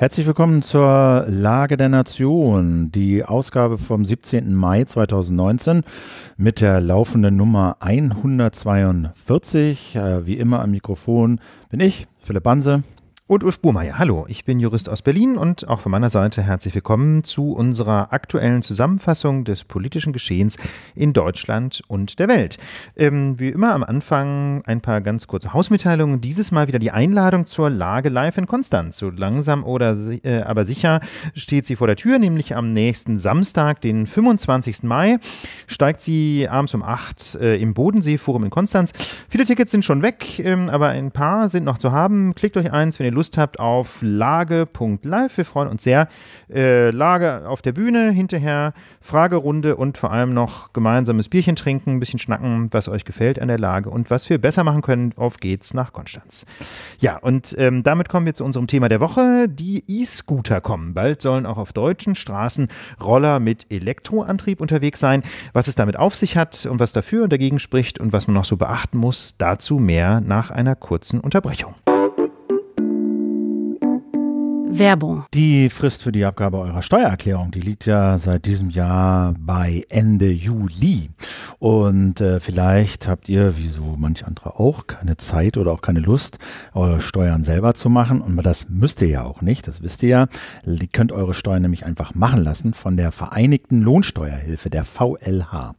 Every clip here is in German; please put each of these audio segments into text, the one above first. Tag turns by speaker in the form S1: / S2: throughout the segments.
S1: Herzlich willkommen zur Lage der Nation, die Ausgabe vom 17. Mai 2019 mit der laufenden Nummer 142.
S2: Äh, wie immer am Mikrofon bin ich, Philipp Banse. Und Ulf Burmeier, hallo, ich bin Jurist aus Berlin und auch von meiner Seite herzlich willkommen zu unserer aktuellen Zusammenfassung des politischen Geschehens in Deutschland und der Welt. Ähm, wie immer am Anfang ein paar ganz kurze Hausmitteilungen. Dieses Mal wieder die Einladung zur Lage live in Konstanz. So langsam oder äh, aber sicher steht sie vor der Tür, nämlich am nächsten Samstag, den 25. Mai, steigt sie abends um 8 äh, im Bodenseeforum in Konstanz. Viele Tickets sind schon weg, ähm, aber ein paar sind noch zu haben. Klickt euch eins, wenn ihr Lust habt auf lage.live. Wir freuen uns sehr. Äh, Lage auf der Bühne, hinterher Fragerunde und vor allem noch gemeinsames Bierchen trinken, ein bisschen schnacken, was euch gefällt an der Lage und was wir besser machen können. Auf geht's nach Konstanz. Ja, und ähm, damit kommen wir zu unserem Thema der Woche. Die E-Scooter kommen. Bald sollen auch auf deutschen Straßen Roller mit Elektroantrieb unterwegs sein. Was es damit auf sich hat und was dafür und dagegen spricht und was man noch so beachten muss, dazu mehr nach einer kurzen Unterbrechung. Werbung. Die Frist für die Abgabe eurer Steuererklärung, die liegt ja seit diesem Jahr
S1: bei Ende Juli. Und äh, vielleicht habt ihr, wie so manch andere auch, keine Zeit oder auch keine Lust, eure Steuern selber zu machen. Und das müsst ihr ja auch nicht, das wisst ihr ja. Ihr könnt eure Steuern nämlich einfach machen lassen von der Vereinigten Lohnsteuerhilfe, der VLH.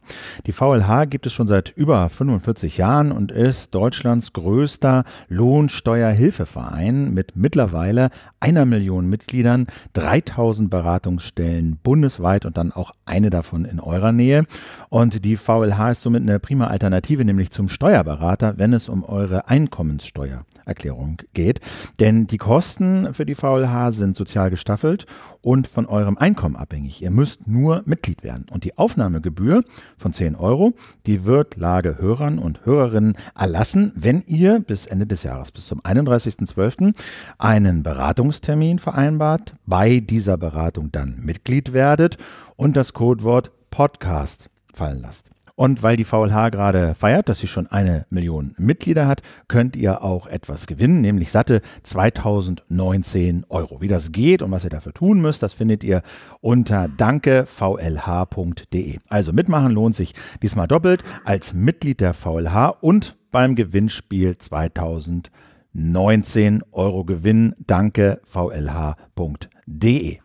S1: Die VLH gibt es schon seit über 45 Jahren und ist Deutschlands größter Lohnsteuerhilfeverein mit mittlerweile einer Million Millionen Mitgliedern, 3000 Beratungsstellen bundesweit und dann auch eine davon in eurer Nähe. Und die VLH ist somit eine prima Alternative, nämlich zum Steuerberater, wenn es um eure Einkommenssteuererklärung geht. Denn die Kosten für die VLH sind sozial gestaffelt und von eurem Einkommen abhängig. Ihr müsst nur Mitglied werden. Und die Aufnahmegebühr von 10 Euro, die wird Lagehörern und Hörerinnen erlassen, wenn ihr bis Ende des Jahres, bis zum 31.12. einen Beratungstermin Termin vereinbart, bei dieser Beratung dann Mitglied werdet und das Codewort Podcast fallen lasst. Und weil die VLH gerade feiert, dass sie schon eine Million Mitglieder hat, könnt ihr auch etwas gewinnen, nämlich satte 2019 Euro. Wie das geht und was ihr dafür tun müsst, das findet ihr unter dankevlh.de. Also mitmachen lohnt sich diesmal doppelt als Mitglied der VLH und beim Gewinnspiel 2019. 19 Euro Gewinn. Danke,
S2: vlh.de.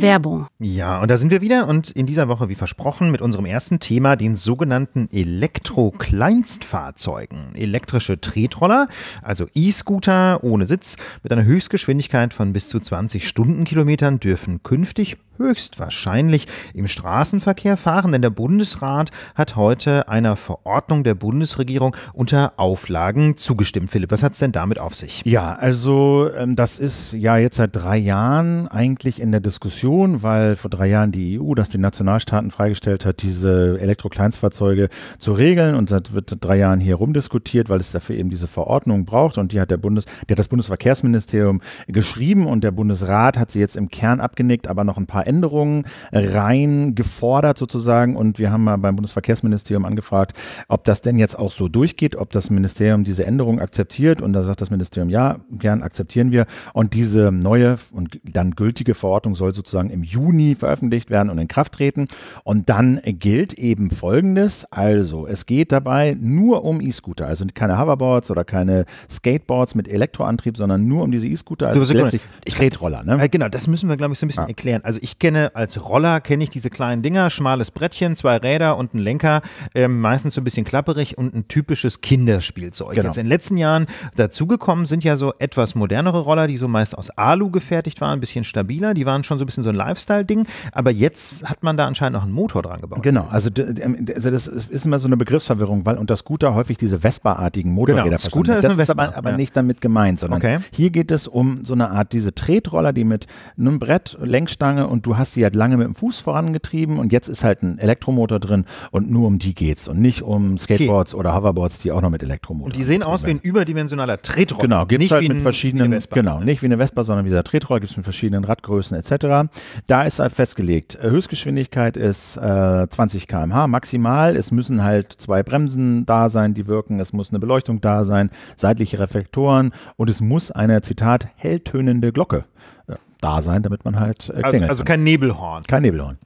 S2: Werbung. Ja, und da sind wir wieder und in dieser Woche, wie versprochen, mit unserem ersten Thema, den sogenannten Elektro-Kleinstfahrzeugen. Elektrische Tretroller, also E-Scooter ohne Sitz mit einer Höchstgeschwindigkeit von bis zu 20 Stundenkilometern dürfen künftig höchstwahrscheinlich im Straßenverkehr fahren, denn der Bundesrat hat heute einer Verordnung der Bundesregierung unter Auflagen zugestimmt. Philipp, was hat es denn damit auf sich? Ja, also ähm, das ist ja jetzt seit drei Jahren eigentlich in der Diskussion Diskussion,
S1: weil vor drei Jahren die EU das den Nationalstaaten freigestellt hat, diese Elektrokleinstfahrzeuge zu regeln. Und seit wird drei Jahren hier rumdiskutiert, weil es dafür eben diese Verordnung braucht. Und die hat der Bundes, der hat das Bundesverkehrsministerium geschrieben und der Bundesrat hat sie jetzt im Kern abgenickt, aber noch ein paar Änderungen rein gefordert sozusagen. Und wir haben mal beim Bundesverkehrsministerium angefragt, ob das denn jetzt auch so durchgeht, ob das Ministerium diese Änderung akzeptiert. Und da sagt das Ministerium, ja, gern akzeptieren wir. Und diese neue und dann gültige Verordnung soll sozusagen sozusagen im Juni veröffentlicht werden und in Kraft treten. Und dann gilt eben Folgendes. Also, es geht dabei nur um E-Scooter, also keine Hoverboards oder keine Skateboards mit
S2: Elektroantrieb, sondern nur um diese E-Scooter. Also letztlich Tretroller, ne? Äh, genau, das müssen wir, glaube ich, so ein bisschen ja. erklären. Also ich kenne als Roller, kenne ich diese kleinen Dinger, schmales Brettchen, zwei Räder und einen Lenker, äh, meistens so ein bisschen klapperig und ein typisches Kinderspielzeug. Genau. Jetzt in den letzten Jahren dazugekommen sind ja so etwas modernere Roller, die so meist aus Alu gefertigt waren, ein bisschen stabiler, die waren schon so ein bisschen so ein Lifestyle-Ding, aber jetzt hat man da anscheinend noch einen Motor dran gebaut.
S1: Genau, also, ähm, also das ist immer so eine Begriffsverwirrung, weil unter Scooter häufig diese Vespa-artigen Motorräder genau. Scooter ist Das ist aber, aber ja. nicht damit gemeint, sondern okay. hier geht es um so eine Art, diese Tretroller, die mit einem Brett, Lenkstange und du hast sie halt lange mit dem Fuß vorangetrieben und jetzt ist halt ein Elektromotor drin und nur um die geht's und nicht um Skateboards okay. oder Hoverboards, die auch noch mit Elektromotor. Und die sehen aus wie ein
S2: überdimensionaler Tretroller. Genau, gibt's nicht halt mit
S1: verschiedenen, genau, nicht wie eine Vespa, sondern wie dieser Tretroller gibt's mit verschiedenen Radgrößen etc. Da ist halt festgelegt, äh, Höchstgeschwindigkeit ist äh, 20 km/h maximal. Es müssen halt zwei Bremsen da sein, die wirken. Es muss eine Beleuchtung da sein, seitliche Reflektoren und es muss eine, Zitat, helltönende Glocke äh, da sein, damit man halt äh, klingelt. Also, also kein
S2: Nebelhorn.
S1: Kein Nebelhorn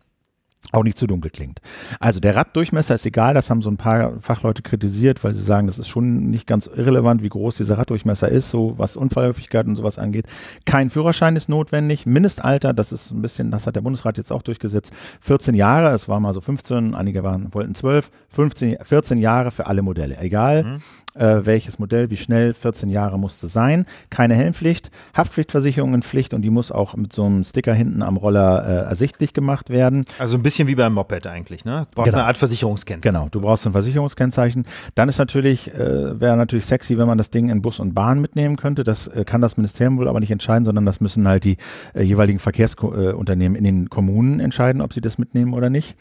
S1: auch nicht zu dunkel klingt. Also der Raddurchmesser ist egal, das haben so ein paar Fachleute kritisiert, weil sie sagen, das ist schon nicht ganz irrelevant, wie groß dieser Raddurchmesser ist, so was Unfallhäufigkeit und sowas angeht. Kein Führerschein ist notwendig, Mindestalter, das ist ein bisschen, das hat der Bundesrat jetzt auch durchgesetzt, 14 Jahre, es war mal so 15, einige waren, wollten 12, 15, 14 Jahre für alle Modelle, egal. Mhm äh, welches Modell, wie schnell, 14 Jahre musste sein. Keine Helmpflicht, Haftpflichtversicherung in Pflicht und die muss auch mit so einem Sticker hinten am Roller äh, ersichtlich gemacht werden.
S2: Also ein bisschen wie beim Moped eigentlich, ne? Du brauchst genau. eine Art
S1: Versicherungskennzeichen. Genau, du brauchst ein Versicherungskennzeichen. Dann ist natürlich, äh, wäre natürlich sexy, wenn man das Ding in Bus und Bahn mitnehmen könnte. Das äh, kann das Ministerium wohl aber nicht entscheiden, sondern das müssen halt die äh, jeweiligen Verkehrsunternehmen äh, in den Kommunen entscheiden, ob sie das mitnehmen oder nicht.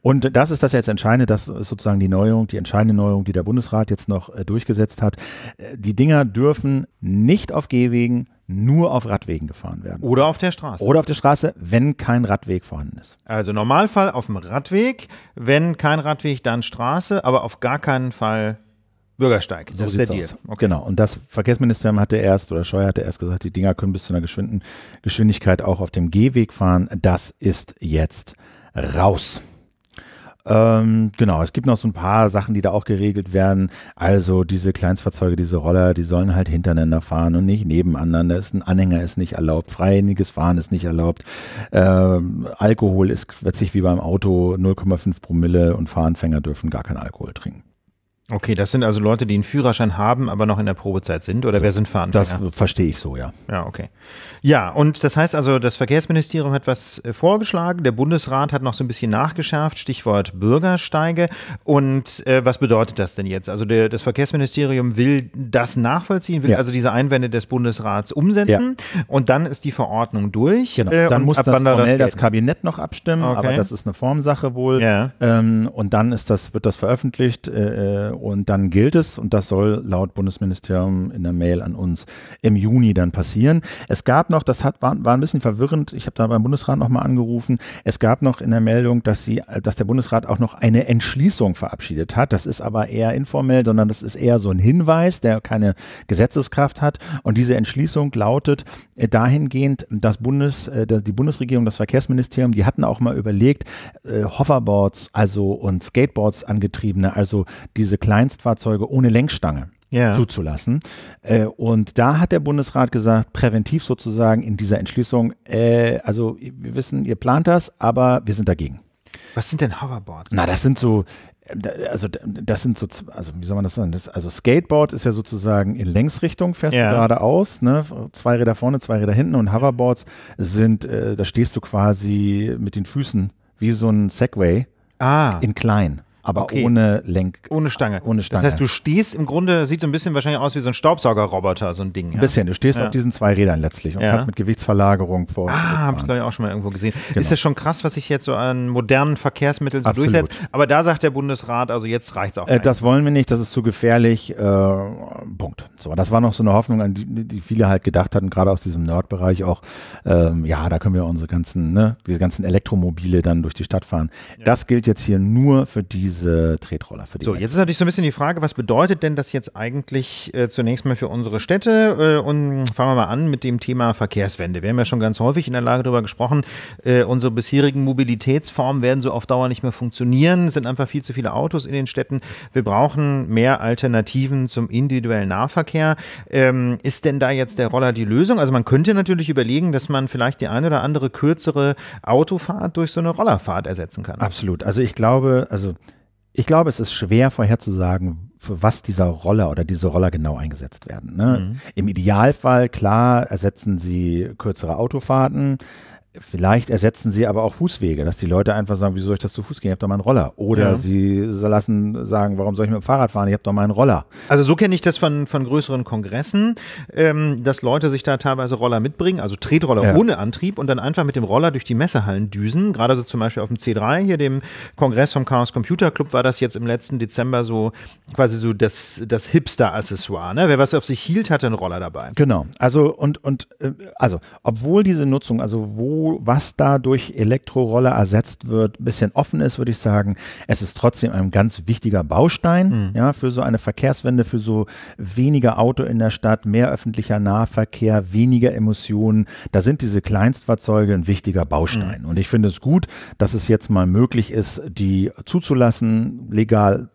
S1: Und das ist das jetzt Entscheidende, das ist sozusagen die Neuerung, die entscheidende Neuerung, die der Bundesrat jetzt noch äh, durch durchgesetzt hat. Äh, die Dinger dürfen nicht auf Gehwegen, nur auf Radwegen gefahren werden. Oder auf der Straße. Oder auf der Straße, wenn kein Radweg vorhanden ist.
S2: Also Normalfall auf dem Radweg, wenn kein Radweg, dann Straße, aber auf gar keinen Fall Bürgersteig. So ist der Deal.
S1: Okay. Genau. Und das Verkehrsministerium hatte erst, oder Scheuer hatte erst gesagt, die Dinger können bis zu einer Geschwindigkeit auch auf dem Gehweg fahren. Das ist jetzt raus. Ähm, genau, es gibt noch so ein paar Sachen, die da auch geregelt werden. Also diese Kleinstfahrzeuge, diese Roller, die sollen halt hintereinander fahren und nicht nebeneinander. Ist ein Anhänger ist nicht erlaubt, freihändiges Fahren ist nicht erlaubt. Ähm, Alkohol ist plötzlich wie beim Auto 0,5 Promille und Fahranfänger dürfen gar keinen Alkohol
S2: trinken. Okay, das sind also Leute, die einen Führerschein haben, aber noch in der Probezeit sind, oder wer sind Fahranfänger? Das verstehe ich so, ja. Ja, okay. Ja, und das heißt also, das Verkehrsministerium hat was äh, vorgeschlagen, der Bundesrat hat noch so ein bisschen nachgeschärft, Stichwort Bürgersteige. Und äh, was bedeutet das denn jetzt? Also der, das Verkehrsministerium will das nachvollziehen, will ja. also diese Einwände des Bundesrats umsetzen ja. und dann ist die Verordnung durch. Genau. Äh, dann muss ab das formell das, das, Kabinett noch abstimmen, okay. aber das
S1: ist eine Formsache wohl. Ja. Ähm, und dann ist das, wird das veröffentlicht. Äh, äh und dann gilt es, und das soll laut Bundesministerium in der Mail an uns im Juni dann passieren. Es gab noch, das hat, war, war ein bisschen verwirrend, ich habe da beim Bundesrat nochmal angerufen, es gab noch in der Meldung, dass, sie, dass der Bundesrat auch noch eine Entschließung verabschiedet hat. Das ist aber eher informell, sondern das ist eher so ein Hinweis, der keine Gesetzeskraft hat. Und diese Entschließung lautet äh, dahingehend, dass Bundes, äh, die Bundesregierung, das Verkehrsministerium, die hatten auch mal überlegt, äh, Hoverboards also und Skateboards angetriebene, also diese kleinen Kleinstfahrzeuge ohne Lenkstange. Yeah. zuzulassen. Äh, und da hat der Bundesrat gesagt, präventiv sozusagen in dieser Entschließung, äh, also wir wissen, ihr plant das, aber wir sind dagegen. Was sind denn Hoverboards? Na, das sind so, äh, also das sind so, also wie soll man das sagen? Das, also Skateboard ist ja sozusagen in Längsrichtung, fährst yeah. du geradeaus, ne? zwei Räder vorne, zwei Räder hinten und Hoverboards sind, äh, da stehst du quasi mit den Füßen wie so ein Segway ah. in klein aber okay. ohne Lenk. Ohne
S2: Stange. Ohne Stange. Das heißt, du stehst im Grunde, sieht so ein bisschen wahrscheinlich aus wie so ein Staubsaugerroboter, so ein Ding. Ja? Ein bisschen. Du stehst ja. auf diesen
S1: zwei Rädern letztlich und ja. kannst mit Gewichtsverlagerung vor. Ah, habe ich
S2: glaube ich auch schon mal irgendwo gesehen. Genau. Ist ja schon krass, was sich jetzt so an modernen Verkehrsmitteln so durchsetzt? Aber da sagt der Bundesrat, also jetzt reicht es auch. Äh, das
S1: wollen wir nicht, das ist zu gefährlich. Äh, Punkt. So, das war noch so eine Hoffnung, an die, die viele halt gedacht hatten, gerade aus diesem Nordbereich auch. Ähm, ja, da können wir unsere ganzen, ne, diese ganzen Elektromobile dann durch die Stadt fahren. Das gilt jetzt hier nur für diese diese Tretroller für die. So, Welt. jetzt
S2: ist natürlich so ein bisschen die Frage, was bedeutet denn das jetzt eigentlich äh, zunächst mal für unsere Städte? Äh, und fangen wir mal an mit dem Thema Verkehrswende. Wir haben ja schon ganz häufig in der Lage darüber gesprochen, äh, unsere bisherigen Mobilitätsformen werden so auf Dauer nicht mehr funktionieren. Es sind einfach viel zu viele Autos in den Städten. Wir brauchen mehr Alternativen zum individuellen Nahverkehr. Ähm, ist denn da jetzt der Roller die Lösung? Also man könnte natürlich überlegen, dass man vielleicht die eine oder andere kürzere Autofahrt durch so eine Rollerfahrt ersetzen kann. Absolut. Also ich glaube, also ich glaube, es ist schwer
S1: vorherzusagen, für was dieser Roller oder diese Roller genau eingesetzt werden. Ne? Mhm. Im Idealfall, klar, ersetzen sie kürzere Autofahrten, Vielleicht ersetzen sie aber auch Fußwege, dass die Leute einfach sagen, wieso soll ich das zu Fuß gehen? Ich habe doch meinen Roller. Oder ja. sie lassen sagen, warum soll ich mit dem Fahrrad fahren? Ich habe doch meinen Roller.
S2: Also so kenne ich das von, von größeren Kongressen, ähm, dass Leute sich da teilweise Roller mitbringen, also Tretroller ja. ohne Antrieb und dann einfach mit dem Roller durch die Messehallen düsen. Gerade so zum Beispiel auf dem C3 hier, dem Kongress vom Chaos Computer Club, war das jetzt im letzten Dezember so quasi so das, das Hipster-Accessoire. Ne? Wer was auf sich hielt, hatte einen Roller dabei. Genau.
S1: Also und, und äh, also obwohl diese Nutzung, also wo was da durch Elektroroller ersetzt wird, ein bisschen offen ist, würde ich sagen. Es ist trotzdem ein ganz wichtiger Baustein mhm. ja, für so eine Verkehrswende, für so weniger Auto in der Stadt, mehr öffentlicher Nahverkehr, weniger Emissionen. Da sind diese Kleinstfahrzeuge ein wichtiger Baustein. Mhm. Und ich finde es gut, dass es jetzt mal möglich ist, die zuzulassen, legal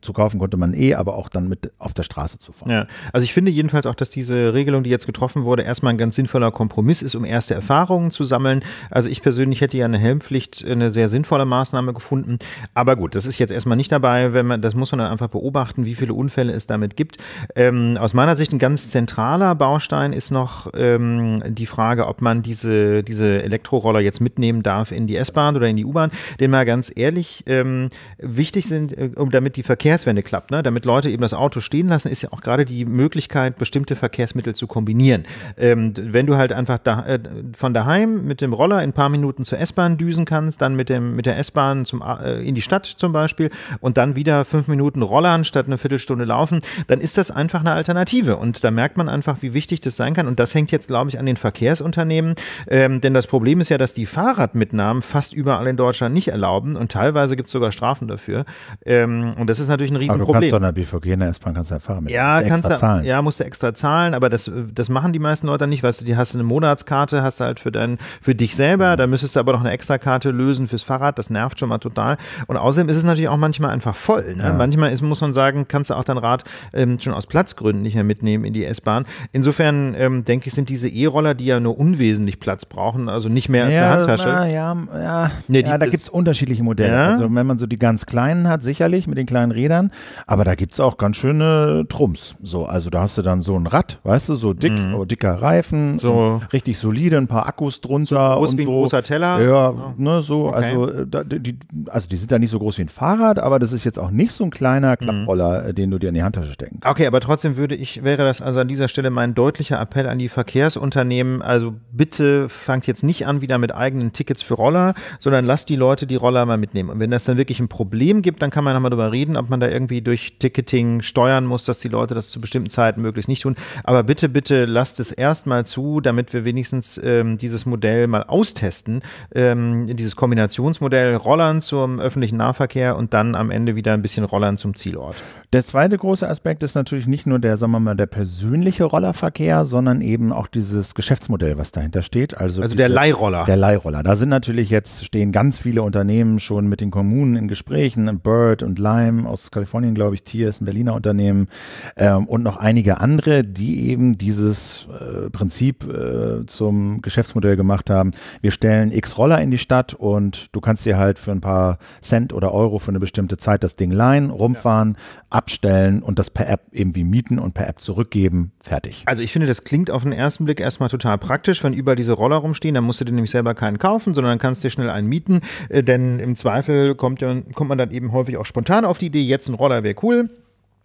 S1: zu kaufen konnte man eh, aber auch dann mit auf der Straße zu fahren.
S2: Ja. Also ich finde jedenfalls auch, dass diese Regelung, die jetzt getroffen wurde, erstmal ein ganz sinnvoller Kompromiss ist, um erste Erfahrungen zu sammeln. Also ich persönlich hätte ja eine Helmpflicht eine sehr sinnvolle Maßnahme gefunden. Aber gut, das ist jetzt erstmal nicht dabei. Wenn man, das muss man dann einfach beobachten, wie viele Unfälle es damit gibt. Ähm, aus meiner Sicht ein ganz zentraler Baustein ist noch ähm, die Frage, ob man diese, diese Elektroroller jetzt mitnehmen darf in die S-Bahn oder in die U-Bahn. Den mal ganz ehrlich, ähm, wichtig sind, äh, um damit die Verkehrswende klappt. Ne? Damit Leute eben das Auto stehen lassen, ist ja auch gerade die Möglichkeit, bestimmte Verkehrsmittel zu kombinieren. Ähm, wenn du halt einfach da, äh, von daheim mit dem Roller in ein paar Minuten zur S-Bahn düsen kannst, dann mit, dem, mit der S-Bahn äh, in die Stadt zum Beispiel und dann wieder fünf Minuten Rollern statt eine Viertelstunde laufen, dann ist das einfach eine Alternative. Und da merkt man einfach, wie wichtig das sein kann. Und das hängt jetzt, glaube ich, an den Verkehrsunternehmen. Ähm, denn das Problem ist ja, dass die Fahrradmitnahmen fast überall in Deutschland nicht erlauben und teilweise gibt es sogar Strafen dafür. Ähm, und das ist ist natürlich ein Riesenproblem. Aber du kannst doch
S1: einer BVG in der S-Bahn kannst du ja fahren. Ja, kannst du, zahlen.
S2: ja, musst du extra zahlen, aber das, das machen die meisten Leute nicht, weißt du, die hast du eine Monatskarte, hast du halt für, dein, für dich selber, ja. Mhm. da müsstest du aber noch eine extra Karte lösen fürs Fahrrad, das nervt schon mal total. Und außerdem ist es natürlich auch manchmal einfach voll. Ne? Ja. Manchmal ist, muss man sagen, kannst du auch dein Rad ähm, schon aus Platzgründen nicht mehr mitnehmen in die S-Bahn. Insofern ähm, denke ich, sind diese E-Roller, die ja nur unwesentlich Platz brauchen, also nicht mehr als ja, eine Handtasche. Na, ja, ja, nee, die, da
S1: gibt es unterschiedliche Modelle. Also wenn man so die ganz kleinen hat, sicherlich mit den kleinen Rädern, aber da gibt es auch ganz schöne Trumps. So, also da hast du dann so ein Rad, weißt du, so dick, mhm. Oh, dicker Reifen, so. richtig solide, ein paar Akkus drunter. So groß und wie ein so. großer Teller. Ja, oh. ne, so, okay. also, äh, da, die, also die sind da nicht so groß wie ein Fahrrad, aber das ist jetzt auch nicht so ein kleiner Klapproller, mhm. Äh, den du dir in die Handtasche stecken
S2: kannst. Okay, aber trotzdem würde ich, wäre das also an dieser Stelle mein deutlicher Appell an die Verkehrsunternehmen, also bitte fangt jetzt nicht an wieder mit eigenen Tickets für Roller, sondern lasst die Leute die Roller mal mitnehmen. Und wenn das dann wirklich ein Problem gibt, dann kann man nochmal drüber reden, ob man da irgendwie durch Ticketing steuern muss, dass die Leute das zu bestimmten Zeiten möglichst nicht tun. Aber bitte, bitte lasst es erstmal zu, damit wir wenigstens ähm, dieses Modell mal austesten. Ähm, dieses Kombinationsmodell Rollern zum öffentlichen Nahverkehr und dann am Ende wieder ein bisschen Rollern zum Zielort.
S1: Der zweite große Aspekt ist natürlich nicht nur der, sagen wir mal, der persönliche Rollerverkehr, sondern eben auch dieses Geschäftsmodell, was dahinter steht. Also, also der Leihroller. Der Leihroller. Da sind natürlich jetzt stehen ganz viele Unternehmen schon mit den Kommunen in Gesprächen, Bird und Lime aus Kalifornien, glaube ich, Tier ist ein Berliner Unternehmen ähm, und noch einige andere, die eben dieses äh, Prinzip äh, zum Geschäftsmodell gemacht haben. Wir stellen X Roller in die Stadt und du kannst dir halt für ein paar Cent oder Euro für eine bestimmte Zeit das Ding leihen, rumfahren, ja. abstellen und das per App irgendwie mieten und per App zurückgeben. Fertig.
S2: Also ich finde, das klingt auf den ersten Blick erstmal total praktisch, wenn über diese Roller rumstehen, dann musst du dir nämlich selber keinen kaufen, sondern dann kannst dir schnell einen mieten, äh, denn im Zweifel kommt, kommt man dann eben häufig auch spontan auf die Idee, jetzt ein Roller wäre cool.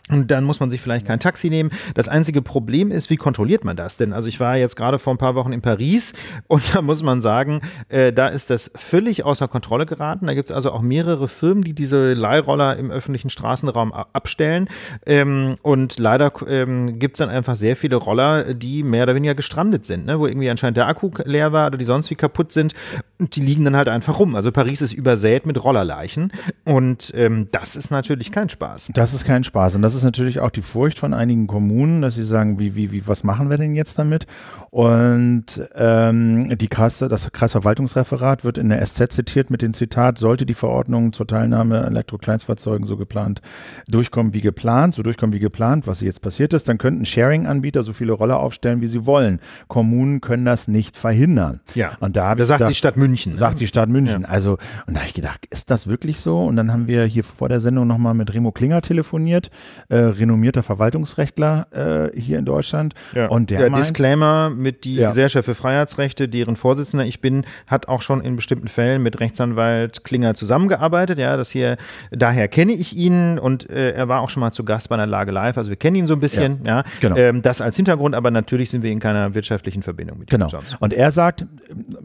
S2: Und dann muss man sich vielleicht kein Taxi nehmen. Das einzige Problem ist, wie kontrolliert man das denn? Also ich war jetzt gerade vor ein paar Wochen in Paris und da muss man sagen, äh, da ist das völlig außer Kontrolle geraten. Da gibt es also auch mehrere Firmen, die diese Leihroller im öffentlichen Straßenraum abstellen. Ähm, und leider ähm, gibt es dann einfach sehr viele Roller, die mehr oder weniger gestrandet sind, ne? wo irgendwie anscheinend der Akku leer war oder die sonst wie kaputt sind. Und die liegen dann halt einfach rum. Also Paris ist übersät mit Rollerleichen und ähm, das ist natürlich kein Spaß. Das
S1: ist kein Spaß und das ist ist natürlich auch die Furcht von einigen Kommunen, dass sie sagen, wie, wie, wie, was machen wir denn jetzt damit? Und ähm, die Kreis, das Kreisverwaltungsreferat wird in der SZ zitiert mit dem Zitat, sollte die Verordnung zur Teilnahme an Elektrokleinstfahrzeugen so geplant durchkommen wie geplant, so durchkommen wie geplant, was jetzt passiert ist, dann könnten Sharing-Anbieter so viele Roller aufstellen, wie sie wollen. Kommunen können das nicht verhindern. Ja. Und da, da sagt gedacht, die Stadt München. Ne? Sagt die Stadt München. Ja. Also, und da habe ich gedacht, ist das wirklich so? Und dann haben wir hier vor der Sendung nochmal mit Remo Klinger telefoniert, äh, renommierter Verwaltungsrechtler äh, hier in Deutschland. Ja. Und der ja, meint,
S2: Disclaimer mit die ja. Gesellschaft für Freiheitsrechte, deren Vorsitzender ich bin, hat auch schon in bestimmten Fällen mit Rechtsanwalt Klinger zusammengearbeitet. Ja, das hier, daher kenne ich ihn und äh, er war auch schon mal zu Gast bei einer Lage live. Also wir kennen ihn so ein bisschen. Ja, genau. Ähm, das als Hintergrund, aber natürlich sind wir in keiner wirtschaftlichen Verbindung mit
S1: ihm. Genau. Und er sagt,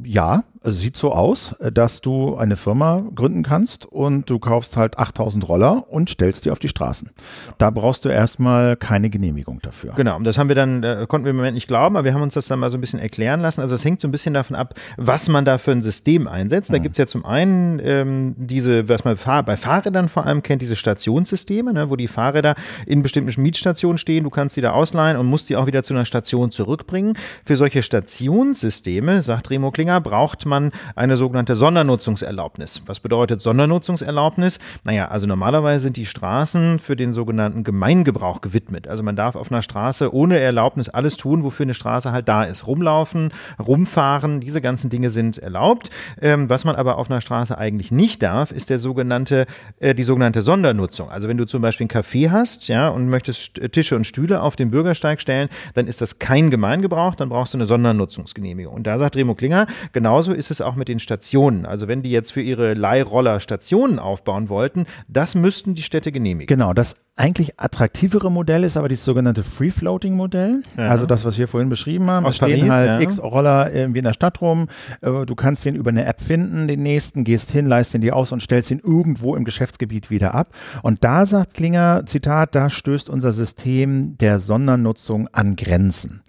S1: ja, sieht so aus, dass du eine Firma gründen kannst und du kaufst halt 8000 Roller und stellst die auf die Straßen. Da brauchst du erstmal keine Genehmigung dafür.
S2: Genau, und das haben wir dann, äh, konnten wir im Moment nicht glauben, aber wir haben uns das dann mal so ein bisschen erklären lassen. Also es hängt so ein bisschen davon ab, was man da für ein System einsetzt. Da mhm. gibt es ja zum einen ähm, diese, was man bei Fahrrädern vor allem kennt, diese Stationssysteme, ne, wo die Fahrräder in bestimmten Mietstationen stehen, du kannst die da ausleihen und musst die auch wieder zu einer Station zurückbringen. Für solche Stationssysteme, sagt Remo Klinger, braucht man man eine sogenannte Sondernutzungserlaubnis. Was bedeutet Sondernutzungserlaubnis? Naja, also normalerweise sind die Straßen für den sogenannten Gemeingebrauch gewidmet. Also man darf auf einer Straße ohne Erlaubnis alles tun, wofür eine Straße halt da ist. Rumlaufen, rumfahren, diese ganzen Dinge sind erlaubt. Ähm, was man aber auf einer Straße eigentlich nicht darf, ist der sogenannte, äh, die sogenannte Sondernutzung. Also wenn du zum Beispiel ein Café hast ja, und möchtest äh, Tische und Stühle auf den Bürgersteig stellen, dann ist das kein Gemeingebrauch, dann brauchst du eine Sondernutzungsgenehmigung. Und da sagt Remo Klinger, genauso ist ist es auch mit den Stationen. Also wenn die jetzt für ihre Leihroller Stationen aufbauen wollten, das müssten die Städte genehmigen. Genau, das
S1: eigentlich attraktivere Modell ist aber das sogenannte Free-Floating-Modell. Ja. Also das, was wir vorhin beschrieben haben. Aus fahren halt ja. x Roller irgendwie in der Stadt rum. Äh, du kannst den über eine App finden, den nächsten, gehst hin, leist ihn dir aus und stellst ihn irgendwo im Geschäftsgebiet wieder ab. Und da sagt Klinger, Zitat, da stößt unser System der Sondernutzung an Grenzen.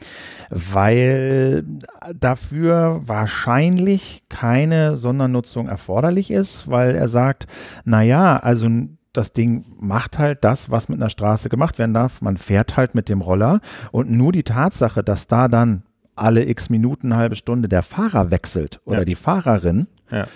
S1: Weil dafür wahrscheinlich keine Sondernutzung erforderlich ist, weil er sagt, naja, also ein das Ding macht halt das, was mit einer Straße gemacht werden darf. Man fährt halt mit dem Roller und nur die Tatsache, dass da dann alle x Minuten, halbe Stunde der Fahrer wechselt oder ja. die Fahrerin, ja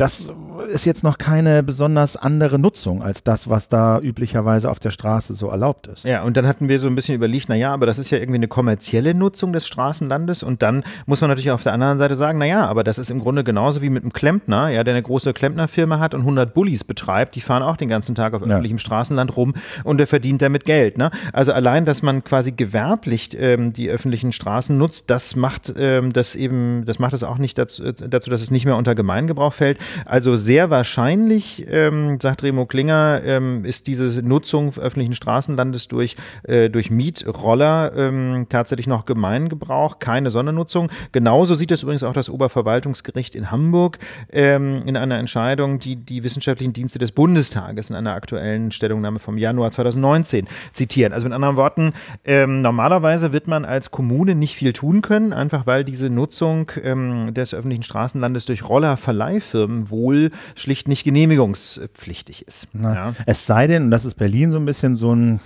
S1: das ist jetzt noch keine besonders andere Nutzung als das, was da üblicherweise auf der Straße so erlaubt
S2: ist. Ja, und dann hatten wir so ein bisschen überlegt, naja, aber das ist ja irgendwie eine kommerzielle Nutzung des Straßenlandes und dann muss man natürlich auf der anderen Seite sagen, naja, aber das ist im Grunde genauso wie mit einem Klempner, ja, der eine große Klempnerfirma hat und 100 Bullies betreibt, die fahren auch den ganzen Tag auf öffentlichem ja. Straßenland rum und der verdient damit Geld. Ne? Also allein, dass man quasi gewerblich ähm, die öffentlichen Straßen nutzt, das macht ähm, das eben, das macht es auch nicht dazu, äh, dazu, dass es nicht mehr unter Gemeingebrauch fällt. Also sehr wahrscheinlich, ähm, sagt Remo Klinger, ähm, ist diese Nutzung öffentlichen Straßenlandes durch, äh, durch Mietroller ähm, tatsächlich noch Gemeingebrauch, keine Sondernutzung. Genauso sieht es übrigens auch das Oberverwaltungsgericht in Hamburg ähm, in einer Entscheidung, die die wissenschaftlichen Dienste des Bundestages in einer aktuellen Stellungnahme vom Januar 2019 zitieren. Also mit anderen Worten, ähm, normalerweise wird man als Kommune nicht viel tun können, einfach weil diese Nutzung ähm, des öffentlichen Straßenlandes durch Rollerverleihfirmen wohl schlicht nicht genehmigungspflichtig ist. ja. Es sei denn, und das ist Berlin so ein
S1: bisschen so ein,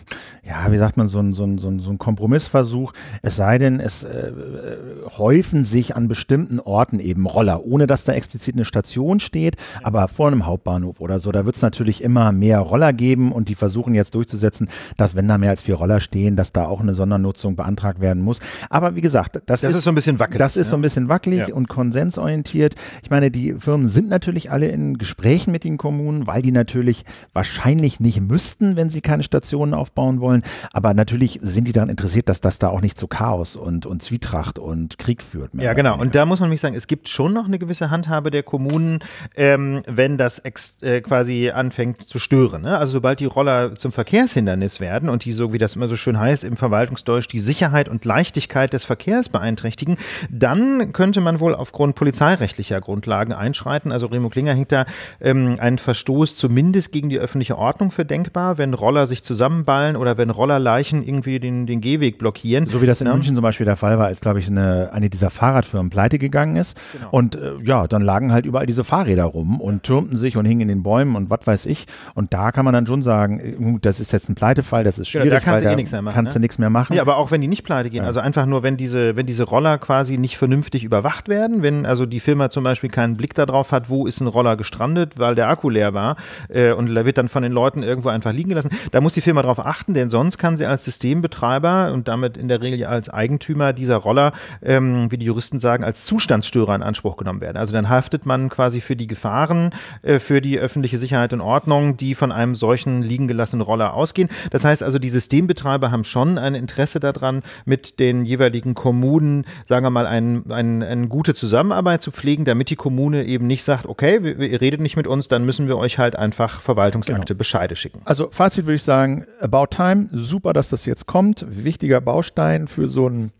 S1: ja, wie sagt man, so ein, so ein, so ein, so ein Kompromissversuch, es sei denn, es äh, äh häufen sich an bestimmten Orten eben Roller, ohne dass da explizit eine Station steht, aber vor einem Hauptbahnhof oder so, da wird es natürlich immer mehr Roller geben und die versuchen jetzt durchzusetzen, dass wenn da mehr als vier Roller stehen, dass da auch eine Sondernutzung beantragt werden muss. Aber wie gesagt, das, das ist, ist so ein bisschen wackelig. Das ist ja. so ein bisschen wackelig ja. und konsensorientiert. Ich meine, die Firmen sind natürlich alle in Gesprächen mit den Kommunen, weil die natürlich wahrscheinlich nicht müssten, wenn sie keine Stationen aufbauen wollen. Aber natürlich sind die daran interessiert, dass das da auch nicht zu Chaos und, und Zwietracht und Krieg führt. Ja,
S2: genau. Und da muss man mich sagen, es gibt schon noch eine gewisse Handhabe der Kommunen, ähm, wenn das äh, quasi anfängt zu stören. Ne? Also sobald die Roller zum Verkehrshindernis werden und die so, wie das immer so schön heißt, im Verwaltungsdeutsch die Sicherheit und Leichtigkeit des Verkehrs beeinträchtigen, dann könnte man wohl aufgrund polizeirechtlicher Grundlagen einschreiten. Also also Remo Klinger hängt da ähm, einen Verstoß zumindest gegen die öffentliche Ordnung für denkbar, wenn Roller sich zusammenballen oder wenn Rollerleichen irgendwie den, den Gehweg blockieren. So wie das in ja. München
S1: zum Beispiel der Fall war, als glaube ich eine, eine dieser Fahrradfirmen pleite gegangen ist. Genau. Und äh, ja, dann lagen halt überall diese Fahrräder rum und türmten sich und hingen in den Bäumen und was weiß ich. Und da kann man dann schon sagen, äh, das ist jetzt ein Pleitefall, das ist schwierig. Genau, da kannst du eh nichts mehr machen. Kannst ne? du nichts mehr machen. Ja, aber
S2: auch wenn die nicht pleite gehen, ja. also einfach nur, wenn diese, wenn diese Roller quasi nicht vernünftig überwacht werden, wenn also die Firma zum Beispiel keinen Blick darauf hat, wo irgendwo ist ein Roller gestrandet, weil der Akku leer war äh, und da wird dann von den Leuten irgendwo einfach liegen gelassen. Da muss die Firma darauf achten, denn sonst kann sie als Systembetreiber und damit in der Regel als Eigentümer dieser Roller, ähm, wie die Juristen sagen, als Zustandsstörer in Anspruch genommen werden. Also dann haftet man quasi für die Gefahren, äh, für die öffentliche Sicherheit und Ordnung, die von einem solchen liegen gelassenen Roller ausgehen. Das heißt also, die Systembetreiber haben schon ein Interesse daran, mit den jeweiligen Kommunen, sagen wir mal, eine ein, ein gute Zusammenarbeit zu pflegen, damit die Kommune eben nicht sagt, sagt, okay, ihr redet nicht mit uns, dann müssen wir euch halt einfach Verwaltungsakte genau. Bescheide schicken. Also Fazit würde ich sagen,
S1: About Time, super, dass das jetzt kommt. Wichtiger Baustein für so ein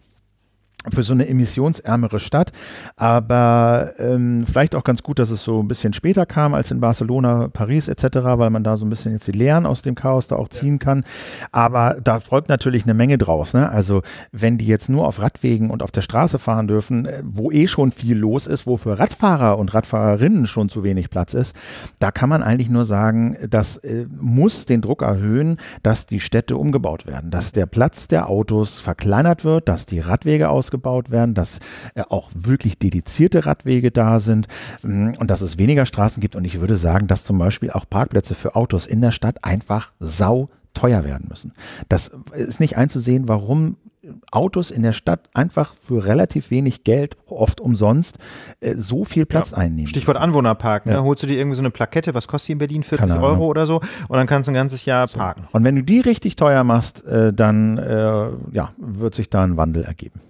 S1: für so eine emissionsärmere Stadt. Aber ähm, vielleicht auch ganz gut, dass es so ein bisschen später kam als in Barcelona, Paris etc., weil man da so ein bisschen jetzt die Lehren aus dem Chaos da auch ziehen kann. Aber da folgt natürlich eine Menge draus. Ne? Also wenn die jetzt nur auf Radwegen und auf der Straße fahren dürfen, äh, wo eh schon viel los ist, wo für Radfahrer und Radfahrerinnen schon zu wenig Platz ist, da kann man eigentlich nur sagen, das äh, muss den Druck erhöhen, dass die Städte umgebaut werden, dass der Platz der Autos verkleinert wird, dass die Radwege ausgebaut ausgebaut werden, dass äh, auch wirklich dedizierte Radwege da sind mm, und dass es weniger Straßen gibt. Und ich würde sagen, dass zum Beispiel auch Parkplätze für Autos in der Stadt einfach sau teuer werden müssen. Das ist nicht einzusehen, warum Autos in der Stadt einfach für
S2: relativ wenig Geld, oft umsonst, äh, so viel Platz ja. einnehmen. Stichwort Anwohnerpark, ne? ja. holst du dir irgendwie so eine Plakette, was kostet die in Berlin, 40 Euro oder so und dann kannst du ein ganzes Jahr so. parken. Und wenn du
S1: die richtig teuer machst, äh, dann ja, wird sich da ein Wandel ergeben.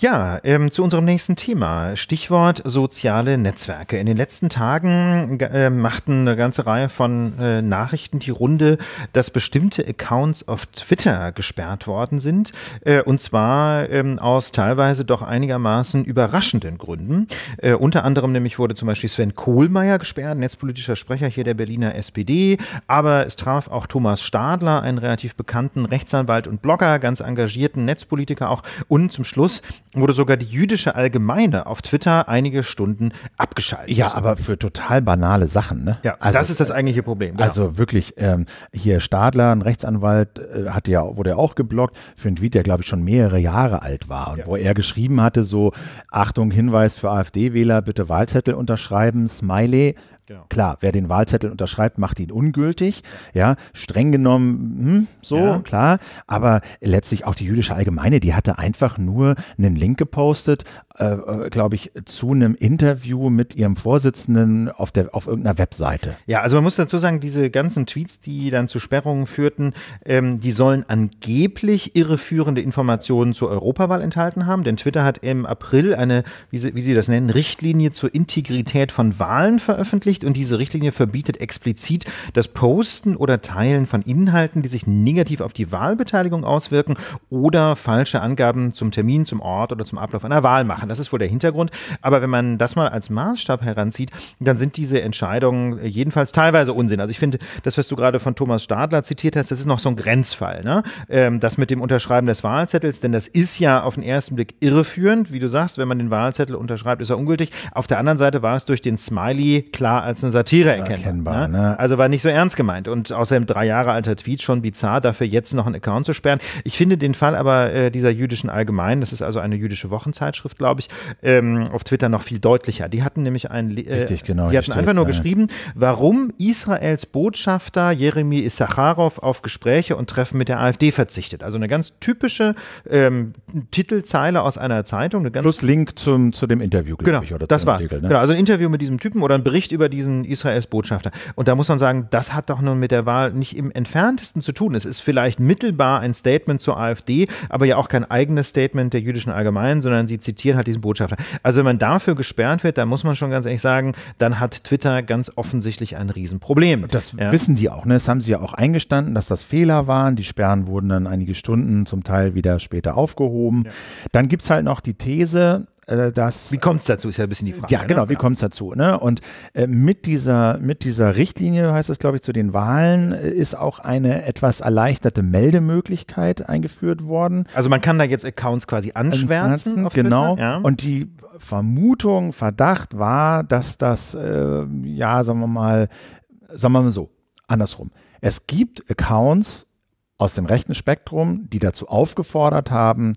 S2: Ja, ähm, zu unserem nächsten Thema. Stichwort soziale Netzwerke. In den letzten Tagen äh, machten eine ganze Reihe von äh, Nachrichten die Runde, dass bestimmte Accounts auf Twitter gesperrt worden sind. Äh, und zwar ähm, aus teilweise doch einigermaßen überraschenden Gründen. Äh, unter anderem nämlich wurde zum Beispiel Sven Kohlmeier gesperrt, netzpolitischer Sprecher hier der Berliner SPD. Aber es traf auch Thomas Stadler, einen relativ bekannten Rechtsanwalt und Blogger, ganz engagierten Netzpolitiker auch. Und zum Schluss wurde sogar die jüdische Allgemeine auf Twitter einige Stunden abgeschaltet. Ja, aber für total banale Sachen, ne? Ja, also, das ist das eigentliche
S1: Problem. Genau. Also wirklich, ähm, hier Stadler, ein Rechtsanwalt, äh, hatte ja, wurde ja auch geblockt für einen Tweet, der glaube ich schon mehrere Jahre alt war und ja. wo er geschrieben hatte, so, Achtung, Hinweis für AfD-Wähler, bitte Wahlzettel unterschreiben, Smiley, Genau. Klar, wer den Wahlzettel unterschreibt, macht ihn ungültig. Ja, streng genommen, hm, so, ja. klar. Aber letztlich auch die jüdische Allgemeine, die hatte einfach nur einen Link gepostet äh, äh, glaube ich, zu einem Interview mit ihrem Vorsitzenden auf, der, auf irgendeiner Webseite.
S2: Ja, also man muss dazu sagen, diese ganzen Tweets, die dann zu Sperrungen führten, ähm, die sollen angeblich irreführende Informationen zur Europawahl enthalten haben, denn Twitter hat im April eine, wie sie, wie sie das nennen, Richtlinie zur Integrität von Wahlen veröffentlicht und diese Richtlinie verbietet explizit das Posten oder Teilen von Inhalten, die sich negativ auf die Wahlbeteiligung auswirken oder falsche Angaben zum Termin, zum Ort oder zum Ablauf einer Wahl machen machen. Das ist wohl der Hintergrund. Aber wenn man das mal als Maßstab heranzieht, dann sind diese Entscheidungen jedenfalls teilweise Unsinn. Also ich finde, das, was du gerade von Thomas Stadler zitiert hast, das ist noch so ein Grenzfall. Ne? Ähm, das mit dem Unterschreiben des Wahlzettels, denn das ist ja auf den ersten Blick irreführend. Wie du sagst, wenn man den Wahlzettel unterschreibt, ist er ungültig. Auf der anderen Seite war es durch den Smiley klar als eine Satire erkennbar. erkennbar ne? ne? Also war nicht so ernst gemeint. Und außerdem drei Jahre alter Tweet schon bizarr, dafür jetzt noch einen Account zu sperren. Ich finde den Fall aber äh, dieser jüdischen Allgemeinen, das ist also eine jüdische Wochenzeitschrift, glaube ich, glaube ich, ähm, auf Twitter noch viel deutlicher. Die hatten nämlich ein, äh, Richtig, genau, die hatten steht, einfach nur ja. geschrieben, warum Israels Botschafter Jeremy Issacharow auf Gespräche und Treffen mit der AfD verzichtet. Also eine ganz typische ähm, Titelzeile aus einer Zeitung. Eine Plus Link zum, zu dem Interview, glaube genau, ich. Oder das war's. ne? Genau, also ein Interview mit diesem Typen oder ein Bericht über diesen Israels Botschafter. Und da muss man sagen, das hat doch nun mit der Wahl nicht im entferntesten zu tun. Es ist vielleicht mittelbar ein Statement zur AfD, aber ja auch kein eigenes Statement der jüdischen Allgemeinen, sondern sie zitieren halt halt diesen Botschafter. Also wenn man dafür gesperrt wird, dann muss man schon ganz ehrlich sagen, dann hat Twitter ganz offensichtlich ein Riesenproblem. Das ja. wissen
S1: die auch, ne? Das haben sie ja auch eingestanden, dass das Fehler waren. Die Sperren wurden dann einige Stunden zum Teil wieder später aufgehoben. Ja. Dann gibt es halt noch die These, äh, dass. Wie kommt es dazu, ist ja ein bisschen die Frage. Ja, ne? genau, ne? wie kommt es dazu? Ne? Und äh, mit, dieser, mit dieser Richtlinie, heißt es, glaube ich, zu den Wahlen, äh, ist auch eine etwas erleichterte Meldemöglichkeit eingeführt worden.
S2: Also man kann da jetzt Accounts quasi anschwärzen. genau. Ja. Und
S1: die Vermutung, Verdacht war, dass das, äh, ja, sagen wir mal, sagen wir mal so, andersrum. Es gibt Accounts aus dem rechten Spektrum, die dazu aufgefordert haben,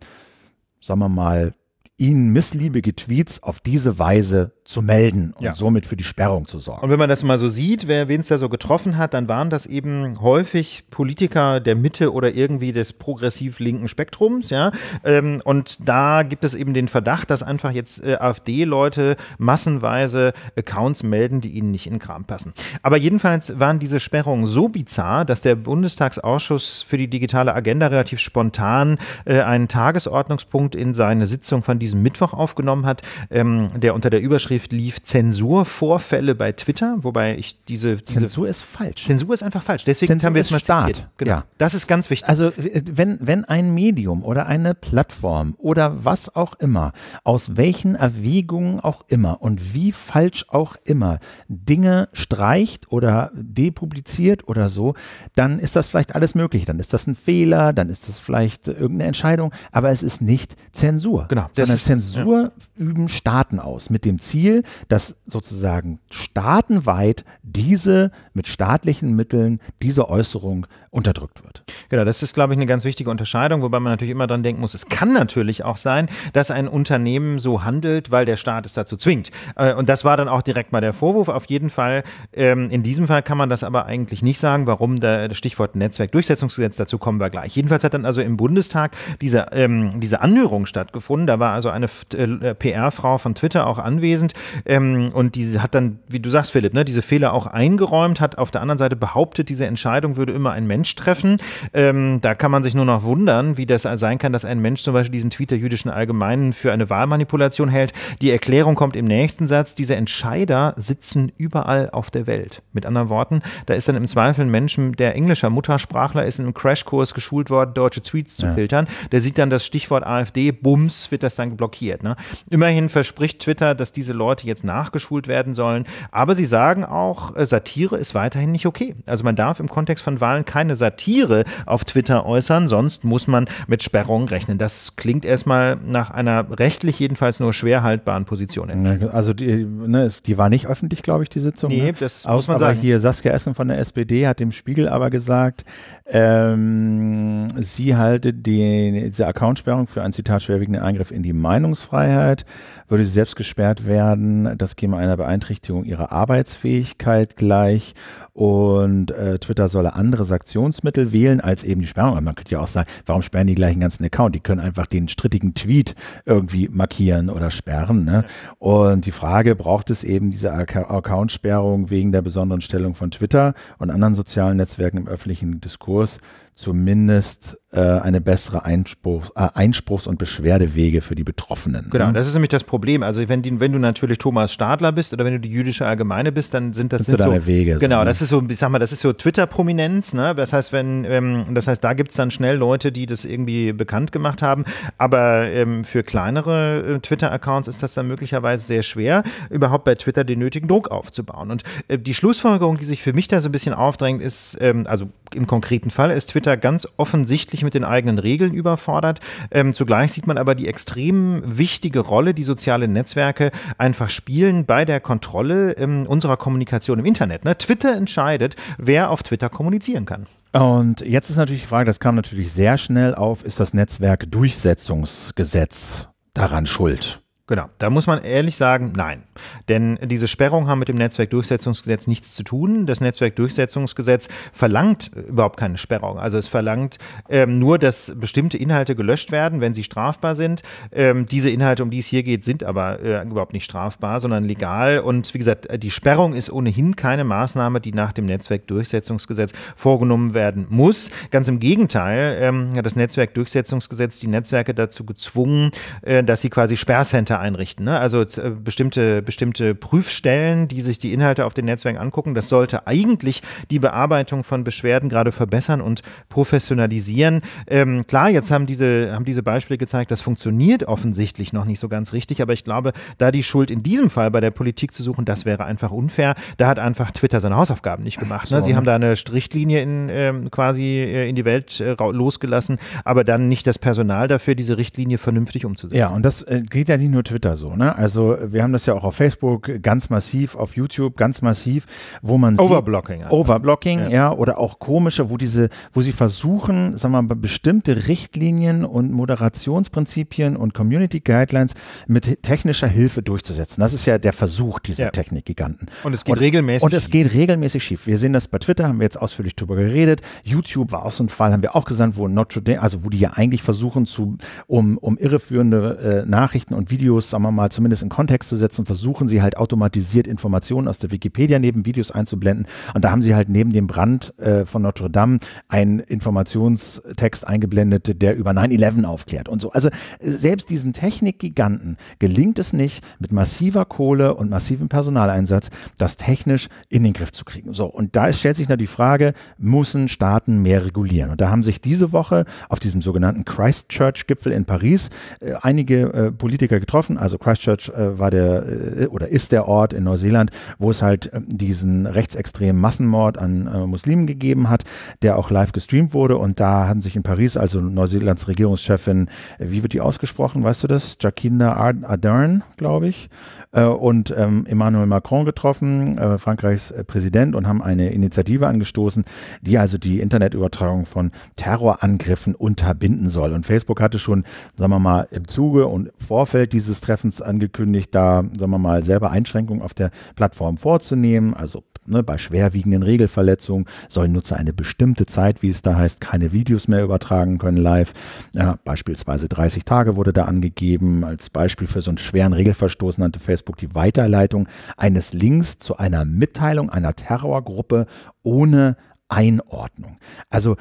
S1: sagen wir mal, ihnen missliebige Tweets auf diese Weise zu melden und ja. somit für die Sperrung zu sorgen.
S2: Und wenn man das mal so sieht, wer wen es da so getroffen hat, dann waren das eben häufig Politiker der Mitte oder irgendwie des progressiv linken Spektrums, ja. Ähm, und da gibt es eben den Verdacht, dass einfach jetzt äh, AfD-Leute massenweise Accounts melden, die ihnen nicht in den Kram passen. Aber jedenfalls waren diese Sperrungen so bizarr, dass der Bundestagsausschuss für die digitale Agenda relativ spontan äh, einen Tagesordnungspunkt in seine Sitzung von diesem Mittwoch aufgenommen hat, ähm, der unter der Überschrift Überschrift lief Zensurvorfälle bei Twitter, wobei ich diese, diese Zensur ist falsch. Zensur ist einfach falsch. Deswegen Zensur haben wir es mal Staat. zitiert. Genau. Ja.
S1: Das ist ganz wichtig. Also wenn, wenn ein Medium oder eine Plattform oder was auch immer, aus welchen Erwägungen auch immer und wie falsch auch immer Dinge streicht oder depubliziert oder so, dann ist das vielleicht alles möglich. Dann ist das ein Fehler, dann ist das vielleicht irgendeine Entscheidung, aber es ist nicht Zensur. Genau. Das ist, Zensur ja. üben Staaten aus mit dem Ziel, Ziel, dass sozusagen staatenweit diese mit staatlichen Mitteln diese Äußerung unterdrückt wird.
S2: Genau, das ist, glaube ich, eine ganz wichtige Unterscheidung, wobei man natürlich immer dran denken muss, es kann natürlich auch sein, dass ein Unternehmen so handelt, weil der Staat es dazu zwingt. Äh, und das war dann auch direkt mal der Vorwurf. Auf jeden Fall, ähm, in diesem Fall kann man das aber eigentlich nicht sagen, warum das Stichwort Netzwerkdurchsetzungsgesetz, dazu kommen wir gleich. Jedenfalls hat dann also im Bundestag diese, ähm, diese Anhörung stattgefunden. Da war also eine äh, PR-Frau von Twitter auch anwesend, ähm, und diese hat dann, wie du sagst, Philipp, ne, diese Fehler auch eingeräumt, hat auf der anderen Seite behauptet, diese Entscheidung würde immer ein Mensch treffen. Ähm, da kann man sich nur noch wundern, wie das sein kann, dass ein Mensch zum Beispiel diesen Tweet der jüdischen Allgemeinen für eine Wahlmanipulation hält. Die Erklärung kommt im nächsten Satz. Diese Entscheider sitzen überall auf der Welt. Mit anderen Worten, da ist dann im Zweifel ein Mensch, der englischer Muttersprachler ist, in einem Crashkurs geschult worden, deutsche Tweets zu ja. filtern. Der sieht dann das Stichwort AfD, Bums, wird das dann blockiert. Ne? Immerhin verspricht Twitter, dass diese Leute Leute jetzt nachgeschult werden sollen. Aber sie sagen auch, äh, Satire ist weiterhin nicht okay. Also man darf im Kontext von Wahlen keine Satire auf Twitter äußern, sonst muss man mit Sperrungen rechnen. Das klingt erstmal nach einer rechtlich jedenfalls nur schwer haltbaren Position. Ne,
S1: also die, ne, die war nicht öffentlich, glaube ich, die Sitzung. Nee, ne? das Aus, muss man aber sagen. Hier Saskia Essen von der SPD hat dem Spiegel aber gesagt, ähm, sie halte die, diese Accountsperrung für einen Zitat schwerwiegenden Eingriff in die Meinungsfreiheit würde sie selbst gesperrt werden. Das käme einer Beeinträchtigung ihrer Arbeitsfähigkeit gleich. Und äh, Twitter solle andere Sanktionsmittel wählen als eben die Sperrung. man könnte ja auch sagen, warum sperren die gleich einen ganzen Account? Die können einfach den strittigen Tweet irgendwie markieren oder sperren. Ne? Und die Frage, braucht es eben diese Account-Sperrung wegen der besonderen Stellung von Twitter und anderen sozialen Netzwerken im öffentlichen Diskurs? zumindest äh, eine bessere Einspruch, äh, Einspruchs- und Beschwerdewege für die Betroffenen.
S2: Ne? Genau, ne? das ist nämlich das Problem. Also wenn, die, wenn du natürlich Thomas Stadler bist oder wenn du die jüdische Allgemeine bist, dann sind das, genau, das sind so Wege. Genau, so, ne? das ist so, ich sag mal, das ist so Twitter-Prominenz. Ne? Das heißt, wenn, ähm, das heißt, da gibt es dann schnell Leute, die das irgendwie bekannt gemacht haben. Aber ähm, für kleinere äh, Twitter-Accounts ist das dann möglicherweise sehr schwer, überhaupt bei Twitter den nötigen Druck aufzubauen. Und äh, die Schlussfolgerung, die sich für mich da so ein bisschen aufdrängt, ist, ähm, also im konkreten Fall ist Twitter Twitter ganz offensichtlich mit den eigenen Regeln überfordert. Ähm, zugleich sieht man aber die extrem wichtige Rolle, die soziale Netzwerke einfach spielen bei der Kontrolle ähm, unserer Kommunikation im Internet. Ne? Twitter entscheidet, wer auf Twitter kommunizieren kann. Und jetzt ist natürlich
S1: die Frage, das kam natürlich sehr schnell auf, ist das Netzwerkdurchsetzungsgesetz daran
S2: schuld? Genau, da muss man ehrlich sagen, nein. Denn diese Sperrungen haben mit dem Netzwerkdurchsetzungsgesetz nichts zu tun. Das Netzwerkdurchsetzungsgesetz verlangt äh, überhaupt keine Sperrung. Also es verlangt ähm, nur, dass bestimmte Inhalte gelöscht werden, wenn sie strafbar sind. Ähm, diese Inhalte, um die es hier geht, sind aber äh, überhaupt nicht strafbar, sondern legal. Und wie gesagt, äh, die Sperrung ist ohnehin keine Maßnahme, die nach dem Netzwerkdurchsetzungsgesetz vorgenommen werden muss. Ganz im Gegenteil ähm, hat das Netzwerkdurchsetzungsgesetz die Netzwerke dazu gezwungen, äh, dass sie quasi Sperrcenter einrichten. Ne? Also äh, bestimmte, bestimmte Prüfstellen, die sich die Inhalte auf den Netzwerken angucken. Das sollte eigentlich die Bearbeitung von Beschwerden gerade verbessern und professionalisieren. Ähm, klar, jetzt haben diese, haben diese Beispiele gezeigt, das funktioniert offensichtlich noch nicht so ganz richtig. Aber ich glaube, da die Schuld in diesem Fall bei der Politik zu suchen, das wäre einfach unfair. Da hat einfach Twitter seine Hausaufgaben nicht gemacht. Ne? So. Sie haben ne? da eine Strichlinie in, ähm, quasi äh, in die Welt äh, losgelassen, aber dann nicht das Personal dafür, diese Richtlinie vernünftig umzusetzen. Ja, und das
S1: äh, geht ja nicht nur Twitter so, ne? Also wir haben das ja auch auf Facebook ganz massiv, auf YouTube ganz massiv, wo man Overblocking. Sieht, also. Overblocking, ja. ja. oder auch komische, wo diese, wo sie versuchen, sagen wir mal, bestimmte Richtlinien und Moderationsprinzipien und Community Guidelines mit technischer Hilfe durchzusetzen. Das ist ja der Versuch dieser ja. Technikgiganten. Und es geht und, regelmäßig Und es geht regelmäßig schief. Wir sehen das bei Twitter, haben wir jetzt ausführlich drüber geredet. YouTube war auch so ein Fall, haben wir auch gesagt, wo Notre Dame, also wo die ja eigentlich versuchen zu, um, um irreführende äh, Nachrichten und Videos Videos, sagen wir mal, zumindest in Kontext zu setzen, versuchen sie halt automatisiert Informationen aus der Wikipedia neben Videos einzublenden. Und da haben sie halt neben dem Brand äh, von Notre Dame einen Informationstext eingeblendet, der über 9-11 aufklärt und so. Also selbst diesen Technikgiganten gelingt es nicht, mit massiver Kohle und massivem Personaleinsatz das technisch in den Griff zu kriegen. So, und da stellt sich dann die Frage, müssen Staaten mehr regulieren? Und da haben sich diese Woche auf diesem sogenannten Christchurch-Gipfel in Paris äh, einige äh, Politiker getroffen getroffen. Also Christchurch äh, war der äh, oder ist der Ort in Neuseeland, wo es halt äh, diesen rechtsextremen Massenmord an äh, Muslimen gegeben hat, der auch live gestreamt wurde. Und da haben sich in Paris, also Neuseelands Regierungschefin, äh, wie wird die ausgesprochen, weißt du das? Jacinda Ardern, glaube ich, äh, und ähm, Emmanuel Macron getroffen, äh, Frankreichs Präsident, und haben eine Initiative angestoßen, die also die Internetübertragung von Terrorangriffen unterbinden soll. Und Facebook hatte schon, sagen wir mal, im Zuge und Vorfeld dieses des Treffens angekündigt, da, sagen wir mal, selber Einschränkungen auf der Plattform vorzunehmen. Also ne, bei schwerwiegenden Regelverletzungen sollen Nutzer eine bestimmte Zeit, wie es da heißt, keine Videos mehr übertragen können live. Ja, beispielsweise 30 Tage wurde da angegeben. Als Beispiel für so einen schweren Regelverstoß nannte Facebook die Weiterleitung eines Links zu einer Mitteilung einer Terrorgruppe ohne Einordnung. Also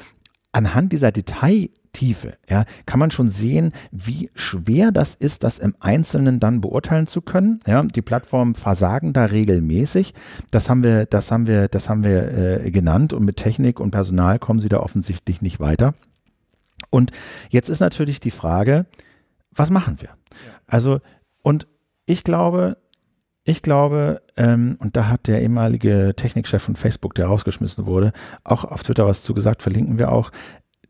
S1: anhand dieser Detail Tiefe, ja, kann man schon sehen, wie schwer das ist, das im Einzelnen dann beurteilen zu können. Ja, die Plattformen versagen da regelmäßig. Das haben wir, das haben wir, das haben wir äh, genannt und mit Technik und Personal kommen sie da offensichtlich nicht weiter. Und jetzt ist natürlich die Frage, was machen wir? Also, und ich glaube, ich glaube, ähm, und da hat der ehemalige Technikchef von Facebook, der rausgeschmissen wurde, auch auf Twitter was zugesagt, verlinken wir auch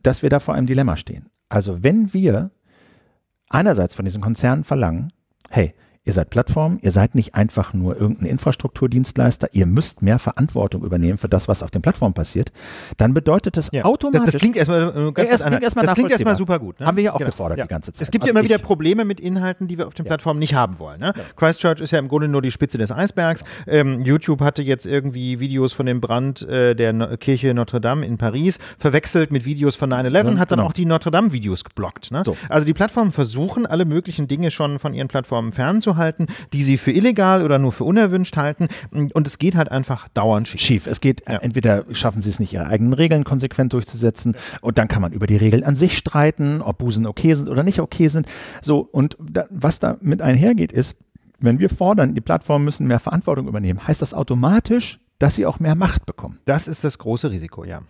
S1: dass wir da vor einem Dilemma stehen. Also wenn wir einerseits von diesen Konzernen verlangen, hey, Ihr seid Plattform, ihr seid nicht einfach nur irgendein Infrastrukturdienstleister, ihr müsst mehr Verantwortung übernehmen für das, was auf den Plattformen passiert, dann bedeutet das ja. automatisch. Das, das, klingt erstmal, äh, ganz das, klingt erstmal das klingt erstmal super gut. Ne? Haben wir ja auch genau. gefordert ja. die ganze Zeit. Es gibt also ja immer wieder
S2: Probleme mit Inhalten, die wir auf den ja. Plattformen nicht haben wollen. Ne? Christchurch ist ja im Grunde nur die Spitze des Eisbergs. Ähm, YouTube hatte jetzt irgendwie Videos von dem Brand äh, der no Kirche Notre Dame in Paris verwechselt mit Videos von 9-11, hat dann genau. auch die Notre Dame-Videos geblockt. Ne? So. Also die Plattformen versuchen alle möglichen Dinge schon von ihren Plattformen fernzuhalten vorhalten, die sie für illegal oder nur für unerwünscht halten. Und es geht halt einfach dauernd schief. schief. Es geht, ja. entweder schaffen sie es nicht, ihre eigenen Regeln konsequent durchzusetzen und dann
S1: kann man über die Regeln an sich streiten, ob Busen okay sind oder nicht okay sind. So, und da, was damit einhergeht ist, wenn wir fordern, die Plattformen müssen mehr Verantwortung übernehmen, heißt das automatisch, dass sie auch mehr Macht bekommen. Das ist das
S2: große Risiko, ja.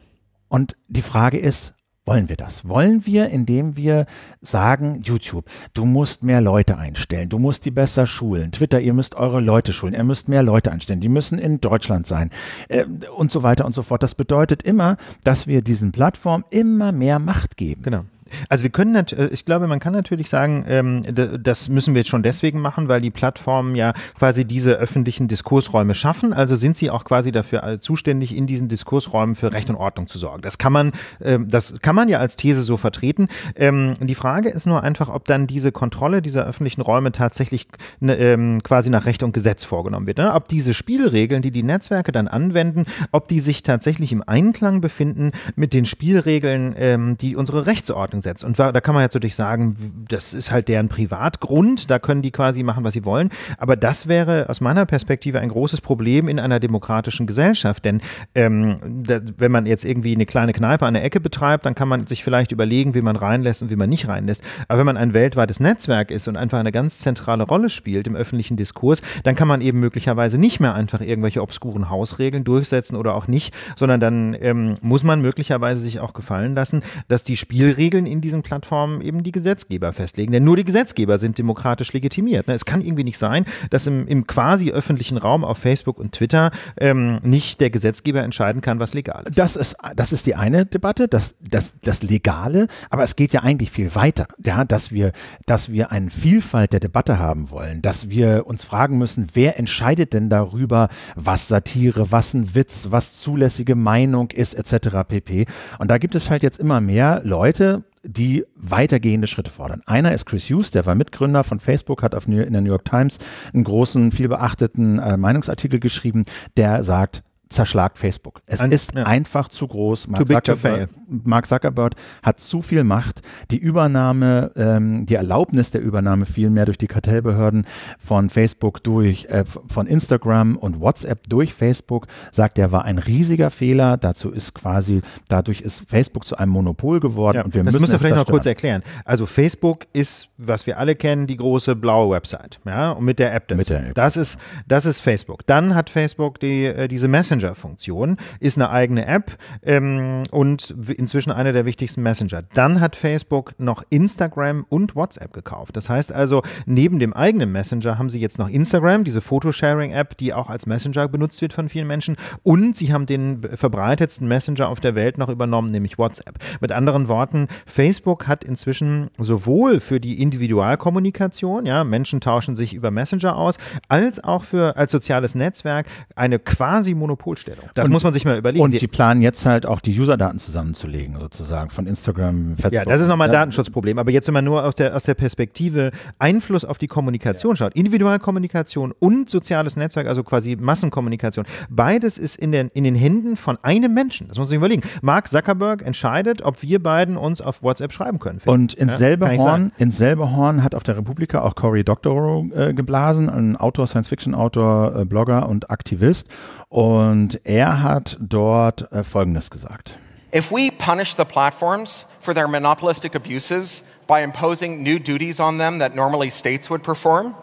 S1: Und die Frage ist, wollen wir das? Wollen wir, indem wir sagen, YouTube, du musst mehr Leute einstellen, du musst die besser schulen, Twitter, ihr müsst eure Leute schulen, ihr müsst mehr Leute einstellen, die müssen in Deutschland
S2: sein äh, und so weiter und so fort. Das bedeutet immer, dass wir diesen Plattformen immer mehr Macht geben. Genau also wir können, äh, ich glaube, man kann natürlich sagen, ähm, das müssen wir jetzt schon deswegen machen, weil die Plattformen ja quasi diese öffentlichen Diskursräume schaffen. Also sind sie auch quasi dafür zuständig, in diesen Diskursräumen für Recht und Ordnung zu sorgen. Das kann man, ähm, das kann man ja als These so vertreten. Ähm, die Frage ist nur einfach, ob dann diese Kontrolle dieser öffentlichen Räume tatsächlich ne, quasi nach Recht und Gesetz vorgenommen wird. Ne? Ob diese Spielregeln, die die Netzwerke dann anwenden, ob die sich tatsächlich im Einklang befinden mit den Spielregeln, die unsere Rechtsordnung Haken setzt. Und da kann man jetzt natürlich sagen, das ist halt deren Privatgrund, da können die quasi machen, was sie wollen. Aber das wäre aus meiner Perspektive ein großes Problem in einer demokratischen Gesellschaft. Denn ähm, da, wenn man jetzt irgendwie eine kleine Kneipe an der Ecke betreibt, dann kann man sich vielleicht überlegen, wie man reinlässt und wie man nicht reinlässt. Aber wenn man ein weltweites Netzwerk ist und einfach eine ganz zentrale Rolle spielt im öffentlichen Diskurs, dann kann man eben möglicherweise nicht mehr einfach irgendwelche obskuren Hausregeln durchsetzen oder auch nicht, sondern dann ähm, muss man möglicherweise sich auch gefallen lassen, dass die Spielregeln in diesen Plattformen eben die Gesetzgeber festlegen. Denn nur die Gesetzgeber sind demokratisch legitimiert. Ne? Es kann irgendwie nicht sein, dass im, im quasi öffentlichen Raum auf Facebook und Twitter ähm, nicht der Gesetzgeber entscheiden kann, was legal
S1: ist. Das ist, das ist die eine Debatte, das, das, das Legale, aber es geht ja eigentlich viel weiter, ja, dass wir, dass wir eine Vielfalt der Debatte haben wollen, dass wir uns fragen müssen, wer entscheidet denn darüber, was Satire, was ein Witz, was zulässige Meinung ist, etc. pp. Und da gibt es halt jetzt immer mehr Leute, die weitergehende Schritte fordern. Einer ist Chris Hughes, der war Mitgründer von Facebook, hat auf New, in der New York Times einen großen, viel beachteten äh, Meinungsartikel geschrieben, der sagt, zerschlagt Facebook. Es Ein, ist ja. einfach zu groß. Mark Zuckerberg, Mark, Zuckerberg, hat zu viel Macht. Die Übernahme, ähm, die Erlaubnis der Übernahme vielmehr durch die Kartellbehörden von Facebook durch, äh, von Instagram und WhatsApp durch Facebook, sagt er, war ein riesiger Fehler. Dazu ist quasi, dadurch ist Facebook zu einem Monopol
S2: geworden. Ja, und wir das müssen wir vielleicht noch kurz erklären. Also Facebook ist, was wir alle kennen, die große blaue Website. Ja, und mit der App dazu. Mit der App. Das ist, das ist Facebook. Dann hat Facebook die, äh, diese Messenger Messenger-Funktion, ist eine eigene App ähm, und inzwischen einer der wichtigsten Messenger. Dann hat Facebook noch Instagram und WhatsApp gekauft. Das heißt also, neben dem eigenen Messenger haben sie jetzt noch Instagram, diese Photosharing-App, die auch als Messenger benutzt wird von vielen Menschen. Und sie haben den verbreitetsten Messenger auf der Welt noch übernommen, nämlich WhatsApp. Mit anderen Worten, Facebook hat inzwischen sowohl für die Individualkommunikation, ja, Menschen tauschen sich über Messenger aus, als auch für als soziales Netzwerk eine quasi monopol Monopolstellung. Das und, muss man sich mal überlegen. Und Sie die planen jetzt halt auch die Userdaten zusammenzulegen,
S1: sozusagen, von Instagram, Facebook.
S2: Ja, das ist nochmal ein Datenschutzproblem. Aber jetzt, wenn man nur aus der, aus der Perspektive Einfluss auf die Kommunikation ja. schaut, Individualkommunikation und soziales Netzwerk, also quasi Massenkommunikation, beides ist in den, in den Händen von einem Menschen. Das muss man sich überlegen. Mark Zuckerberg entscheidet, ob wir beiden uns auf WhatsApp schreiben können. Und ins ja, selbe, Horn,
S1: ins selbe Horn hat auf der Republika auch Cory Doctorow äh, geblasen, ein Autor, Science-Fiction-Autor, äh, Blogger und Aktivist. Und und er hat dort äh, Folgendes gesagt.
S2: If we punish the platforms for their monopolistic abuses by imposing new duties on them that normally states would perform,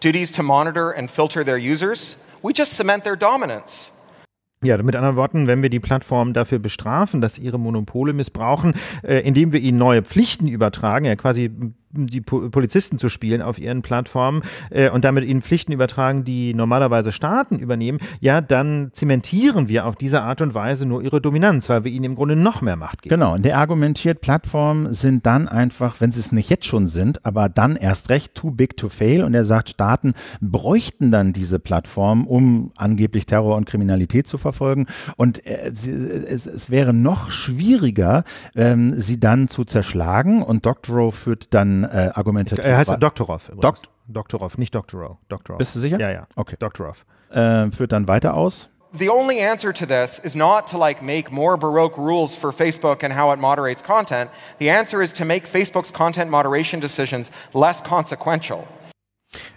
S2: duties to monitor and filter their users, we just cement their dominance. Ja, mit anderen Worten, wenn wir die Plattformen dafür bestrafen, dass ihre Monopole missbrauchen, äh, indem wir ihnen neue Pflichten übertragen, ja quasi die Polizisten zu spielen auf ihren Plattformen äh, und damit ihnen Pflichten übertragen, die normalerweise Staaten übernehmen, ja, dann zementieren wir auf diese Art und Weise nur ihre Dominanz, weil wir ihnen im Grunde noch mehr Macht geben.
S1: Genau, und der argumentiert, Plattformen sind dann einfach, wenn sie es nicht jetzt schon sind, aber dann erst recht too big to fail. Und er sagt, Staaten bräuchten dann diese Plattformen, um angeblich Terror und Kriminalität zu verfolgen. Und äh, es, es, wäre noch schwieriger, ähm, sie dann zu zerschlagen. Und Doctorow führt dann dann äh, argumentativ. Er heißt Doktorow.
S2: Doktorov. Dokt nicht Doktorow. Doktorov. Bist du sicher? Ja, ja. Okay. Doktorow.
S1: Äh, führt dann weiter aus.
S2: The only answer to this is not to like make more baroque rules for Facebook and how it moderates content. The answer is to make Facebook's content moderation decisions less consequential.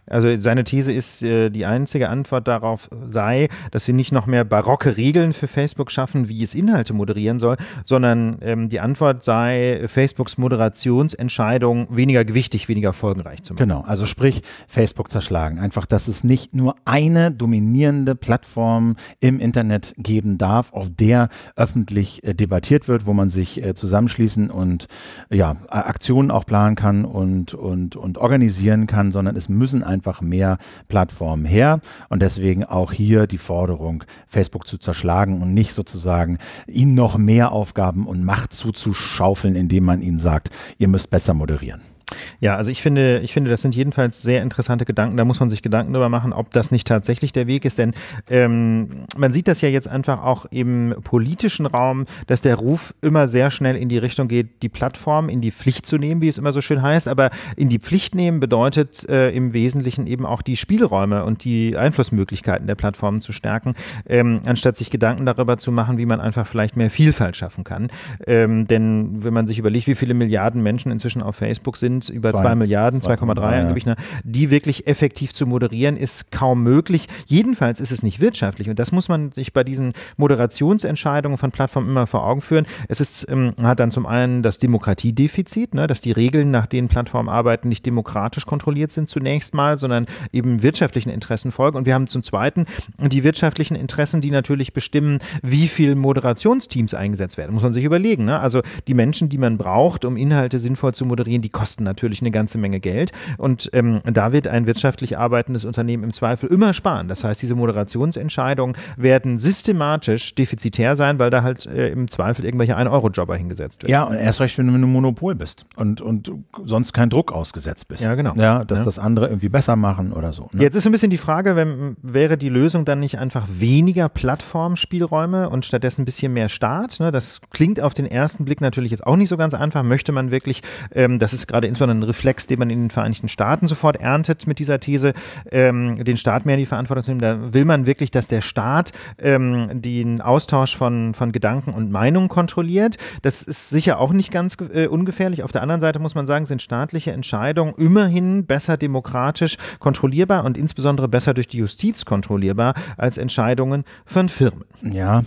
S2: Also seine These ist, äh, die einzige Antwort darauf sei, dass wir nicht noch mehr barocke Regeln für Facebook schaffen, wie es Inhalte moderieren soll, sondern ähm, die Antwort sei, Facebooks Moderationsentscheidung weniger gewichtig, weniger folgenreich zu machen. Genau, also sprich,
S1: Facebook zerschlagen. Einfach, dass es nicht nur eine dominierende Plattform im Internet geben darf, auf der öffentlich äh, debattiert wird, wo man sich äh, zusammenschließen und ja, Aktionen auch planen kann und, und, und organisieren kann, sondern es müssen einfach einfach mehr Plattformen her und deswegen auch hier die Forderung, Facebook zu zerschlagen und nicht sozusagen ihm noch mehr Aufgaben und Macht zuzuschaufeln, indem man ihnen sagt, ihr müsst besser moderieren.
S2: Ja, also ich finde, ich finde, das sind jedenfalls sehr interessante Gedanken. Da muss man sich Gedanken darüber machen, ob das nicht tatsächlich der Weg ist. Denn ähm, man sieht das ja jetzt einfach auch im politischen Raum, dass der Ruf immer sehr schnell in die Richtung geht, die Plattform in die Pflicht zu nehmen, wie es immer so schön heißt. Aber in die Pflicht nehmen bedeutet äh, im Wesentlichen eben auch die Spielräume und die Einflussmöglichkeiten der Plattformen zu stärken, ähm, anstatt sich Gedanken darüber zu machen, wie man einfach vielleicht mehr Vielfalt schaffen kann. Ähm, denn wenn man sich überlegt, wie viele Milliarden Menschen inzwischen auf Facebook sind, sind über 2 Milliarden, 2,3 angeblich, ne, die wirklich effektiv zu moderieren, ist kaum möglich. Jedenfalls ist es nicht wirtschaftlich und das muss man sich bei diesen Moderationsentscheidungen von Plattformen immer vor Augen führen. Es ist, ähm, hat dann zum einen das Demokratiedefizit, ne, dass die Regeln, nach denen Plattformen arbeiten, nicht demokratisch kontrolliert sind zunächst mal, sondern eben wirtschaftlichen Interessen folgen. Und wir haben zum Zweiten die wirtschaftlichen Interessen, die natürlich bestimmen, wie viel Moderationsteams eingesetzt werden. Muss man sich überlegen. Ne? Also die Menschen, die man braucht, um Inhalte sinnvoll zu moderieren, die kosten natürlich eine ganze Menge Geld. Und ähm, da wird ein wirtschaftlich arbeitendes Unternehmen im Zweifel immer sparen. Das heißt, diese Moderationsentscheidungen werden systematisch defizitär sein, weil da halt äh, im Zweifel irgendwelche 1-Euro-Jobber hingesetzt werden.
S1: Ja, und erst recht, wenn du ein Monopol bist und, und sonst kein Druck ausgesetzt bist. Ja, genau. Ja, dass ja. das andere irgendwie besser machen oder so. Ne? Jetzt ist
S2: ein bisschen die Frage, wenn, wäre die Lösung dann nicht einfach weniger Plattformspielräume und stattdessen ein bisschen mehr Staat? Ne? Das klingt auf den ersten Blick natürlich jetzt auch nicht so ganz einfach. Möchte man wirklich, ähm, das ist gerade in insbesondere ein Reflex, den man in den Vereinigten Staaten sofort erntet mit dieser These, ähm, den Staat mehr in die Verantwortung zu nehmen. Da will man wirklich, dass der Staat ähm, den Austausch von, von Gedanken und Meinungen kontrolliert. Das ist sicher auch nicht ganz äh, ungefährlich. Auf der anderen Seite muss man sagen, sind staatliche Entscheidungen immerhin besser demokratisch kontrollierbar und insbesondere besser durch die Justiz kontrollierbar als Entscheidungen von Firmen. Ja,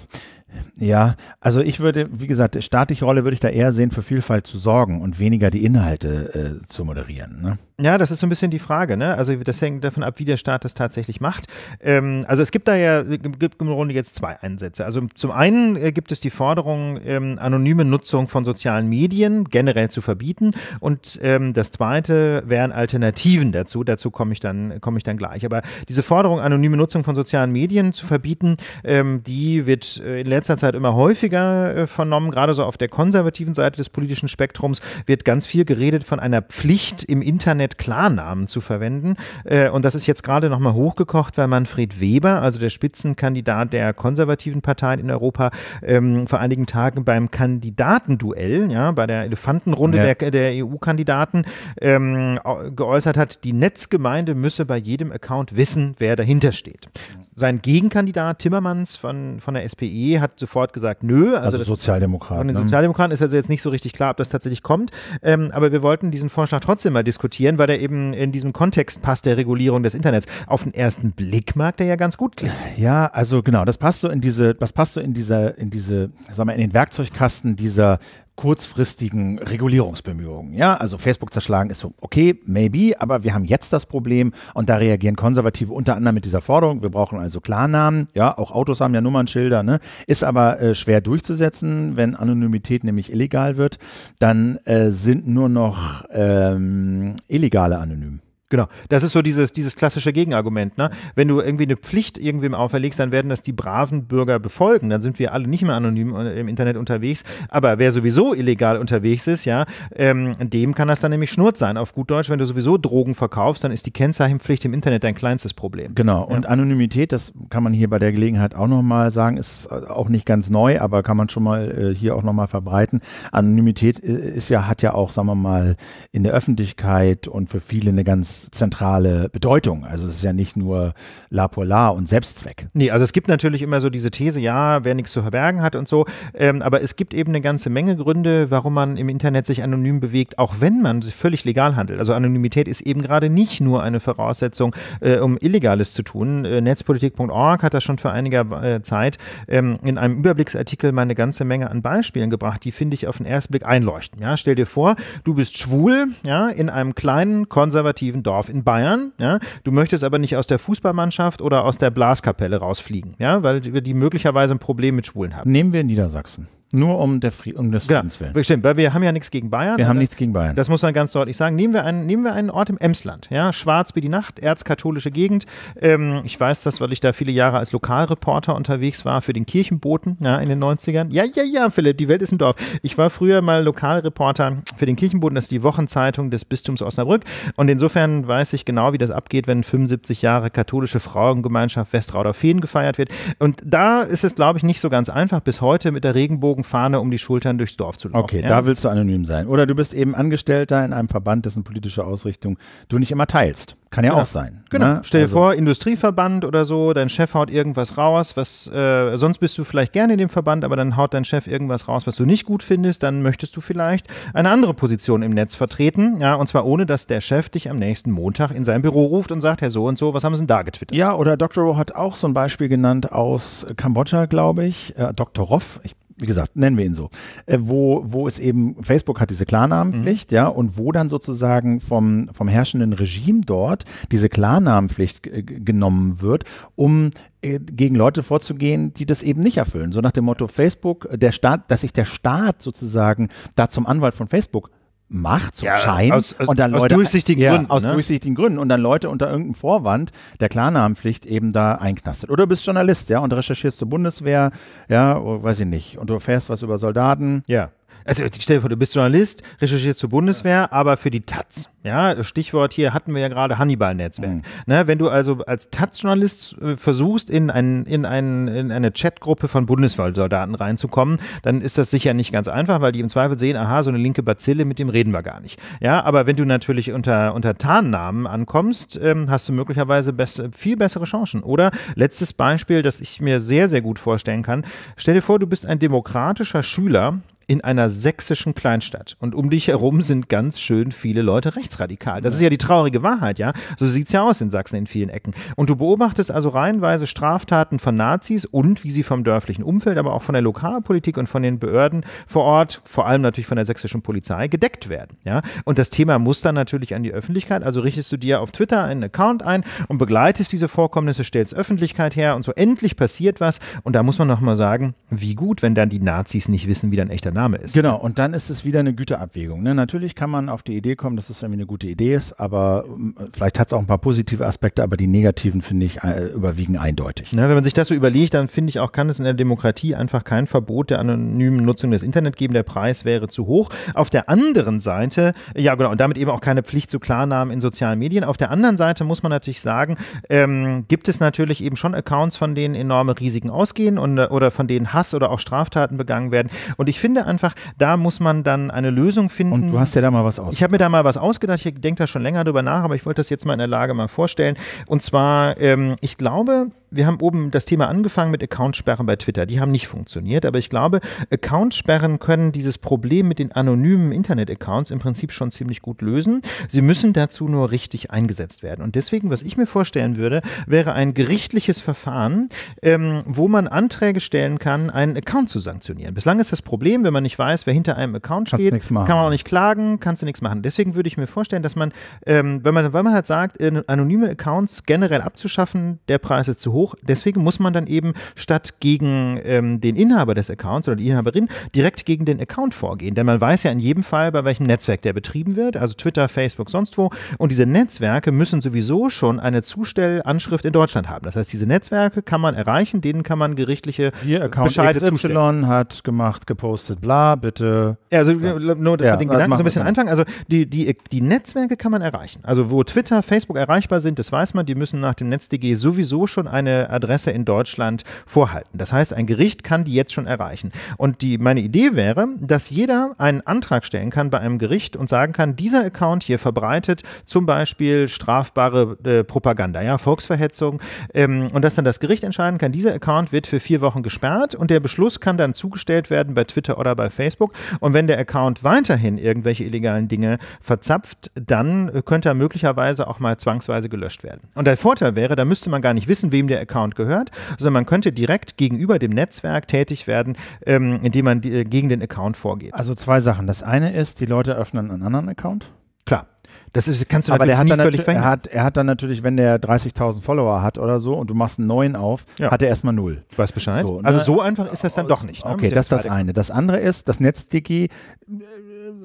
S2: ja, also ich würde, wie gesagt, staatliche Rolle würde ich da eher sehen, für Vielfalt
S1: zu sorgen und weniger die Inhalte äh, zu moderieren. Ne?
S2: Ja, das ist so ein bisschen die Frage. Ne? Also das hängt davon ab, wie der Staat das tatsächlich macht. Ähm, also es gibt da ja gibt im Grunde jetzt zwei Einsätze. Also zum einen äh, gibt es die Forderung, ähm, anonyme Nutzung von sozialen Medien generell zu verbieten. Und ähm, das Zweite wären Alternativen dazu. Dazu komme ich dann komme ich dann gleich. Aber diese Forderung, anonyme Nutzung von sozialen Medien zu verbieten, ähm, die wird äh, in letzter Zeit immer häufiger äh, vernommen, gerade so auf der konservativen Seite des politischen Spektrums wird ganz viel geredet von einer Pflicht, im Internet Klarnamen zu verwenden. Äh, und das ist jetzt gerade nochmal hochgekocht, weil Manfred Weber, also der Spitzenkandidat der konservativen Parteien in Europa, ähm, vor einigen Tagen beim Kandidatenduell, ja, bei der Elefantenrunde ja. der, der EU-Kandidaten, ähm, geäußert hat, die Netzgemeinde müsse bei jedem Account wissen, wer dahinter steht. Sein Gegenkandidat Timmermans von, von der SPE hat hat sofort gesagt, nö. Also, also
S1: Sozialdemokraten. Von den ne?
S2: Sozialdemokraten ne? ist also jetzt nicht so richtig klar, ob das tatsächlich kommt. Ähm, aber wir wollten diesen Vorschlag trotzdem mal diskutieren, weil er eben in diesem Kontext passt der Regulierung des Internets. Auf den ersten Blick mag der ja ganz gut klingen. Ja, also genau, das passt so in
S1: diese, was passt so in dieser, in diese, sag mal, in den Werkzeugkasten dieser kurzfristigen Regulierungsbemühungen. Ja, also Facebook zerschlagen ist so, okay, maybe, aber wir haben jetzt das Problem und da reagieren Konservative unter anderem mit dieser Forderung. Wir brauchen also Klarnamen. Ja, auch Autos haben ja Nummernschilder, ne? Ist aber äh, schwer durchzusetzen. Wenn Anonymität nämlich illegal wird, dann äh, sind nur noch ähm, Illegale anonym. Genau, das ist so
S2: dieses, dieses klassische Gegenargument. Ne? Wenn du irgendwie eine Pflicht irgendwem auferlegst, dann werden das die braven Bürger befolgen. Dann sind wir alle nicht mehr anonym äh, im Internet unterwegs. Aber wer sowieso illegal unterwegs ist, ja, ähm, dem kann das dann nämlich Schnurz sein. Auf gut Deutsch, wenn du sowieso Drogen verkaufst, dann ist die Kennzeichenpflicht im Internet dein kleinstes Problem.
S1: Genau, und ja. Anonymität, das kann man hier bei der Gelegenheit auch nochmal sagen, ist äh, auch nicht ganz neu, aber kann man schon mal äh, hier auch nochmal verbreiten. Anonymität äh, ist ja, hat ja auch, sagen wir mal, in der Öffentlichkeit und für viele eine ganz zentrale Bedeutung. Also es ist ja nicht nur La Polar und Selbstzweck.
S2: Nee, also es gibt natürlich immer so diese These, ja, wer nichts zu verbergen hat und so. Ähm, aber es gibt eben eine ganze Menge Gründe, warum man im Internet sich anonym bewegt, auch wenn man völlig legal handelt. Also Anonymität ist eben gerade nicht nur eine Voraussetzung, äh, um Illegales zu tun. Äh, Netzpolitik.org hat das schon vor einiger äh, Zeit ähm, in einem Überblicksartikel mal eine ganze Menge an Beispielen gebracht, die finde ich auf den ersten Blick einleuchten. Ja, stell dir vor, du bist schwul, ja, in einem kleinen konservativen Dorf in Bayern. Ja? Du möchtest aber nicht aus der Fußballmannschaft oder aus der Blaskapelle rausfliegen, ja? weil die möglicherweise ein Problem mit Schwulen haben. Nehmen wir Niedersachsen. Nur um, der Fried um des genau. Friedens willen. Stimmt, weil wir haben ja nichts gegen Bayern. Wir also, haben nichts gegen Bayern. Das muss man ganz deutlich sagen. Nehmen wir einen, nehmen wir einen Ort im Emsland, ja, schwarz wie die Nacht, erzkatholische Gegend. Ähm, ich weiß das, weil ich da viele Jahre als Lokalreporter unterwegs war für den Kirchenboten ja, in den 90ern. Ja, ja, ja, Philipp, die Welt ist ein Dorf. Ich war früher mal Lokalreporter für den Kirchenboten, das ist die Wochenzeitung des Bistums Osnabrück. Und insofern weiß ich genau, wie das abgeht, wenn 75 Jahre katholische Frauengemeinschaft Westrauder Feen gefeiert wird. Und da ist es, glaube ich, nicht so ganz einfach bis heute mit der Regenbogen Regenbogen, Fahne um die Schultern durchs Dorf zu laufen. Okay, ja? da
S1: willst du anonym sein. Oder du bist eben Angestellter in einem Verband, dessen politische Ausrichtung du nicht immer teilst. Kann ja genau. auch sein. Genau. Ne? Stell dir also. vor,
S2: Industrieverband oder so, dein Chef haut irgendwas raus, was äh, sonst bist du vielleicht gerne in dem Verband, aber dann haut dein Chef irgendwas raus, was du nicht gut findest, dann möchtest du vielleicht eine andere Position im Netz vertreten, ja, und zwar ohne, dass der Chef dich am nächsten Montag in sein Büro ruft und sagt, Herr so und so, was haben Sie denn da getwittert?
S1: Ja, oder Dr. Roh hat auch so ein Beispiel genannt aus Kambodscha, glaube ich, äh, Dr. Roff, ich wie gesagt, nennen wir ihn so, äh, wo, wo es eben, Facebook hat diese Klarnamenpflicht, mhm. ja, und wo dann sozusagen vom, vom herrschenden Regime dort diese Klarnamenpflicht äh, genommen wird, um äh, gegen Leute vorzugehen, die das eben nicht erfüllen. So nach dem Motto Facebook, der Staat, dass sich der Staat sozusagen da zum Anwalt von Facebook macht, so ja, scheint. Aus, aus, und dann Leute, aus durchsichtigen ja, Gründen. Aus ne? durchsichtigen Gründen. Und dann Leute unter irgendeinem Vorwand der Klarnamenpflicht eben da einknastet. Oder du bist Journalist, ja, und recherchierst zur Bundeswehr,
S2: ja, oh, weiß ich nicht. Und du erfährst was über Soldaten. Ja also stell dir vor, du bist Journalist, recherchierst zur Bundeswehr, aber für die Taz. Ja, Stichwort hier hatten wir ja gerade Hannibal-Netzwerk. Mhm. Ne, wenn du also als Taz-Journalist äh, versuchst, in, ein, in, ein, in eine Chatgruppe von Bundeswehrsoldaten reinzukommen, dann ist das sicher nicht ganz einfach, weil die im Zweifel sehen, aha, so eine linke Bazille, mit dem reden wir gar nicht. Ja, aber wenn du natürlich unter, unter Tarnnamen ankommst, ähm, hast du möglicherweise best, viel bessere Chancen. Oder letztes Beispiel, das ich mir sehr, sehr gut vorstellen kann. Stell dir vor, du bist ein demokratischer Schüler in einer sächsischen Kleinstadt und um dich herum sind ganz schön viele Leute rechtsradikal. Das ist ja die traurige Wahrheit, ja. So sieht es ja aus in Sachsen in vielen Ecken. Und du beobachtest also reihenweise Straftaten von Nazis und wie sie vom dörflichen Umfeld, aber auch von der Lokalpolitik und von den Behörden vor Ort, vor allem natürlich von der sächsischen Polizei, gedeckt werden. Ja? Und das Thema muss dann natürlich an die Öffentlichkeit. Also richtest du dir auf Twitter einen Account ein und begleitest diese Vorkommnisse, stellst Öffentlichkeit her und so endlich passiert was. Und da muss man nochmal sagen, wie gut, wenn dann die Nazis nicht wissen, wie dann echter Name ist. Genau, ne? und dann ist es wieder eine Güterabwägung.
S1: Ne? Natürlich kann man auf die Idee kommen, dass es irgendwie eine gute Idee ist, aber ähm, vielleicht hat es auch ein paar positive Aspekte, aber die negativen, finde ich, äh, überwiegen eindeutig.
S2: Ja, ne, wenn man sich das so überlegt, dann finde ich auch, kann es in der Demokratie einfach kein Verbot der anonymen Nutzung des Internet geben. Der Preis wäre zu hoch. Auf der anderen Seite, ja genau, und damit eben auch keine Pflicht zu Klarnamen in sozialen Medien. Auf der anderen Seite muss man natürlich sagen, ähm, gibt es natürlich eben schon Accounts, von denen enorme Risiken ausgehen und, äh, oder von denen Hass oder auch Straftaten begangen werden. Und ich finde einfach, da muss man dann eine Lösung finden. Und du hast ja da mal was ausgedacht. Ich habe mir da mal was ausgedacht, ich denke da schon länger drüber nach, aber ich wollte das jetzt mal in der Lage mal vorstellen. Und zwar, ähm, ich glaube, wir haben oben das Thema angefangen mit Accountsperren bei Twitter. Die haben nicht funktioniert, aber ich glaube, Accountsperren können dieses Problem mit den anonymen Internet-Accounts im Prinzip schon ziemlich gut lösen. Sie müssen dazu nur richtig eingesetzt werden. Und deswegen, was ich mir vorstellen würde, wäre ein gerichtliches Verfahren, ähm, wo man Anträge stellen kann, einen Account zu sanktionieren. Bislang ist das Problem, wenn man nicht weiß, wer hinter einem Account steht, kann man auch nicht klagen, kannst du nichts machen. Deswegen würde ich mir vorstellen, dass man, ähm, wenn man, wenn man halt sagt, äh, anonyme Accounts generell abzuschaffen, der Preis ist zu hoch hoch. Deswegen muss man dann eben statt gegen ähm, den Inhaber des Accounts oder die Inhaberin direkt gegen den Account vorgehen. Denn man weiß ja in jedem Fall, bei welchem Netzwerk der betrieben wird, also Twitter, Facebook, sonst wo. Und diese Netzwerke müssen sowieso schon eine Zustellanschrift in Deutschland haben. Das heißt, diese Netzwerke kann man erreichen, denen kann man gerichtliche Hier, Account Bescheide XY zustellen. hat gemacht, gepostet, bla, bitte. Ja, also ja. nur, dass ja, wir den Gedanken also so ein bisschen anfangen. Also die, die, die Netzwerke kann man erreichen. Also wo Twitter, Facebook erreichbar sind, das weiß man, die müssen nach dem NetzDG sowieso schon eine eine Adresse in Deutschland vorhalten. Das heißt, ein Gericht kann die jetzt schon erreichen. Und die, meine Idee wäre, dass jeder einen Antrag stellen kann bei einem Gericht und sagen kann, dieser Account hier verbreitet zum Beispiel strafbare äh, Propaganda, ja, Volksverhetzung. Ähm, und dass dann das Gericht entscheiden kann, dieser Account wird für vier Wochen gesperrt und der Beschluss kann dann zugestellt werden bei Twitter oder bei Facebook. Und wenn der Account weiterhin irgendwelche illegalen Dinge verzapft, dann äh, könnte er möglicherweise auch mal zwangsweise gelöscht werden. Und der Vorteil wäre, da müsste man gar nicht wissen, wem der Account gehört, sondern man könnte direkt gegenüber dem Netzwerk tätig werden, ähm, indem man die, äh, gegen den Account vorgeht. Also zwei Sachen. Das eine ist, die Leute öffnen einen anderen Account. Klar. Das ist, kannst du aber natürlich nicht völlig verhindern. Er hat,
S1: er hat dann natürlich, wenn der 30.000 Follower hat oder so und du machst einen neuen auf, ja. hat er erstmal null. Du weißt Bescheid. So, also ne? Also so einfach
S2: ist das dann doch nicht. Ne? Okay, das ist das eine.
S1: Das andere ist, das NetzDG, äh,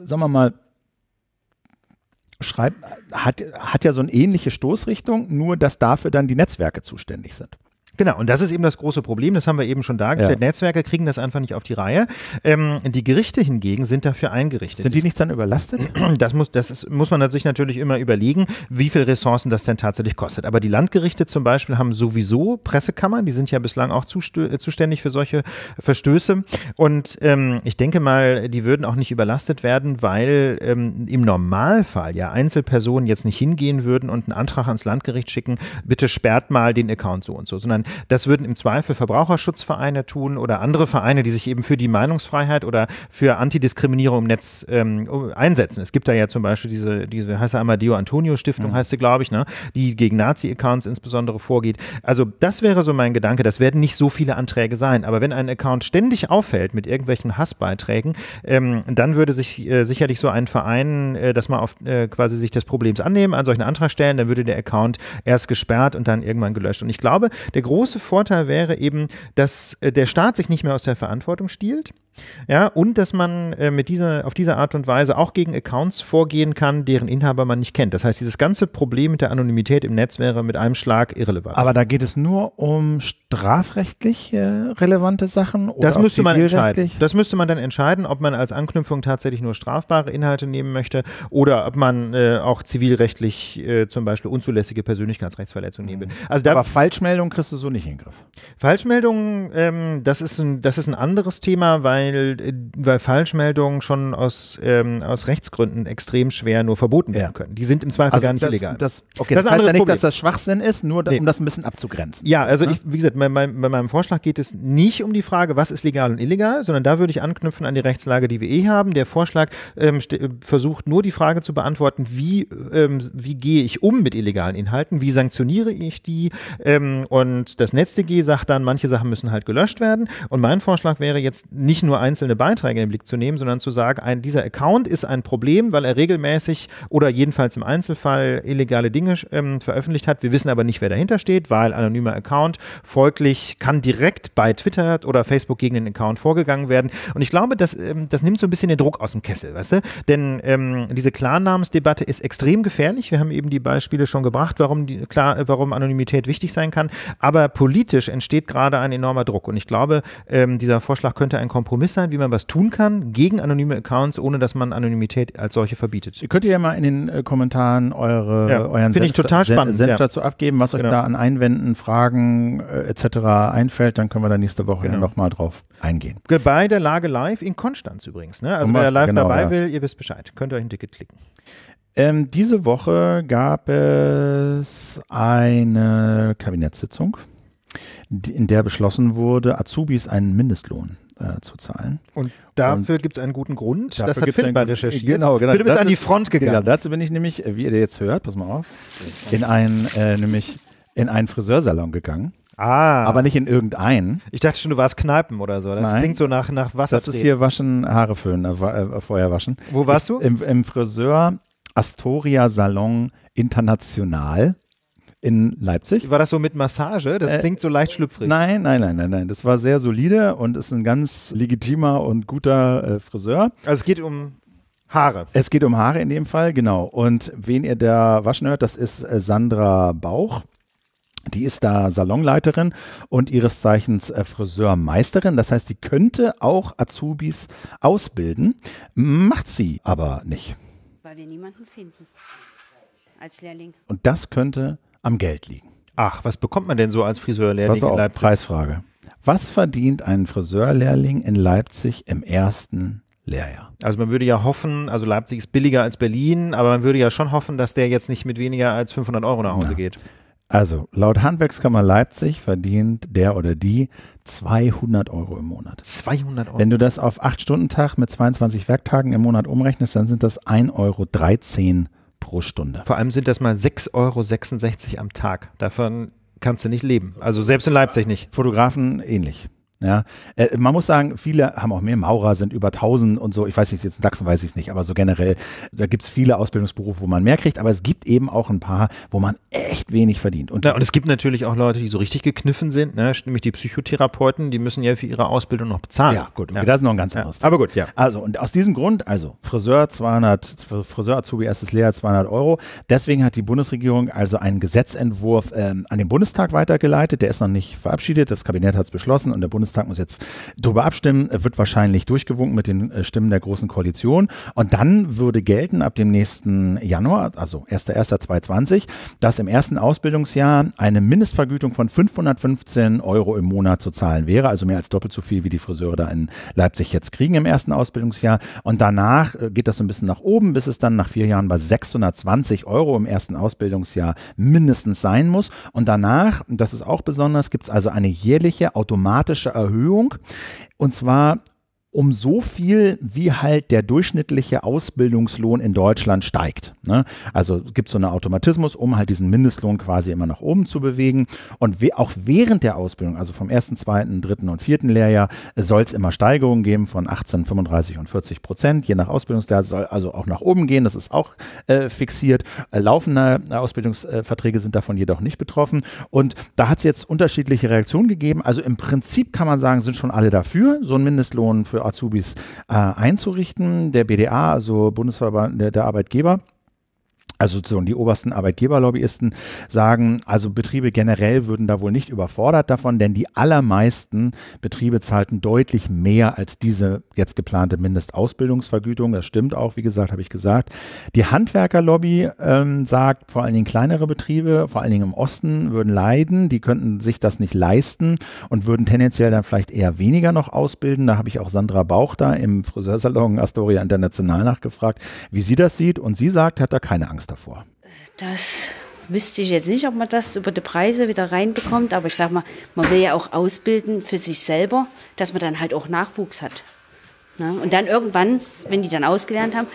S1: sagen wir mal, schreibt, hat, hat ja so eine ähnliche Stoßrichtung, nur dass dafür dann die Netzwerke zuständig sind.
S2: Genau, und das ist eben das große Problem, das haben wir eben schon dargestellt. Ja. Netzwerke kriegen das einfach nicht auf die Reihe. Ähm, die Gerichte hingegen sind dafür eingerichtet. Sind die nicht dann überlastet? Das muss, das ist, muss man sich natürlich immer überlegen, wie viele Ressourcen das denn tatsächlich kostet. Aber die Landgerichte zum Beispiel haben sowieso Pressekammern, die sind ja bislang auch äh, zuständig für solche Verstöße. Und ähm, ich denke mal, die würden auch nicht überlastet werden, weil ähm, im Normalfall ja Einzelpersonen jetzt nicht hingehen würden und einen Antrag ans Landgericht schicken, bitte sperrt mal den Account so und so, sondern sondern das würden im Zweifel Verbraucherschutzvereine tun oder andere Vereine, die sich eben für die Meinungsfreiheit oder für Antidiskriminierung im Netz ähm, einsetzen. Es gibt da ja zum Beispiel diese, diese heißt ja Amadeo Antonio Stiftung, mhm. heißt sie, glaube ich, ne? die gegen Nazi-Accounts insbesondere vorgeht. Also das wäre so mein Gedanke. Das werden nicht so viele Anträge sein. Aber wenn ein Account ständig auffällt mit irgendwelchen Hassbeiträgen, ähm, dann würde sich äh, sicherlich so ein Verein äh, das mal auf äh, quasi sich des Problems annehmen, an solchen Antrag stellen, dann würde der Account erst gesperrt und dann irgendwann gelöscht. Und ich glaube, der große große Vorteil wäre eben, dass äh, der Staat sich nicht mehr aus der Verantwortung stiehlt ja, und dass man äh, mit dieser, auf diese Art und Weise auch gegen Accounts vorgehen kann, deren Inhaber man nicht kennt. Das heißt, dieses ganze Problem mit der Anonymität im Netz wäre mit einem Schlag irrelevant. Aber
S1: da geht es nur um strafrechtlich äh, relevante Sachen? Oder das müsste man entscheiden.
S2: Das müsste man dann entscheiden, ob man als Anknüpfung tatsächlich nur strafbare Inhalte nehmen möchte oder ob man äh, auch zivilrechtlich äh, zum Beispiel unzulässige Persönlichkeitsrechtsverletzungen nehmen will. Mhm. Also Aber Falschmeldungen kriegst du so nicht in den Griff. Falschmeldungen, ähm, das, ist ein, das ist ein anderes Thema, weil weil, äh, weil Falschmeldungen schon aus, ähm, aus Rechtsgründen extrem schwer nur verboten werden ja. können. Die sind im Zweifel also gar nicht das, illegal. Das, okay, das, das heißt ja nicht, dass das Schwachsinn ist, nur da, nee. um das ein bisschen abzugrenzen. Ja, also ne? ich, wie gesagt, bei, bei, bei, meinem Vorschlag geht es nicht um die Frage, was ist legal und illegal, sondern da würde ich anknüpfen an die Rechtslage, die wir eh haben. Der Vorschlag ähm, äh, versucht nur die Frage zu beantworten, wie, ähm, wie gehe ich um mit illegalen Inhalten, wie sanktioniere ich die ähm, und das NetzDG sagt dann, manche Sachen müssen halt gelöscht werden und mein Vorschlag wäre jetzt nicht nur nur einzelne Beiträge in den Blick zu nehmen, sondern zu sagen, ein, dieser Account ist ein Problem, weil er regelmäßig oder jedenfalls im Einzelfall illegale Dinge ähm, veröffentlicht hat. Wir wissen aber nicht, wer dahinter steht, weil anonymer Account. Folglich kann direkt bei Twitter oder Facebook gegen den Account vorgegangen werden. Und ich glaube, das, ähm, das nimmt so ein bisschen den Druck aus dem Kessel, weißt du? Denn ähm, diese Klarnamensdebatte ist extrem gefährlich. Wir haben eben die Beispiele schon gebracht, warum, die, klar, äh, warum Anonymität wichtig sein kann. Aber politisch entsteht gerade ein enormer Druck. Und ich glaube, ähm, dieser Vorschlag könnte ein Kompromiss Kompromiss sein, wie man was tun kann gegen anonyme Accounts, ohne dass man Anonymität als solche verbietet. Ihr könnt
S1: ihr ja mal in den äh, Kommentaren eure, ja. euren Senf, total spannend, Senf dazu abgeben, was genau. euch da an Einwänden, Fragen äh, etc. einfällt. Dann können wir da nächste Woche genau. ja nochmal
S2: drauf eingehen. Bei der Lage live in Konstanz übrigens. Ne? Also wer live genau, dabei ja. will, ihr wisst Bescheid. Könnt ihr euch ein Ticket klicken.
S1: Ähm, diese Woche gab es eine Kabinettssitzung, in der beschlossen wurde, Azubis einen Mindestlohn äh, zu zahlen.
S2: Und dafür gibt es einen guten Grund. Das hat Finn bei recherchiert. Genau, genau. Du bist an die Front gegangen. Genau,
S1: dazu bin ich nämlich, wie ihr jetzt hört, pass mal auf, in einen, äh, nämlich in einen Friseursalon gegangen.
S2: Ah. Aber
S1: nicht in irgendeinen. Ich dachte schon, du
S2: warst Kneipen oder so. Das Nein. klingt so nach, nach Wasser. Das ist hier
S1: Waschen, Haare föhnen, äh, Feuer äh, waschen. Wo warst du? im, Im Friseur Astoria Salon International
S2: in Leipzig. War das so mit Massage? Das äh, klingt so leicht schlüpfrig. Nein,
S1: nein, nein, nein, nein. Das war sehr solide und ist ein ganz legitimer und guter äh, Friseur.
S2: Also es geht um Haare.
S1: Es geht um Haare in dem Fall, genau. Und wen ihr da waschen hört, das ist äh, Sandra Bauch. Die ist da Salonleiterin und ihres Zeichens äh, Friseurmeisterin. Das heißt, die könnte auch Azubis ausbilden, macht sie aber
S2: nicht. Weil wir niemanden finden als Lehrling.
S1: Und das könnte am Geld
S2: liegen. Ach, was bekommt man denn so als Friseurlehrling Pass auf, in Leipzig? Preisfrage.
S1: Was verdient ein Friseurlehrling in Leipzig im ersten
S2: Lehrjahr? Also man würde ja hoffen, also Leipzig ist billiger als Berlin, aber man würde ja schon hoffen, dass der jetzt nicht mit weniger als 500 Euro nach Hause ja. geht.
S1: Also laut Handwerkskammer Leipzig verdient der oder die 200 Euro
S2: im Monat. 200 Euro. Wenn du
S1: das auf 8-Stunden-Tag mit 22 Werktagen im Monat umrechnest, dann sind das 1,13 Euro pro Stunde.
S2: Vor allem sind das mal 6,66 Euro am Tag. Davon kannst du nicht leben. Also selbst in Leipzig nicht. Fotografen ähnlich.
S1: Ja, äh, man muss sagen, viele haben auch mehr Maurer, sind über 1000 und so. Ich weiß nicht, jetzt in Dachsen weiß ich es nicht, aber so generell, da gibt es viele Ausbildungsberufe, wo man mehr kriegt, aber es gibt eben auch ein paar, wo man echt wenig
S2: verdient. Und, ja, und es gibt natürlich auch Leute, die so richtig gekniffen sind, ne? nämlich die Psychotherapeuten, die müssen ja für ihre Ausbildung noch bezahlen. Ja, gut, okay, ja. das ist noch ein ganz anderes. Ja. Aber gut, ja.
S1: Also, und aus diesem Grund, also Friseur 200, Friseur Azubi erstes Lehrer 200 Euro. Deswegen hat die Bundesregierung also einen Gesetzentwurf ähm, an den Bundestag weitergeleitet. Der ist noch nicht verabschiedet, das Kabinett hat es beschlossen und der Bundestag Bundestag muss jetzt darüber abstimmen, wird wahrscheinlich durchgewunken mit den äh, Stimmen der Großen Koalition. Und dann würde gelten ab dem nächsten Januar, also 1.1.2020, dass im ersten Ausbildungsjahr eine Mindestvergütung von 515 Euro im Monat zu zahlen wäre, also mehr als doppelt so viel, wie die Friseure da in Leipzig jetzt kriegen im ersten Ausbildungsjahr. Und danach äh, geht das so ein bisschen nach oben, bis es dann nach vier Jahren bei 620 Euro im ersten Ausbildungsjahr mindestens sein muss. Und danach, das ist auch besonders, gibt es also eine jährliche automatische Erhöhung. Und zwar um so viel, wie halt der durchschnittliche Ausbildungslohn in Deutschland steigt. Ne? Also gibt es so einen Automatismus, um halt diesen Mindestlohn quasi immer nach oben zu bewegen. Und we auch während der Ausbildung, also vom ersten, zweiten, dritten und vierten Lehrjahr, soll es immer Steigerungen geben von 18, 35 und 40 Prozent. Je nach Ausbildungsjahr soll also auch nach oben gehen. Das ist auch äh, fixiert. Äh, laufende äh, Ausbildungsverträge sind davon jedoch nicht betroffen. Und da hat es jetzt unterschiedliche Reaktionen gegeben. Also im Prinzip kann man sagen, sind schon alle dafür, so ein Mindestlohn für Azubis äh, einzurichten. Der BDA, also Bundesverband der, der Arbeitgeber, also sozusagen die obersten Arbeitgeberlobbyisten sagen, also Betriebe generell würden da wohl nicht überfordert davon, denn die allermeisten Betriebe zahlten deutlich mehr als diese jetzt geplante Mindestausbildungsvergütung. Das stimmt auch, wie gesagt, habe ich gesagt. Die Handwerkerlobby ähm, sagt, vor allen Dingen kleinere Betriebe, vor allen Dingen im Osten, würden leiden. Die könnten sich das nicht leisten und würden tendenziell dann vielleicht eher weniger noch ausbilden. Da habe ich auch Sandra Bauch da im Friseursalon Astoria International nachgefragt, wie sie das sieht. Und sie sagt, hat da keine Angst davor?
S2: Das wüsste ich jetzt nicht, ob man das über die Preise wieder reinbekommt, aber ich sage mal, man will ja auch ausbilden für sich selber, dass man dann halt auch Nachwuchs hat. Ne? Und dann irgendwann, wenn die dann ausgelernt haben,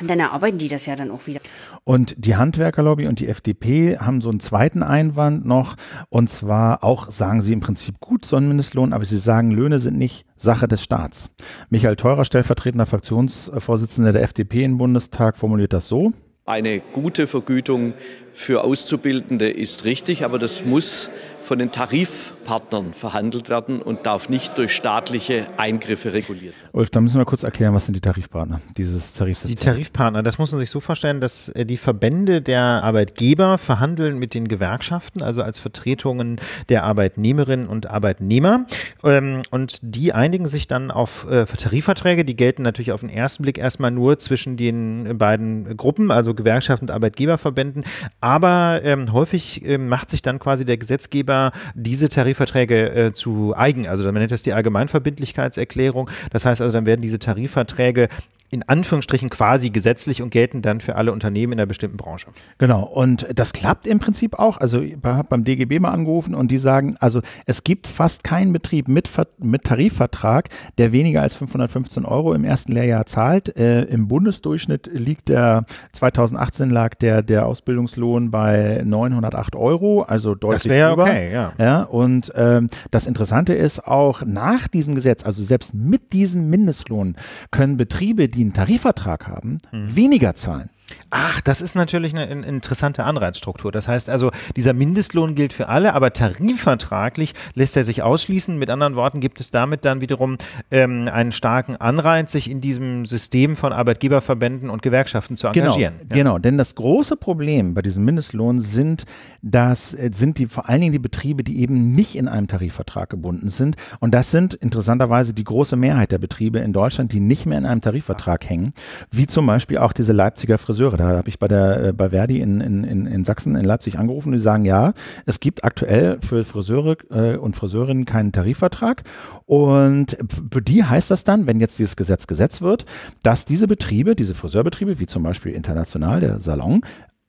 S2: und dann erarbeiten die das ja dann auch wieder.
S1: Und die Handwerkerlobby und die FDP haben so einen zweiten Einwand noch. Und zwar auch sagen sie im Prinzip gut so einen Mindestlohn, aber sie sagen, Löhne sind nicht Sache des Staats. Michael Theurer, stellvertretender Fraktionsvorsitzender der FDP im Bundestag, formuliert das so.
S2: Eine gute Vergütung für Auszubildende ist richtig, aber das muss von den Tarifpartnern verhandelt werden und darf nicht durch staatliche Eingriffe reguliert werden.
S1: Ulf, da müssen wir kurz erklären, was sind die Tarifpartner, dieses Tarifsystems? Die
S2: Tarifpartner, das muss man sich so vorstellen, dass äh, die Verbände der Arbeitgeber verhandeln mit den Gewerkschaften, also als Vertretungen der Arbeitnehmerinnen und Arbeitnehmer. Ähm, und die einigen sich dann auf äh, Tarifverträge, die gelten natürlich auf den ersten Blick erstmal nur zwischen den äh, beiden Gruppen, also Gewerkschaften und Arbeitgeberverbänden. Aber ähm, häufig macht sich dann quasi der Gesetzgeber diese Tarifverträge äh, zu eigen, also man nennt das die Allgemeinverbindlichkeitserklärung. Das heißt also, dann werden diese Tarifverträge in Anführungsstrichen quasi gesetzlich und gelten dann für alle Unternehmen in einer bestimmten Branche. Genau, und das klappt im Prinzip auch. Also ich
S1: habe beim DGB mal angerufen und die sagen, also es gibt fast keinen Betrieb mit, mit Tarifvertrag, der weniger als 515 Euro im ersten Lehrjahr zahlt. Äh, Im Bundesdurchschnitt liegt der, 2018 lag der, der Ausbildungslohn bei 908 Euro, also deutlich das wäre Okay, ja. ja und ähm, das Interessante ist auch, nach diesem Gesetz, also selbst mit diesem Mindestlohn, können Betriebe, die die einen Tarifvertrag haben, mhm.
S2: weniger zahlen. Ach, das ist natürlich eine, eine interessante Anreizstruktur. Das heißt also, dieser Mindestlohn gilt für alle, aber tarifvertraglich lässt er sich ausschließen. Mit anderen Worten gibt es damit dann wiederum ähm, einen starken Anreiz, sich in diesem System von Arbeitgeberverbänden und Gewerkschaften zu genau, engagieren. Genau, ja.
S1: genau. denn das große Problem bei diesem Mindestlohn sind, dass, äh, sind die, vor allen Dingen die Betriebe, die eben nicht in einem Tarifvertrag gebunden sind. Und das sind interessanterweise die große Mehrheit der Betriebe in Deutschland, die nicht mehr in einem Tarifvertrag hängen, wie zum Beispiel auch diese Leipziger Friseure. Da habe ich bei der äh, bei Verdi in, in, in Sachsen, in Leipzig angerufen. Die sagen, ja, es gibt aktuell für Friseure äh, und Friseurinnen keinen Tarifvertrag. Und für die heißt das dann, wenn jetzt dieses Gesetz gesetzt wird, dass diese Betriebe, diese Friseurbetriebe, wie zum Beispiel International, der Salon,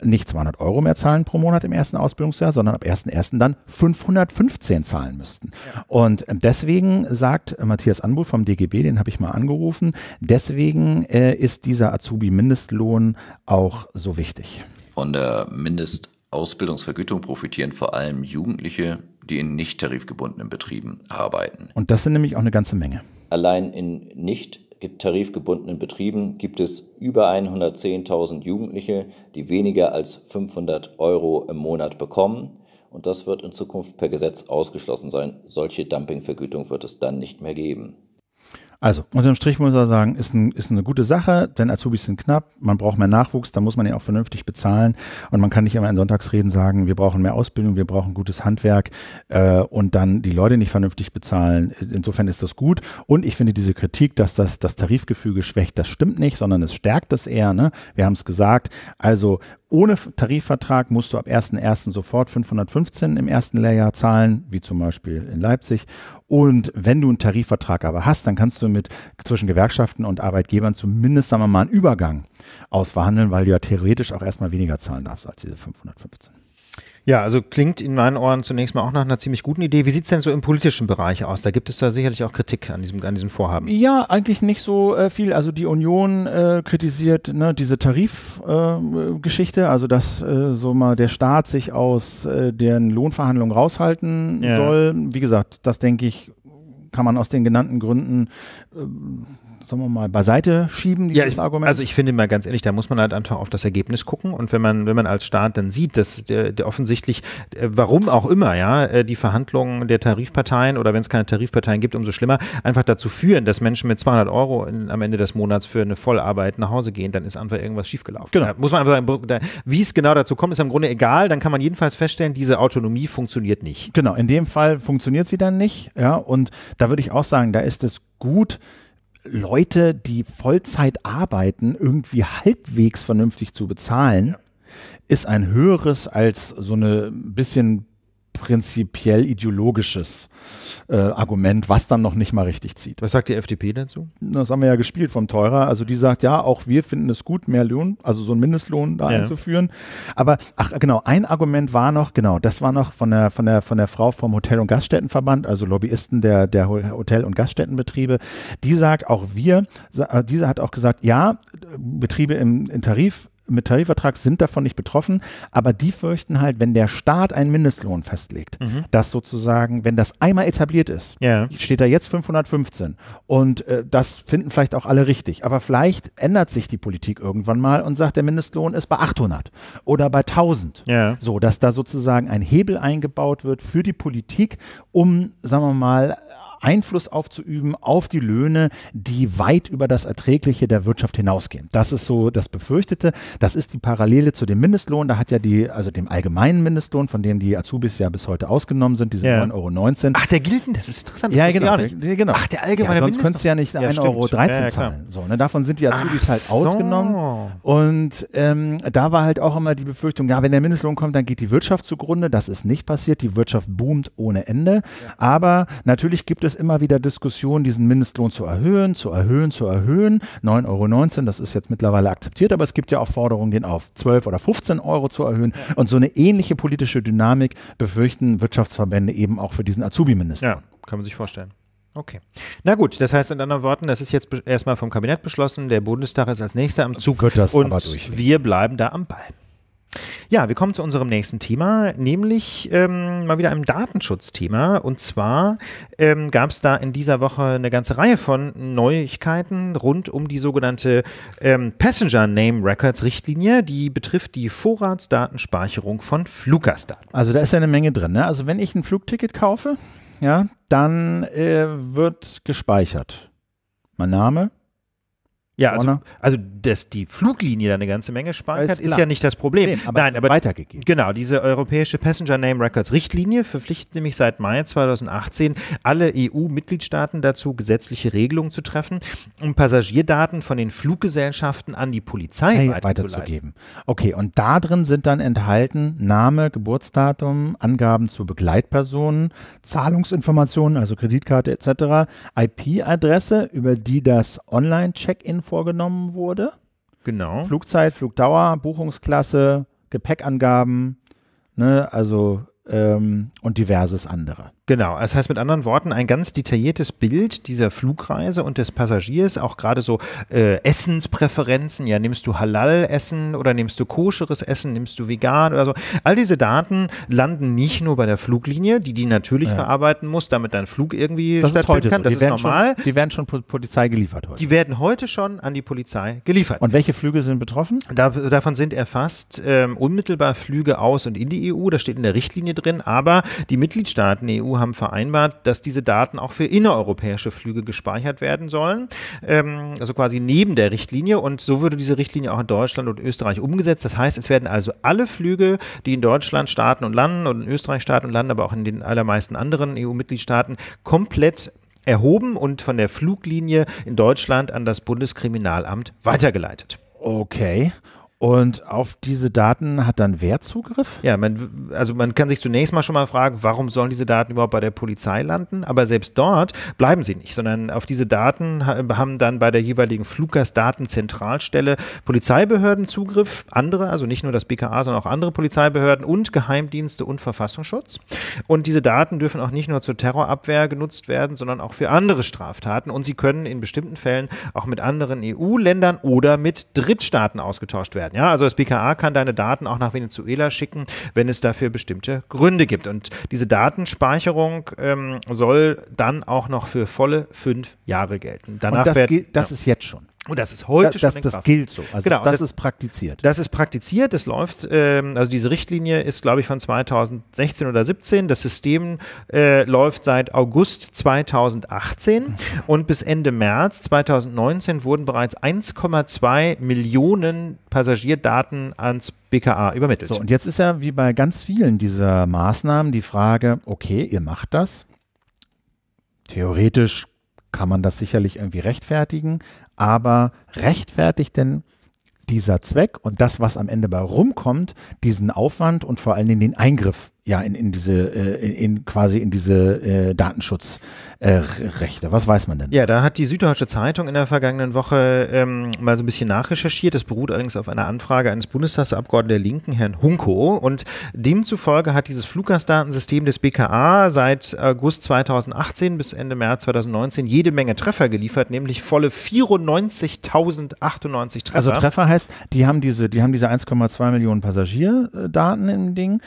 S1: nicht 200 Euro mehr zahlen pro Monat im ersten Ausbildungsjahr, sondern ab 1.1. dann 515 zahlen müssten. Ja. Und deswegen sagt Matthias Anbul vom DGB, den habe ich mal angerufen, deswegen äh, ist dieser Azubi-Mindestlohn auch so wichtig.
S2: Von der Mindestausbildungsvergütung profitieren vor allem Jugendliche, die in nicht tarifgebundenen Betrieben arbeiten.
S1: Und das sind nämlich auch eine ganze
S2: Menge. Allein in nicht tarifgebundenen Betrieben gibt es über 110.000 Jugendliche, die weniger als 500 Euro im Monat bekommen. Und das wird in Zukunft per Gesetz ausgeschlossen sein. Solche Dumpingvergütung wird es dann nicht mehr geben.
S1: Also, unterm Strich muss man sagen, ist, ein, ist eine gute Sache, denn Azubis sind knapp, man braucht mehr Nachwuchs, da muss man ihn auch vernünftig bezahlen und man kann nicht immer in Sonntagsreden sagen, wir brauchen mehr Ausbildung, wir brauchen gutes Handwerk äh, und dann die Leute nicht vernünftig bezahlen. Insofern ist das gut und ich finde diese Kritik, dass das das Tarifgefüge schwächt, das stimmt nicht, sondern es stärkt es eher. Ne? Wir haben es gesagt, also ohne Tarifvertrag musst du ab 1.1. sofort 515 im ersten Lehrjahr zahlen, wie zum Beispiel in Leipzig. Und wenn du einen Tarifvertrag aber hast, dann kannst du mit zwischen Gewerkschaften und Arbeitgebern zumindest, sagen wir mal, einen Übergang ausverhandeln, weil du ja theoretisch auch erstmal weniger zahlen darfst als diese 515.
S2: Ja, also klingt in meinen Ohren zunächst mal auch nach einer ziemlich guten Idee. Wie sieht es denn so im politischen Bereich aus? Da gibt es da sicherlich auch Kritik an diesem, an diesem Vorhaben.
S1: Ja, eigentlich nicht so äh, viel. Also die Union äh, kritisiert ne, diese Tarifgeschichte, äh, also dass äh, so mal der Staat sich aus äh, deren Lohnverhandlungen raushalten ja. soll. Wie gesagt, das denke ich, kann man aus den genannten
S2: Gründen äh, sagen wir mal, beiseite schieben, dieses ja, Argument? Also ich finde mal ganz ehrlich, da muss man halt einfach auf das Ergebnis gucken. Und wenn man, wenn man als Staat dann sieht, dass der, der offensichtlich, äh, warum auch immer, ja, äh, die Verhandlungen der Tarifparteien oder wenn es keine Tarifparteien gibt, umso schlimmer, einfach dazu führen, dass Menschen mit 200 Euro in, am Ende des Monats für eine Vollarbeit nach Hause gehen, dann ist einfach irgendwas schiefgelaufen. Genau. Da muss man einfach sagen, wie es genau dazu kommt, ist im Grunde egal. Dann kann man jedenfalls feststellen, diese Autonomie funktioniert nicht. Genau, in dem Fall funktioniert sie dann nicht. Ja, und da würde ich auch sagen, da
S1: ist es gut, Leute, die Vollzeit arbeiten, irgendwie halbwegs vernünftig zu bezahlen, ja. ist ein höheres als so eine bisschen prinzipiell ideologisches äh, Argument, was dann noch nicht mal richtig
S2: zieht. Was sagt die FDP dazu?
S1: Das haben wir ja gespielt vom Teurer. Also die sagt, ja, auch wir finden es gut, mehr Lohn, also so einen Mindestlohn da ja. einzuführen. Aber ach genau, ein Argument war noch, genau, das war noch von der, von der, von der Frau vom Hotel- und Gaststättenverband, also Lobbyisten der, der Hotel- und Gaststättenbetriebe, die sagt, auch wir, äh, diese hat auch gesagt, ja, Betriebe im, im Tarif mit Tarifvertrag sind davon nicht betroffen, aber die fürchten halt, wenn der Staat einen Mindestlohn festlegt, mhm. dass sozusagen, wenn das einmal etabliert ist, yeah. steht da jetzt 515 und äh, das finden vielleicht auch alle richtig, aber vielleicht ändert sich die Politik irgendwann mal und sagt, der Mindestlohn ist bei 800 oder bei 1000, yeah. so dass da sozusagen ein Hebel eingebaut wird für die Politik, um, sagen wir mal, Einfluss aufzuüben auf die Löhne, die weit über das Erträgliche der Wirtschaft hinausgehen. Das ist so das Befürchtete. Das ist die Parallele zu dem Mindestlohn. Da hat ja die, also dem allgemeinen Mindestlohn, von dem die Azubis ja bis heute ausgenommen sind, diese ja. 9,19 Euro. Ach, der gilt denn? Das ist interessant. Ja, genau, genau. Ach, der allgemeine ja, sonst Mindestlohn. Sonst könntest du ja nicht ja, 1,13 Euro ja, zahlen. So, ne? Davon sind die Azubis Ach halt so. ausgenommen. Und ähm, da war halt auch immer die Befürchtung, ja, wenn der Mindestlohn kommt, dann geht die Wirtschaft zugrunde. Das ist nicht passiert. Die Wirtschaft boomt ohne Ende. Aber natürlich gibt es es immer wieder Diskussionen, diesen Mindestlohn zu erhöhen, zu erhöhen, zu erhöhen. 9,19 Euro, das ist jetzt mittlerweile akzeptiert, aber es gibt ja auch Forderungen, den auf 12 oder 15 Euro zu erhöhen. Und so eine ähnliche politische Dynamik befürchten Wirtschaftsverbände eben auch für diesen Azubi-Mindestlohn. Ja, kann man sich vorstellen.
S2: Okay. Na gut, das heißt in anderen Worten, das ist jetzt erstmal vom Kabinett beschlossen, der Bundestag ist als nächster am Zug und wir bleiben da am Ball. Ja, wir kommen zu unserem nächsten Thema, nämlich ähm, mal wieder einem Datenschutzthema. Und zwar ähm, gab es da in dieser Woche eine ganze Reihe von Neuigkeiten rund um die sogenannte ähm, Passenger Name Records Richtlinie. Die betrifft die Vorratsdatenspeicherung von Fluggastdaten. Also da ist ja eine
S1: Menge drin. Ne? Also wenn ich ein Flugticket kaufe, ja, dann äh, wird
S2: gespeichert. Mein Name, ja, also, also, dass die Fluglinie da eine ganze Menge sparen kann, ist ja nicht das Problem. Nee, aber Nein, aber weitergegeben. Genau, diese europäische Passenger Name Records Richtlinie verpflichtet nämlich seit Mai 2018 alle EU-Mitgliedstaaten dazu, gesetzliche Regelungen zu treffen, um Passagierdaten von den Fluggesellschaften an die Polizei hey, weiterzugeben.
S1: Okay, und da drin sind dann enthalten Name, Geburtsdatum, Angaben zu Begleitpersonen, Zahlungsinformationen, also Kreditkarte etc., IP-Adresse, über die das Online-Check-In vorgenommen wurde Genau. Flugzeit, Flugdauer, Buchungsklasse, Gepäckangaben,
S2: ne, also ähm, und diverses andere. Genau, das heißt mit anderen Worten, ein ganz detailliertes Bild dieser Flugreise und des Passagiers, auch gerade so äh, Essenspräferenzen, ja, nimmst du Halal-Essen oder nimmst du koscheres Essen, nimmst du vegan oder so. All diese Daten landen nicht nur bei der Fluglinie, die die natürlich ja. verarbeiten muss, damit dein Flug irgendwie das stattfinden kann, so. das ist normal. Schon, die werden schon Polizei geliefert heute. Die werden heute schon an die Polizei geliefert. Und welche Flüge sind betroffen? Da, davon sind erfasst ähm, unmittelbar Flüge aus und in die EU, das steht in der Richtlinie drin, aber die Mitgliedstaaten EU e haben haben vereinbart, dass diese Daten auch für innereuropäische Flüge gespeichert werden sollen. Ähm, also quasi neben der Richtlinie. Und so würde diese Richtlinie auch in Deutschland und Österreich umgesetzt. Das heißt, es werden also alle Flüge, die in Deutschland starten und landen und in Österreich starten und landen, aber auch in den allermeisten anderen EU-Mitgliedstaaten, komplett erhoben und von der Fluglinie in Deutschland an das Bundeskriminalamt weitergeleitet. Okay. Und auf diese
S1: Daten hat dann wer
S2: Zugriff? Ja, man, also man kann sich zunächst mal schon mal fragen, warum sollen diese Daten überhaupt bei der Polizei landen? Aber selbst dort bleiben sie nicht, sondern auf diese Daten haben dann bei der jeweiligen Fluggastdatenzentralstelle Polizeibehörden Zugriff, andere, also nicht nur das BKA, sondern auch andere Polizeibehörden und Geheimdienste und Verfassungsschutz. Und diese Daten dürfen auch nicht nur zur Terrorabwehr genutzt werden, sondern auch für andere Straftaten. Und sie können in bestimmten Fällen auch mit anderen EU-Ländern oder mit Drittstaaten ausgetauscht werden werden. Ja, also das BKA kann deine Daten auch nach Venezuela schicken, wenn es dafür bestimmte Gründe gibt. Und diese Datenspeicherung ähm, soll dann auch noch für volle fünf Jahre gelten. Danach Und das, werden, das ja. ist jetzt schon. Und das ist heute das, schon das, das gilt so. Also genau, das, das, ist praktiziert. Das ist praktiziert, das läuft, ähm, also diese Richtlinie ist, glaube ich, von 2016 oder 17. Das System äh, läuft seit August 2018 und bis Ende März 2019 wurden bereits 1,2 Millionen Passagierdaten ans BKA übermittelt. So, und jetzt ist
S1: ja wie bei ganz vielen dieser Maßnahmen die Frage, okay, ihr macht das. Theoretisch kann man das sicherlich irgendwie rechtfertigen aber rechtfertigt denn dieser Zweck und das, was am Ende bei rumkommt, diesen Aufwand und vor allen Dingen den Eingriff ja, in, in diese, äh, in, in, quasi in diese äh, Datenschutzrechte. Äh, Was weiß man denn?
S2: Ja, da hat die Süddeutsche Zeitung in der vergangenen Woche ähm, mal so ein bisschen nachrecherchiert. Das beruht allerdings auf einer Anfrage eines Bundestagsabgeordneten der Linken, Herrn Hunko. Und demzufolge hat dieses Fluggastdatensystem des BKA seit August 2018 bis Ende März 2019 jede Menge Treffer geliefert, nämlich volle 94.098 Treffer. Also Treffer
S1: heißt, die haben diese, die haben diese 1,2 Millionen Passagierdaten im Ding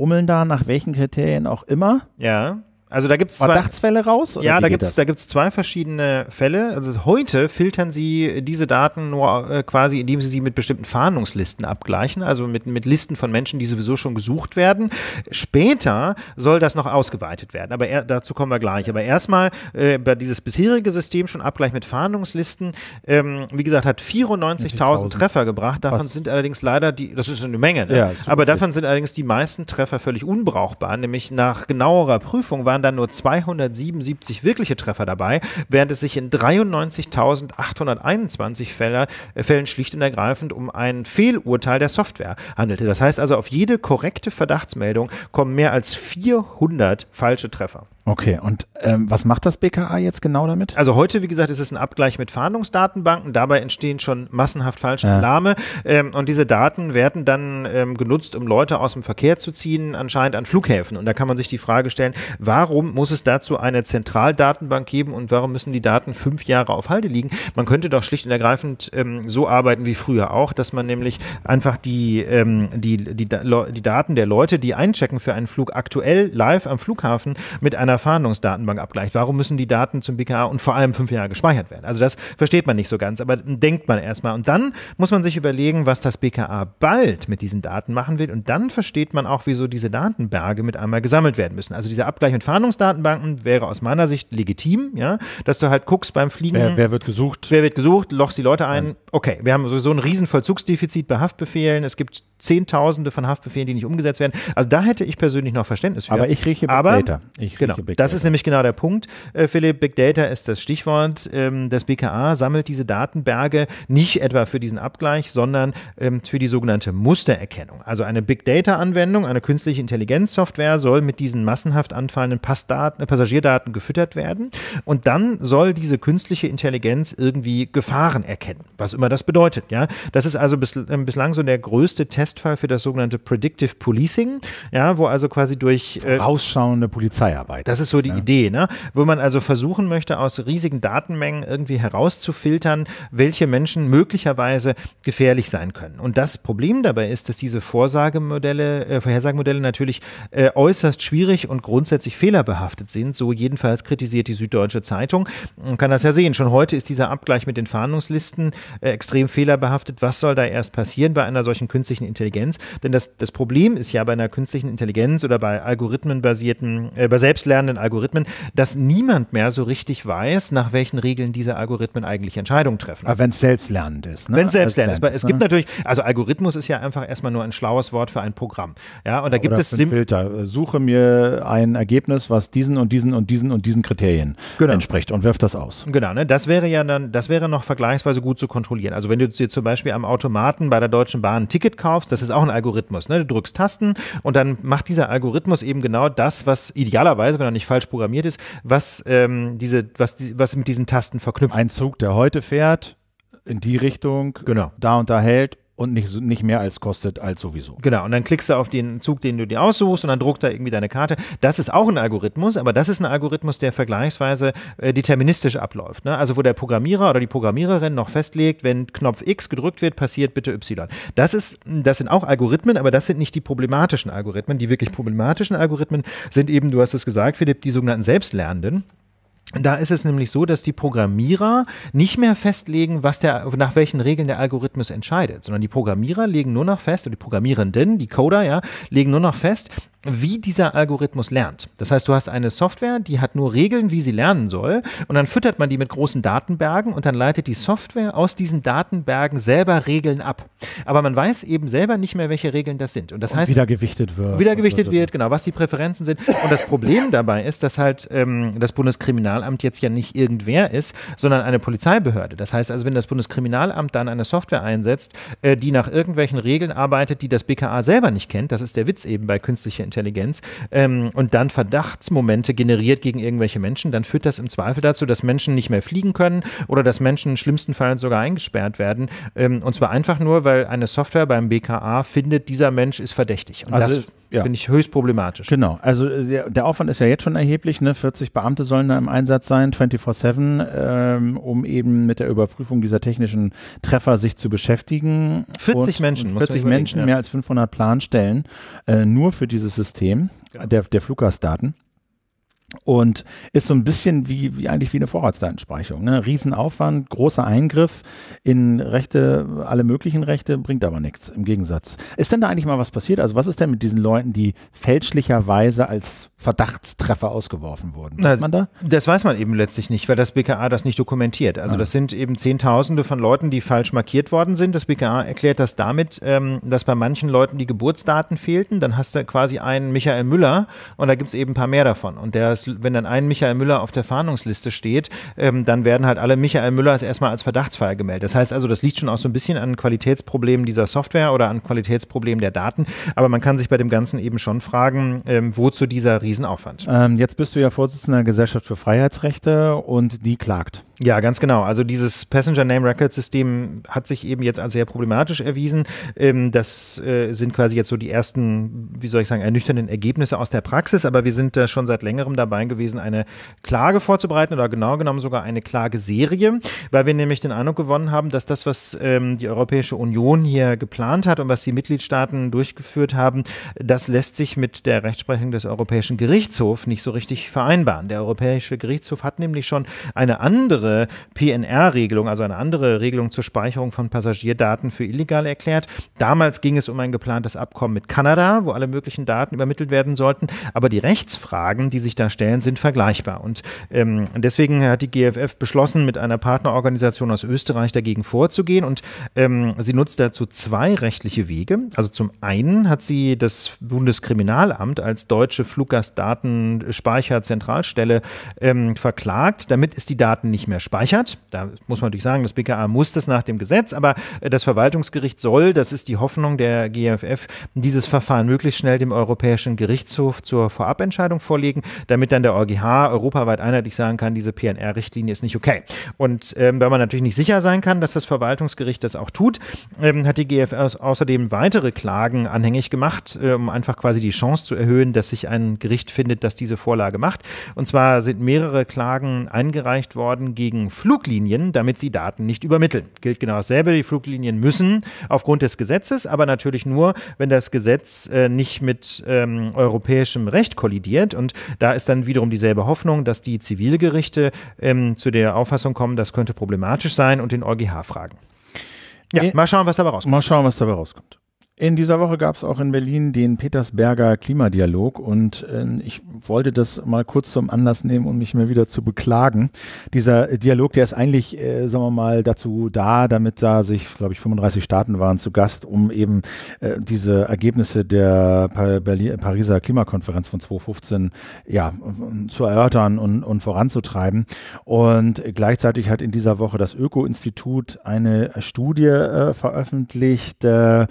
S1: fummeln da nach welchen Kriterien auch immer.
S2: Ja. Also da gibt es Verdachtsfälle raus? ja, da gibt es da gibt's zwei verschiedene Fälle. Also heute filtern sie diese Daten nur äh, quasi, indem sie sie mit bestimmten Fahndungslisten abgleichen, also mit, mit Listen von Menschen, die sowieso schon gesucht werden. Später soll das noch ausgeweitet werden, aber er, dazu kommen wir gleich. Aber erstmal äh, bei dieses bisherige System schon Abgleich mit Fahndungslisten, ähm, wie gesagt, hat 94.000 Treffer gebracht. Davon Was? sind allerdings leider die, das ist eine Menge, ne? ja, aber davon sind allerdings die meisten Treffer völlig unbrauchbar. Nämlich nach genauerer Prüfung waren waren dann nur 277 wirkliche Treffer dabei, während es sich in 93.821 Fälle, äh, Fällen schlicht und ergreifend um ein Fehlurteil der Software handelte. Das heißt also, auf jede korrekte Verdachtsmeldung kommen mehr als 400 falsche Treffer.
S1: Okay, und ähm, was macht das BKA jetzt genau damit?
S2: Also heute, wie gesagt, ist es ein Abgleich mit Fahndungsdatenbanken. Dabei entstehen schon massenhaft falsche ja. Alarme. Ähm, und diese Daten werden dann ähm, genutzt, um Leute aus dem Verkehr zu ziehen, anscheinend an Flughäfen. Und da kann man sich die Frage stellen, warum muss es dazu eine Zentraldatenbank geben und warum müssen die Daten fünf Jahre auf Halde liegen? Man könnte doch schlicht und ergreifend ähm, so arbeiten wie früher auch, dass man nämlich einfach ähm, die, die, die, die Daten der Leute, die einchecken für einen Flug, aktuell live am Flughafen mit einer einer Fahndungsdatenbank abgleicht. Warum müssen die Daten zum BKA und vor allem fünf Jahre gespeichert werden? Also das versteht man nicht so ganz, aber denkt man erstmal. Und dann muss man sich überlegen, was das BKA bald mit diesen Daten machen will. Und dann versteht man auch, wieso diese Datenberge mit einmal gesammelt werden müssen. Also dieser Abgleich mit Fahndungsdatenbanken wäre aus meiner Sicht legitim, ja, dass du halt guckst beim Fliegen. Wer, wer wird gesucht? Wer wird gesucht? Lochst die Leute ein? Okay, wir haben sowieso ein Riesenvollzugsdefizit bei Haftbefehlen. Es gibt Zehntausende von Haftbefehlen, die nicht umgesetzt werden. Also da hätte ich persönlich noch Verständnis für. Aber ich rieche aber, Blätter. Ich genau. Big Das Data. ist nämlich genau der Punkt, äh, Philipp. Big Data ist das Stichwort. Ähm, das BKA sammelt diese Datenberge nicht etwa für diesen Abgleich, sondern ähm, für die sogenannte Mustererkennung. Also eine Big Data-Anwendung, eine künstliche Intelligenzsoftware soll mit diesen massenhaft anfallenden Passdaten, äh, Passagierdaten gefüttert werden. Und dann soll diese künstliche Intelligenz irgendwie Gefahren erkennen, was immer das bedeutet. Ja? Das ist also bis, äh, bislang so der größte Testfall für das sogenannte Predictive Policing, ja, wo also quasi durch. Äh, Vorausschauende Polizeiarbeit. Das ist so die ja. Idee, ne? Wo man also versuchen möchte, aus riesigen Datenmengen irgendwie herauszufiltern, welche Menschen möglicherweise gefährlich sein können. Und das Problem dabei ist, dass diese Vorsagemodelle, äh, Vorhersagemodelle natürlich äh, äußerst schwierig und grundsätzlich fehlerbehaftet sind. So jedenfalls kritisiert die Süddeutsche Zeitung. Man kann das ja sehen. Schon heute ist dieser Abgleich mit den Fahndungslisten äh, extrem fehlerbehaftet. Was soll da erst passieren bei einer solchen künstlichen Intelligenz? Denn das, das Problem ist ja bei einer künstlichen Intelligenz oder bei algorithmenbasierten, äh, bei Selbstlernen, lernenden Algorithmen, dass niemand mehr so richtig weiß, nach welchen Regeln diese Algorithmen eigentlich Entscheidungen treffen. Aber
S1: wenn es selbstlernend ist. Ne? Wenn also es selbstlernend ist. Es gibt ne? natürlich,
S2: also Algorithmus ist ja einfach erstmal nur ein schlaues Wort für ein Programm. Ja, und da gibt Oder es.
S1: Filter. Suche mir ein Ergebnis, was diesen und diesen und diesen und diesen Kriterien genau. entspricht und wirf das aus.
S2: Genau, ne? das wäre ja dann, das wäre noch vergleichsweise gut zu kontrollieren. Also wenn du dir zum Beispiel am Automaten bei der Deutschen Bahn ein Ticket kaufst, das ist auch ein Algorithmus. Ne? Du drückst Tasten und dann macht dieser Algorithmus eben genau das, was idealerweise, wenn oder nicht falsch programmiert ist, was, ähm, diese, was, was mit diesen Tasten verknüpft. Ein Zug, der heute fährt, in die Richtung, genau. da und da hält und nicht, nicht mehr als kostet als sowieso. Genau, und dann klickst du auf den Zug, den du dir aussuchst und dann druckt er irgendwie deine Karte. Das ist auch ein Algorithmus, aber das ist ein Algorithmus, der vergleichsweise äh, deterministisch abläuft. Ne? Also wo der Programmierer oder die Programmiererin noch festlegt, wenn Knopf X gedrückt wird, passiert bitte Y. Das, ist, das sind auch Algorithmen, aber das sind nicht die problematischen Algorithmen. Die wirklich problematischen Algorithmen sind eben, du hast es gesagt, Philipp, die sogenannten Selbstlernenden. Da ist es nämlich so, dass die Programmierer nicht mehr festlegen, was der, nach welchen Regeln der Algorithmus entscheidet, sondern die Programmierer legen nur noch fest, oder die Programmierenden, die Coder, ja, legen nur noch fest, wie dieser Algorithmus lernt. Das heißt, du hast eine Software, die hat nur Regeln, wie sie lernen soll, und dann füttert man die mit großen Datenbergen und dann leitet die Software aus diesen Datenbergen selber Regeln ab. Aber man weiß eben selber nicht mehr, welche Regeln das sind. Und das und heißt, wieder gewichtet wird. Wieder gewichtet wird, genau, was die Präferenzen sind. Und das Problem dabei ist, dass halt ähm, das Bundeskriminalamt jetzt ja nicht irgendwer ist, sondern eine Polizeibehörde. Das heißt also, wenn das Bundeskriminalamt dann eine Software einsetzt, äh, die nach irgendwelchen Regeln arbeitet, die das BKA selber nicht kennt, das ist der Witz eben bei künstlicher Intelligenz, ähm, und dann Verdachtsmomente generiert gegen irgendwelche Menschen, dann führt das im Zweifel dazu, dass Menschen nicht mehr fliegen können oder dass Menschen im schlimmsten Fall sogar eingesperrt werden. Ähm, und zwar einfach nur, weil eine Software beim BKA findet, dieser Mensch ist verdächtig. Und also das ja. finde ich höchst
S1: problematisch. Genau, also äh, der, Aufwand ist ja jetzt schon erheblich, ne? 40 Beamte sollen da im Einsatz sein, 24-7, ähm, um eben mit der Überprüfung dieser technischen Treffer sich zu beschäftigen. 40 und, Menschen. Und 40 Menschen, mehr als 500 Planstellen, äh, nur für dieses System ja. Genau. der, der Fluggastdaten und ist so ein bisschen wie, wie eigentlich wie eine Vorratsdatenspeicherung. Ne? Riesenaufwand, großer Eingriff in Rechte, alle möglichen Rechte, bringt aber nichts im Gegensatz. Ist denn da eigentlich mal was passiert? Also was ist denn mit diesen Leuten, die fälschlicherweise als Verdachtstreffer ausgeworfen wurden? Weiß
S2: also man da? Das weiß man eben letztlich nicht, weil das BKA das nicht dokumentiert. Also ah. das sind eben Zehntausende von Leuten, die falsch markiert worden sind. Das BKA erklärt das damit, ähm, dass bei manchen Leuten die Geburtsdaten fehlten. Dann hast du quasi einen Michael Müller und da gibt es eben ein paar mehr davon. Und der das, wenn dann ein Michael Müller auf der Fahndungsliste steht, ähm, dann werden halt alle Michael Müllers erstmal als Verdachtsfall gemeldet. Das heißt also, das liegt schon auch so ein bisschen an Qualitätsproblemen dieser Software oder an Qualitätsproblemen der Daten. Aber man kann sich bei dem Ganzen eben schon fragen, ähm, wozu dieser Riesenaufwand.
S1: Ähm, jetzt bist du ja Vorsitzender der Gesellschaft für Freiheitsrechte und
S2: die klagt. Ja, ganz genau. Also dieses Passenger Name Record System hat sich eben jetzt als sehr problematisch erwiesen. Ähm, das äh, sind quasi jetzt so die ersten, wie soll ich sagen, ernüchternden Ergebnisse aus der Praxis. Aber wir sind da schon seit längerem dabei gewesen, eine Klage vorzubereiten oder genau genommen sogar eine Klageserie, weil wir nämlich den Eindruck gewonnen haben, dass das, was ähm, die Europäische Union hier geplant hat und was die Mitgliedstaaten durchgeführt haben, das lässt sich mit der Rechtsprechung des Europäischen Gerichtshofs nicht so richtig vereinbaren. Der Europäische Gerichtshof hat nämlich schon eine andere andere PNR-Regelung, also eine andere Regelung zur Speicherung von Passagierdaten für illegal erklärt. Damals ging es um ein geplantes Abkommen mit Kanada, wo alle möglichen Daten übermittelt werden sollten. Aber die Rechtsfragen, die sich da stellen, sind vergleichbar. Und ähm, deswegen hat die GFF beschlossen, mit einer Partnerorganisation aus Österreich dagegen vorzugehen. Und ähm, sie nutzt dazu zwei rechtliche Wege. Also zum einen hat sie das Bundeskriminalamt als deutsche Fluggastdatenspeicherzentralstelle ähm, verklagt. Damit ist die Daten nicht mehr speichert. Da muss man natürlich sagen, das BKA muss das nach dem Gesetz, aber äh, das Verwaltungsgericht soll, das ist die Hoffnung der GFF, dieses Verfahren möglichst schnell dem Europäischen Gerichtshof zur Vorabentscheidung vorlegen, damit dann der EuGH europaweit einheitlich sagen kann, diese PNR-Richtlinie ist nicht okay. Und ähm, weil man natürlich nicht sicher sein kann, dass das Verwaltungsgericht das auch tut, ähm, hat die GFF außerdem weitere Klagen anhängig gemacht, äh, um einfach quasi die Chance zu erhöhen, dass sich ein Gericht findet, das diese Vorlage macht. Und zwar sind mehrere Klagen eingereicht worden gegen gegen Fluglinien, damit sie Daten nicht übermitteln. Gilt genau dasselbe. Die Fluglinien müssen aufgrund des Gesetzes, aber natürlich nur, wenn das Gesetz äh, nicht mit ähm, europäischem Recht kollidiert. Und da ist dann wiederum dieselbe Hoffnung, dass die Zivilgerichte ähm, zu der Auffassung kommen, das könnte problematisch sein und den EuGH fragen. Ja, mal schauen, was dabei rauskommt. Mal schauen, was dabei rauskommt.
S1: In dieser Woche gab es auch in Berlin den Petersberger Klimadialog und äh, ich wollte das mal kurz zum Anlass nehmen, um mich mal wieder zu beklagen. Dieser Dialog, der ist eigentlich, äh, sagen wir mal, dazu da, damit da sich, glaube ich, 35 Staaten waren zu Gast, um eben äh, diese Ergebnisse der Par Berlin, Pariser Klimakonferenz von 2015 ja, zu erörtern und, und voranzutreiben. Und gleichzeitig hat in dieser Woche das Öko-Institut eine Studie äh, veröffentlicht, äh,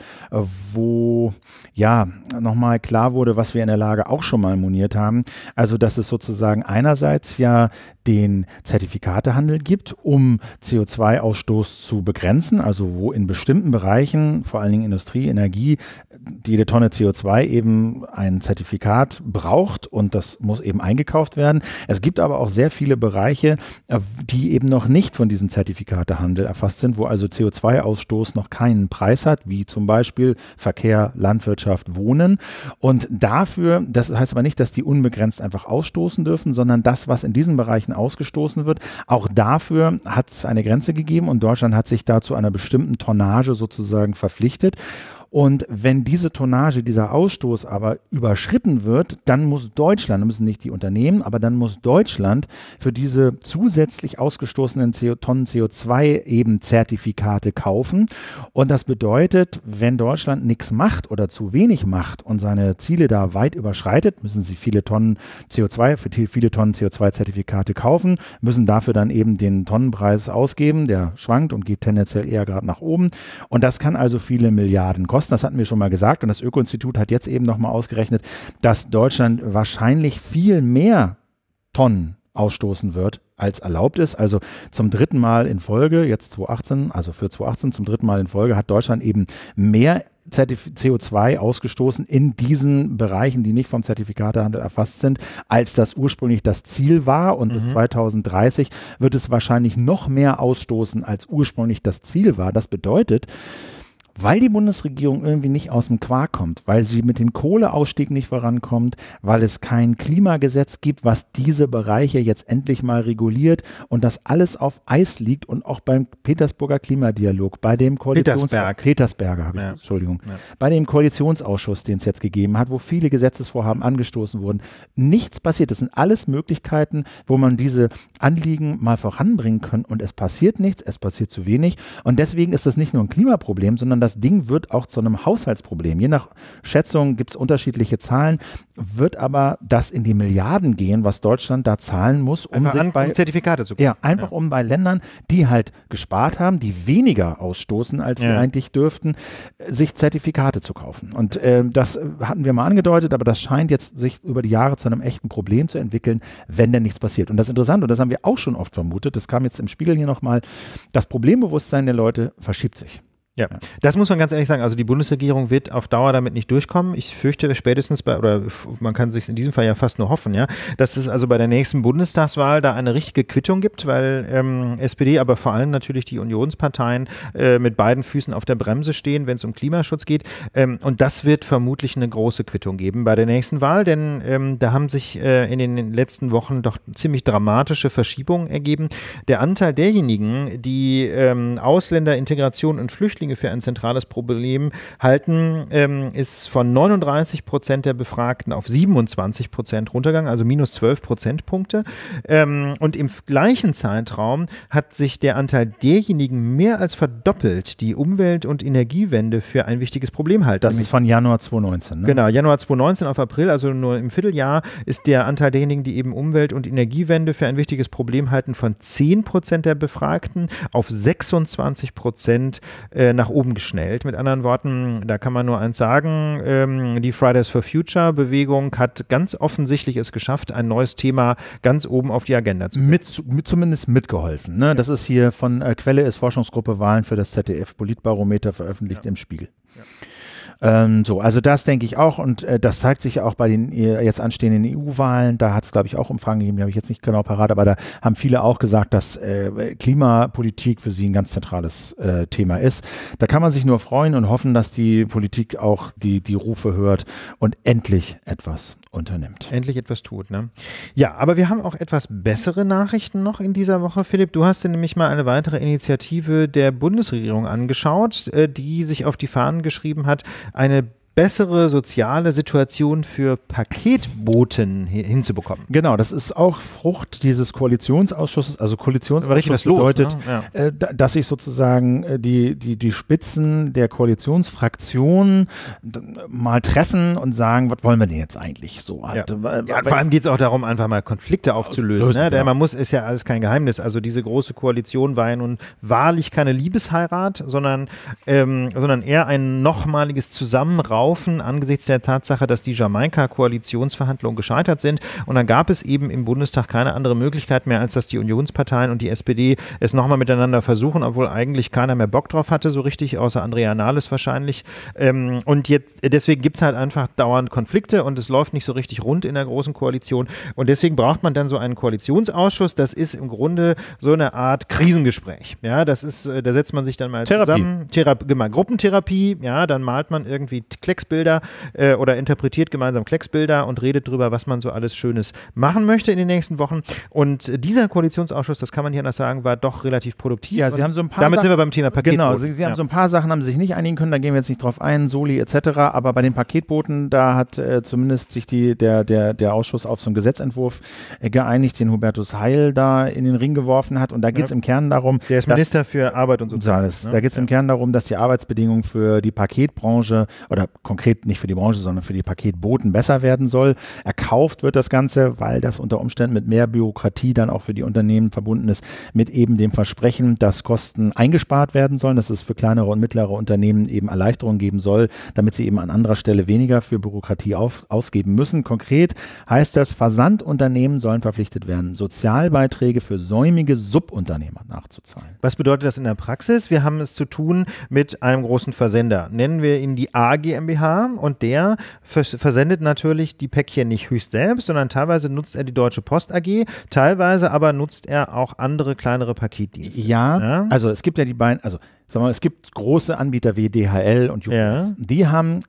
S1: wo ja nochmal klar wurde, was wir in der Lage auch schon mal moniert haben. Also, dass es sozusagen einerseits ja den Zertifikatehandel gibt, um CO2-Ausstoß zu begrenzen, also wo in bestimmten Bereichen, vor allen Dingen Industrie, Energie, jede Tonne CO2 eben ein Zertifikat braucht und das muss eben eingekauft werden. Es gibt aber auch sehr viele Bereiche, äh, die eben noch nicht von diesem Zertifikatehandel erfasst sind, wo also CO2-Ausstoß noch keinen Preis hat, wie zum Beispiel Verkehr, Landwirtschaft, Wohnen. Und dafür, das heißt aber nicht, dass die unbegrenzt einfach ausstoßen dürfen, sondern das, was in diesen Bereichen ausgestoßen wird, auch dafür hat es eine Grenze gegeben und Deutschland hat sich da zu einer bestimmten Tonnage sozusagen verpflichtet. Und wenn diese Tonnage, dieser Ausstoß aber überschritten wird, dann muss Deutschland, müssen nicht die Unternehmen, aber dann muss Deutschland für diese zusätzlich ausgestoßenen CO Tonnen CO2 eben Zertifikate kaufen. Und das bedeutet, wenn Deutschland nichts macht oder zu wenig macht und seine Ziele da weit überschreitet, müssen sie viele Tonnen CO2 für viele Tonnen CO2-Zertifikate kaufen, müssen dafür dann eben den Tonnenpreis ausgeben, der schwankt und geht tendenziell eher gerade nach oben. Und das kann also viele Milliarden kosten. Kosten, das hatten wir schon mal gesagt. Und das Öko-Institut hat jetzt eben nochmal ausgerechnet, dass Deutschland wahrscheinlich viel mehr Tonnen ausstoßen wird, als erlaubt ist. Also zum dritten Mal in Folge, jetzt 2018, also für 2018 zum dritten Mal in Folge hat Deutschland eben mehr CO2 ausgestoßen in diesen Bereichen, die nicht vom Zertifikatehandel erfasst sind, als das ursprünglich das Ziel war. Und mhm. bis 2030 wird es wahrscheinlich noch mehr ausstoßen, als ursprünglich das Ziel war. Das bedeutet, weil die Bundesregierung irgendwie nicht aus dem Quark kommt, weil sie mit dem Kohleausstieg nicht vorankommt, weil es kein Klimagesetz gibt, was diese Bereiche jetzt endlich mal reguliert und das alles auf Eis liegt und auch beim Petersburger Klimadialog, bei dem Koalitions Petersberg. Petersberger, ich, ja. Entschuldigung, ja. bei dem Koalitionsausschuss, den es jetzt gegeben hat, wo viele Gesetzesvorhaben angestoßen wurden, nichts passiert. Das sind alles Möglichkeiten, wo man diese Anliegen mal voranbringen kann und es passiert nichts, es passiert zu wenig und deswegen ist das nicht nur ein Klimaproblem, sondern das das Ding wird auch zu einem Haushaltsproblem. Je nach Schätzung gibt es unterschiedliche Zahlen, wird aber das in die Milliarden gehen, was Deutschland da zahlen muss, um, an, bei, um Zertifikate zu kaufen. Ja, einfach ja. um bei Ländern, die halt gespart haben, die weniger ausstoßen, als ja. wir eigentlich dürften, sich Zertifikate zu kaufen. Und äh, das hatten wir mal angedeutet, aber das scheint jetzt sich über die Jahre zu einem echten Problem zu entwickeln, wenn denn nichts passiert. Und das Interessante, und das haben wir auch schon oft vermutet,
S2: das kam jetzt im Spiegel hier nochmal, das Problembewusstsein der Leute verschiebt sich. Ja, das muss man ganz ehrlich sagen. Also die Bundesregierung wird auf Dauer damit nicht durchkommen. Ich fürchte spätestens bei, oder man kann sich in diesem Fall ja fast nur hoffen, ja, dass es also bei der nächsten Bundestagswahl da eine richtige Quittung gibt, weil ähm, SPD, aber vor allem natürlich die Unionsparteien äh, mit beiden Füßen auf der Bremse stehen, wenn es um Klimaschutz geht. Ähm, und das wird vermutlich eine große Quittung geben bei der nächsten Wahl, denn ähm, da haben sich äh, in den letzten Wochen doch ziemlich dramatische Verschiebungen ergeben. Der Anteil derjenigen, die ähm, Ausländer, Integration und Flüchtlinge Flüchtlinge für ein zentrales Problem halten, ähm, ist von 39 Prozent der Befragten auf 27 Prozent runtergegangen, also minus 12 Prozentpunkte. Ähm, und im gleichen Zeitraum hat sich der Anteil derjenigen mehr als verdoppelt, die Umwelt- und Energiewende für ein wichtiges Problem halten. Das ist von Januar 2019. Ne? Genau, Januar 2019 auf April, also nur im Vierteljahr, ist der Anteil derjenigen, die eben Umwelt- und Energiewende für ein wichtiges Problem halten, von 10 Prozent der Befragten auf 26 Prozent äh, nach oben geschnellt. Mit anderen Worten, da kann man nur eins sagen, ähm, die Fridays for Future Bewegung hat ganz offensichtlich es geschafft, ein neues Thema ganz oben auf die Agenda
S1: zu setzen. Mit, mit zumindest mitgeholfen. Ne? Ja. Das ist hier von äh, Quelle ist Forschungsgruppe Wahlen für das ZDF Politbarometer veröffentlicht ja. im Spiegel. Ja. Ähm, so, also das denke ich auch und äh, das zeigt sich auch bei den äh, jetzt anstehenden EU-Wahlen. Da hat es, glaube ich, auch Umfragen gegeben, die habe ich jetzt nicht genau parat, aber da haben viele auch gesagt, dass äh, Klimapolitik für sie ein ganz zentrales äh, Thema ist. Da kann man sich nur freuen und hoffen, dass die Politik auch die, die Rufe hört und endlich etwas
S2: unternimmt. Endlich etwas tut, ne? Ja, aber wir haben auch etwas bessere Nachrichten noch in dieser Woche, Philipp. Du hast dir nämlich mal eine weitere Initiative der Bundesregierung angeschaut, äh, die sich auf die Fahnen geschrieben hat, eine bessere soziale Situation für Paketboten hinzubekommen. Genau, das ist auch Frucht dieses Koalitionsausschusses. Also
S1: Koalitionsausschuss bedeutet, los, ne? ja. äh, dass sich sozusagen äh, die, die, die Spitzen der Koalitionsfraktionen äh, mal treffen und sagen, was wollen wir denn jetzt eigentlich so?
S2: Halt? Ja. Ja, vor allem geht es auch darum, einfach mal Konflikte aufzulösen. Lösen, ne? Denn man muss, ist ja alles kein Geheimnis. Also diese große Koalition war ja nun wahrlich keine Liebesheirat, sondern, ähm, sondern eher ein nochmaliges Zusammenraufen laufen angesichts der Tatsache, dass die Jamaika-Koalitionsverhandlungen gescheitert sind. Und dann gab es eben im Bundestag keine andere Möglichkeit mehr, als dass die Unionsparteien und die SPD es nochmal miteinander versuchen, obwohl eigentlich keiner mehr Bock drauf hatte, so richtig, außer Andrea Nahles wahrscheinlich. Ähm, und jetzt, deswegen gibt es halt einfach dauernd Konflikte und es läuft nicht so richtig rund in der Großen Koalition. Und deswegen braucht man dann so einen Koalitionsausschuss. Das ist im Grunde so eine Art Krisengespräch. Ja, das ist, äh, da setzt man sich dann mal Therapie. zusammen. Thera genau, Gruppentherapie, ja, dann malt man irgendwie Klecksbilder äh, oder interpretiert gemeinsam Klecksbilder und redet darüber, was man so alles Schönes machen möchte in den nächsten Wochen. Und dieser Koalitionsausschuss, das kann man hier anders sagen, war doch relativ produktiv. Ja, Sie haben so ein paar damit Sa sind wir beim Thema Paketboten. Genau, Sie, Sie haben ja. so ein
S1: paar Sachen, haben sich nicht einigen können, da gehen wir jetzt nicht drauf ein, Soli etc. Aber bei den Paketboten, da hat äh, zumindest sich die, der, der, der Ausschuss auf so einen Gesetzentwurf äh, geeinigt, den Hubertus Heil da in den Ring geworfen hat. Und da geht es ja. im Kern darum. Der ist Minister
S2: für Arbeit und Soziales. Ne? Da ne? geht
S1: es im Kern darum, dass die Arbeitsbedingungen für die Paketbranche oder konkret nicht für die Branche, sondern für die Paketboten besser werden soll. Erkauft wird das Ganze, weil das unter Umständen mit mehr Bürokratie dann auch für die Unternehmen verbunden ist, mit eben dem Versprechen, dass Kosten eingespart werden sollen, dass es für kleinere und mittlere Unternehmen eben Erleichterungen geben soll, damit sie eben an anderer Stelle weniger für Bürokratie auf, ausgeben müssen. Konkret heißt das, Versandunternehmen sollen verpflichtet werden, Sozialbeiträge für säumige
S2: Subunternehmer
S1: nachzuzahlen.
S2: Was bedeutet das in der Praxis? Wir haben es zu tun mit einem großen Versender. Nennen wir ihn die AGM GmbH und der vers versendet natürlich die Päckchen nicht höchst selbst, sondern teilweise nutzt er die Deutsche Post AG, teilweise aber nutzt er auch andere kleinere Paketdienste. Ja, ja? also es gibt ja die beiden, also sagen wir es gibt große Anbieter wie DHL
S1: und UPS. Ja. Die haben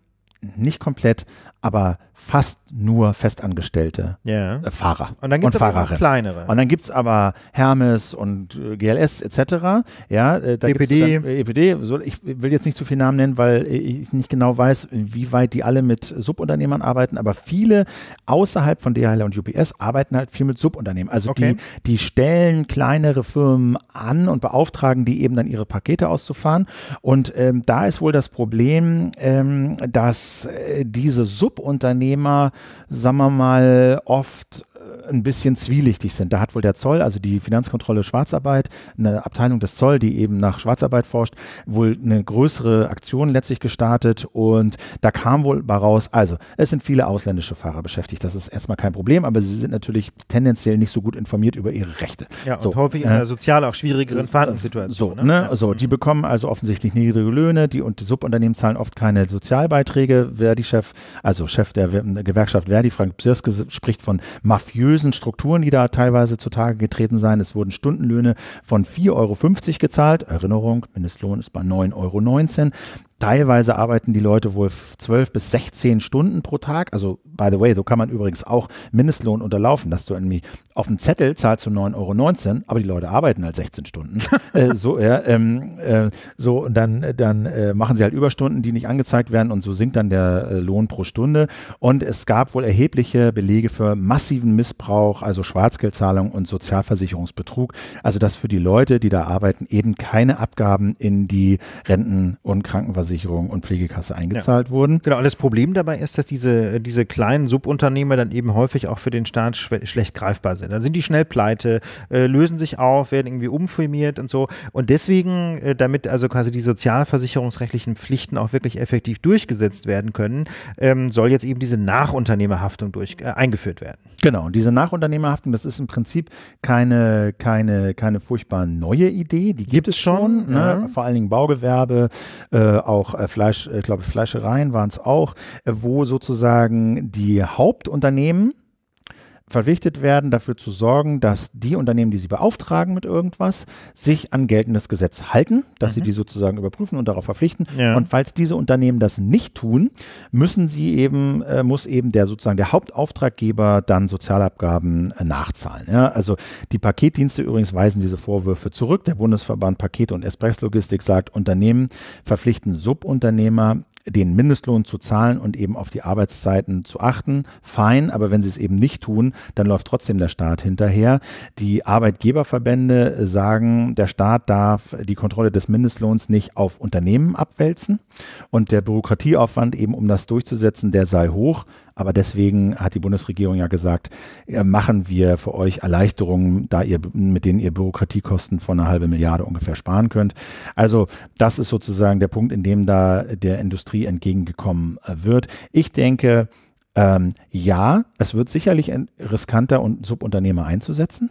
S1: nicht komplett, aber fast nur festangestellte
S2: yeah. Äh, Fahrer. Und dann gibt es aber kleinere. Und
S1: dann gibt es aber Hermes und äh, GLS etc. Ja, äh, EPD. Dann, äh, EPD. So, ich will jetzt nicht zu viele Namen nennen, weil ich nicht genau weiß, wie weit die alle mit Subunternehmern arbeiten, aber viele außerhalb von DHL und UPS arbeiten halt viel mit Subunternehmen. Also okay. die, die stellen kleinere Firmen an und beauftragen die eben dann ihre Pakete auszufahren. Und ähm, da ist wohl das Problem, ähm, dass äh, diese Subunternehmen Thema, sagen wir mal, oft ein bisschen zwielichtig sind. Da hat wohl der Zoll, also die Finanzkontrolle Schwarzarbeit, eine Abteilung des Zoll, die eben nach Schwarzarbeit forscht, wohl eine größere Aktion letztlich gestartet und da kam wohl bei raus, also es sind viele ausländische Fahrer beschäftigt, das ist erstmal kein Problem, aber sie sind natürlich tendenziell nicht so gut informiert über ihre Rechte. Ja, und so, häufig äh, in ne? einer
S2: sozial auch schwierigeren Fahrtensituation. So, ne?
S1: ne? Ja. so, die bekommen also offensichtlich niedrige Löhne, die und die Subunternehmen zahlen oft keine Sozialbeiträge. Verdi-Chef, also Chef der Gewerkschaft Verdi, Frank Bsirske, spricht von Mafia mafiösen Strukturen, die da teilweise zutage getreten seien. Es wurden Stundenlöhne von 4,50 Euro gezahlt. Erinnerung, Mindestlohn ist bei 9,19 Euro. Teilweise arbeiten die Leute wohl 12 bis 16 Stunden pro Tag. Also, by the way, so kann man übrigens auch Mindestlohn unterlaufen, dass du irgendwie auf dem Zettel zahlst du 9,19 Euro, aber die Leute arbeiten halt 16 Stunden. äh, so, ja, ähm, äh, so, und dann, äh, dann äh, machen sie halt Überstunden, die nicht angezeigt werden und so sinkt dann der äh, Lohn pro Stunde. Und es gab wohl erhebliche Belege für massiven Missbrauch, also Schwarzgeldzahlung und Sozialversicherungsbetrug. Also, dass für die Leute, die da arbeiten, eben keine Abgaben in die Renten- und Krankenversicherung Krankenversicherung und Pflegekasse eingezahlt
S2: ja. wurden. Genau, das Problem dabei ist, dass diese, äh, diese kleinen Subunternehmer dann eben häufig auch für den Staat schlecht greifbar sind. Dann sind die schnell pleite, äh, lösen sich auf, werden irgendwie umfirmiert und so. Und deswegen, äh, damit also quasi die sozialversicherungsrechtlichen Pflichten auch wirklich effektiv durchgesetzt werden können, ähm, soll jetzt eben diese Nachunternehmerhaftung durch, äh,
S1: eingeführt werden. Genau, und diese Nachunternehmerhaftung, das ist im Prinzip keine, keine, keine furchtbar neue Idee, die gibt, gibt es schon, schon ne? ja. vor allen Dingen Baugewerbe, äh, auch auch äh, Fleisch, äh, glaube Fleischereien waren es auch, äh, wo sozusagen die Hauptunternehmen verpflichtet werden, dafür zu sorgen, dass die Unternehmen, die sie beauftragen mit irgendwas, sich an geltendes Gesetz halten, dass mhm. sie die sozusagen überprüfen und darauf verpflichten. Ja. Und falls diese Unternehmen das nicht tun, müssen sie eben, äh, muss eben der sozusagen der Hauptauftraggeber dann Sozialabgaben äh, nachzahlen. Ja? Also die Paketdienste übrigens weisen diese Vorwürfe zurück. Der Bundesverband Pakete und Espresslogistik sagt, Unternehmen verpflichten Subunternehmer den Mindestlohn zu zahlen und eben auf die Arbeitszeiten zu achten. Fein, aber wenn sie es eben nicht tun, dann läuft trotzdem der Staat hinterher. Die Arbeitgeberverbände sagen, der Staat darf die Kontrolle des Mindestlohns nicht auf Unternehmen abwälzen und der Bürokratieaufwand eben, um das durchzusetzen, der sei hoch. Aber deswegen hat die Bundesregierung ja gesagt, äh, machen wir für euch Erleichterungen, da ihr, mit denen ihr Bürokratiekosten von einer halben Milliarde ungefähr sparen könnt. Also das ist sozusagen der Punkt, in dem da der Industrie entgegengekommen äh, wird. Ich denke, ähm, ja, es wird sicherlich riskanter, und Subunternehmer einzusetzen.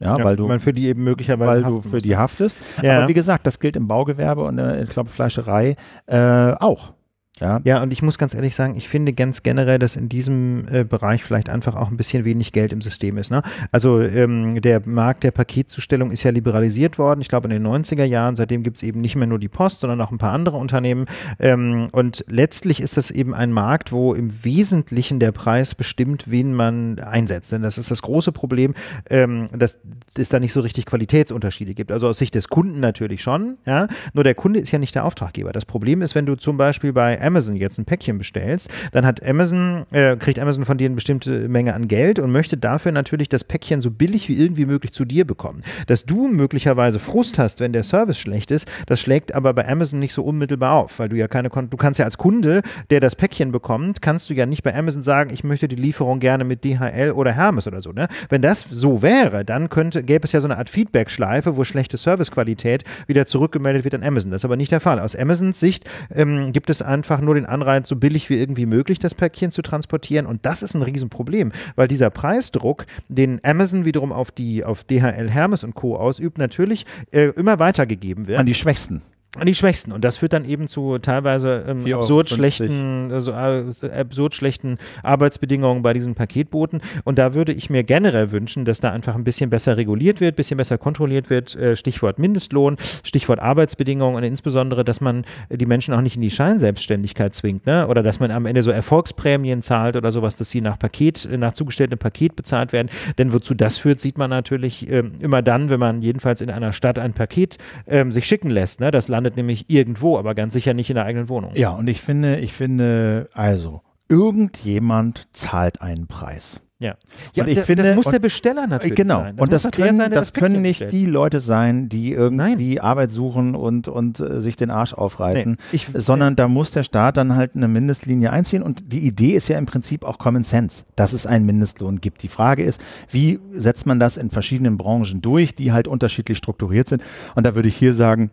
S1: Ja, ja, weil du für die eben möglicherweise
S2: weil du für die haftest. Ja. Aber wie gesagt, das gilt im Baugewerbe und äh, ich glaube Fleischerei äh, auch. Ja. ja, und ich muss ganz ehrlich sagen, ich finde ganz generell, dass in diesem äh, Bereich vielleicht einfach auch ein bisschen wenig Geld im System ist. Ne? Also ähm, der Markt der Paketzustellung ist ja liberalisiert worden, ich glaube in den 90er Jahren. Seitdem gibt es eben nicht mehr nur die Post, sondern auch ein paar andere Unternehmen. Ähm, und letztlich ist das eben ein Markt, wo im Wesentlichen der Preis bestimmt, wen man einsetzt. Denn das ist das große Problem, ähm, dass es da nicht so richtig Qualitätsunterschiede gibt. Also aus Sicht des Kunden natürlich schon. Ja? Nur der Kunde ist ja nicht der Auftraggeber. Das Problem ist, wenn du zum Beispiel bei Amazon jetzt ein Päckchen bestellst, dann hat Amazon, äh, kriegt Amazon von dir eine bestimmte Menge an Geld und möchte dafür natürlich das Päckchen so billig wie irgendwie möglich zu dir bekommen. Dass du möglicherweise Frust hast, wenn der Service schlecht ist, das schlägt aber bei Amazon nicht so unmittelbar auf, weil du ja keine, Kon du kannst ja als Kunde, der das Päckchen bekommt, kannst du ja nicht bei Amazon sagen, ich möchte die Lieferung gerne mit DHL oder Hermes oder so. Ne? Wenn das so wäre, dann könnte, gäbe es ja so eine Art Feedback-Schleife, wo schlechte Servicequalität wieder zurückgemeldet wird an Amazon. Das ist aber nicht der Fall. Aus Amazons Sicht ähm, gibt es einfach einfach nur den Anreiz, so billig wie irgendwie möglich das Päckchen zu transportieren. Und das ist ein Riesenproblem, weil dieser Preisdruck, den Amazon wiederum auf die auf DHL, Hermes und Co. ausübt, natürlich äh, immer weitergegeben wird. An die Schwächsten die Schwächsten. Und das führt dann eben zu teilweise ähm, absurd, schlechten, also, äh, absurd schlechten Arbeitsbedingungen bei diesen Paketbooten. Und da würde ich mir generell wünschen, dass da einfach ein bisschen besser reguliert wird, ein bisschen besser kontrolliert wird. Äh, Stichwort Mindestlohn, Stichwort Arbeitsbedingungen und insbesondere, dass man die Menschen auch nicht in die Scheinselbstständigkeit zwingt. Ne? Oder dass man am Ende so Erfolgsprämien zahlt oder sowas, dass sie nach Paket, äh, nach zugestelltem Paket bezahlt werden. Denn wozu das führt, sieht man natürlich äh, immer dann, wenn man jedenfalls in einer Stadt ein Paket ähm, sich schicken lässt. Ne? Das Land landet nämlich irgendwo, aber ganz sicher nicht in der eigenen Wohnung. Ja,
S1: und ich finde, ich finde, also, irgendjemand zahlt einen Preis.
S2: Ja. ja und ich da, finde, das muss und, der Besteller äh, natürlich genau. sein. Genau. und das können, sein, das können nicht bestellt. die
S1: Leute sein, die irgendwie Nein. Arbeit suchen und, und äh, sich den Arsch aufreißen, nee, ich, sondern nee. da muss der Staat dann halt eine Mindestlinie einziehen. Und die Idee ist ja im Prinzip auch Common Sense, dass es einen Mindestlohn gibt. Die Frage ist, wie setzt man das in verschiedenen Branchen durch, die halt unterschiedlich strukturiert sind? Und da würde ich hier sagen,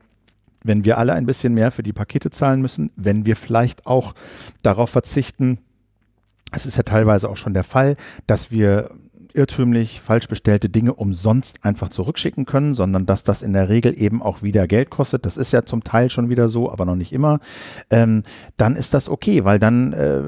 S1: wenn wir alle ein bisschen mehr für die Pakete zahlen müssen, wenn wir vielleicht auch darauf verzichten, es ist ja teilweise auch schon der Fall, dass wir irrtümlich falsch bestellte Dinge umsonst einfach zurückschicken können, sondern dass das in der Regel eben auch wieder Geld kostet. Das ist ja zum Teil schon wieder so, aber noch nicht immer. Ähm, dann ist das okay, weil dann äh,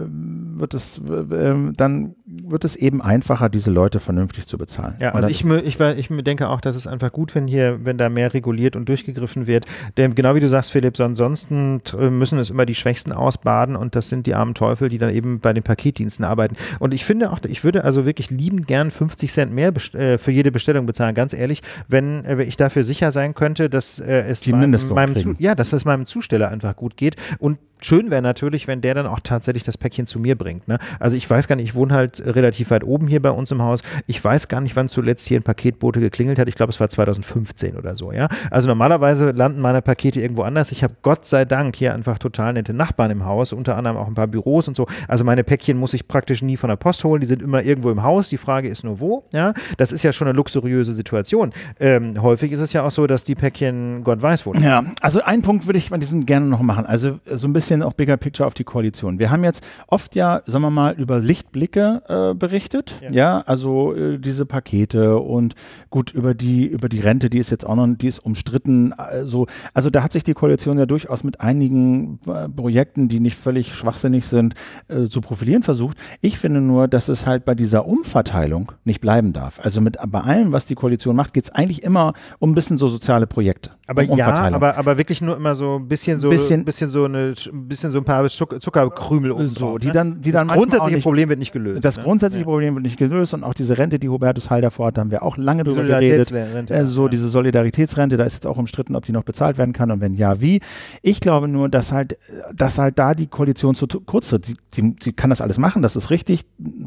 S1: wird es, äh, dann wird es eben einfacher, diese Leute vernünftig zu bezahlen. Ja, also ich,
S2: ich, ich, denke auch, dass es einfach gut, wenn hier, wenn da mehr reguliert und durchgegriffen wird. Denn genau wie du sagst, Philipp, so ansonsten äh, müssen es immer die Schwächsten ausbaden und das sind die armen Teufel, die dann eben bei den Paketdiensten arbeiten. Und ich finde auch, ich würde also wirklich liebend gern 50 Cent mehr äh, für jede Bestellung bezahlen, ganz ehrlich, wenn äh, ich dafür sicher sein könnte, dass es meinem, meinem ja, dass es meinem Zusteller einfach gut geht und Schön wäre natürlich, wenn der dann auch tatsächlich das Päckchen zu mir bringt. Ne? Also ich weiß gar nicht, ich wohne halt relativ weit oben hier bei uns im Haus. Ich weiß gar nicht, wann zuletzt hier ein Paketbote geklingelt hat. Ich glaube, es war 2015 oder so. Ja? Also normalerweise landen meine Pakete irgendwo anders. Ich habe Gott sei Dank hier einfach total nette Nachbarn im Haus, unter anderem auch ein paar Büros und so. Also meine Päckchen muss ich praktisch nie von der Post holen. Die sind immer irgendwo im Haus. Die Frage ist nur wo. Ja? Das ist ja schon eine luxuriöse Situation. Ähm, häufig ist es ja auch so, dass die Päckchen Gott weiß wo. Ja, also einen Punkt würde
S1: ich bei diesem gerne noch machen. Also äh, so ein bisschen bisschen auch Bigger Picture auf die Koalition. Wir haben jetzt oft ja, sagen wir mal, über Lichtblicke äh, berichtet. Ja, ja also äh, diese Pakete und gut, über die, über die Rente, die ist jetzt auch noch, die ist umstritten. Also, also da hat sich die Koalition ja durchaus mit einigen äh, Projekten, die nicht völlig schwachsinnig sind, äh, zu profilieren versucht. Ich finde nur, dass es halt bei dieser Umverteilung nicht bleiben darf. Also mit bei allem, was die Koalition macht, geht es eigentlich immer um ein bisschen so soziale Projekte. Aber um ja, aber,
S2: aber wirklich nur immer so ein bisschen so, bisschen, bisschen so eine bisschen so ein paar Zuckerkrümel oben so, die ne? dann, die das dann grundsätzliche nicht, Problem wird nicht gelöst. Das ne? grundsätzliche ja. Problem wird
S1: nicht gelöst und auch diese Rente, die Hubertus Halder fordert, haben wir auch lange drüber geredet. äh, so ja. diese Solidaritätsrente, da ist jetzt auch umstritten, ob die noch bezahlt werden kann und wenn ja, wie. Ich glaube nur, dass halt, dass halt da die Koalition zu kurz tritt. Sie, sie, sie kann das alles machen, das ist richtig.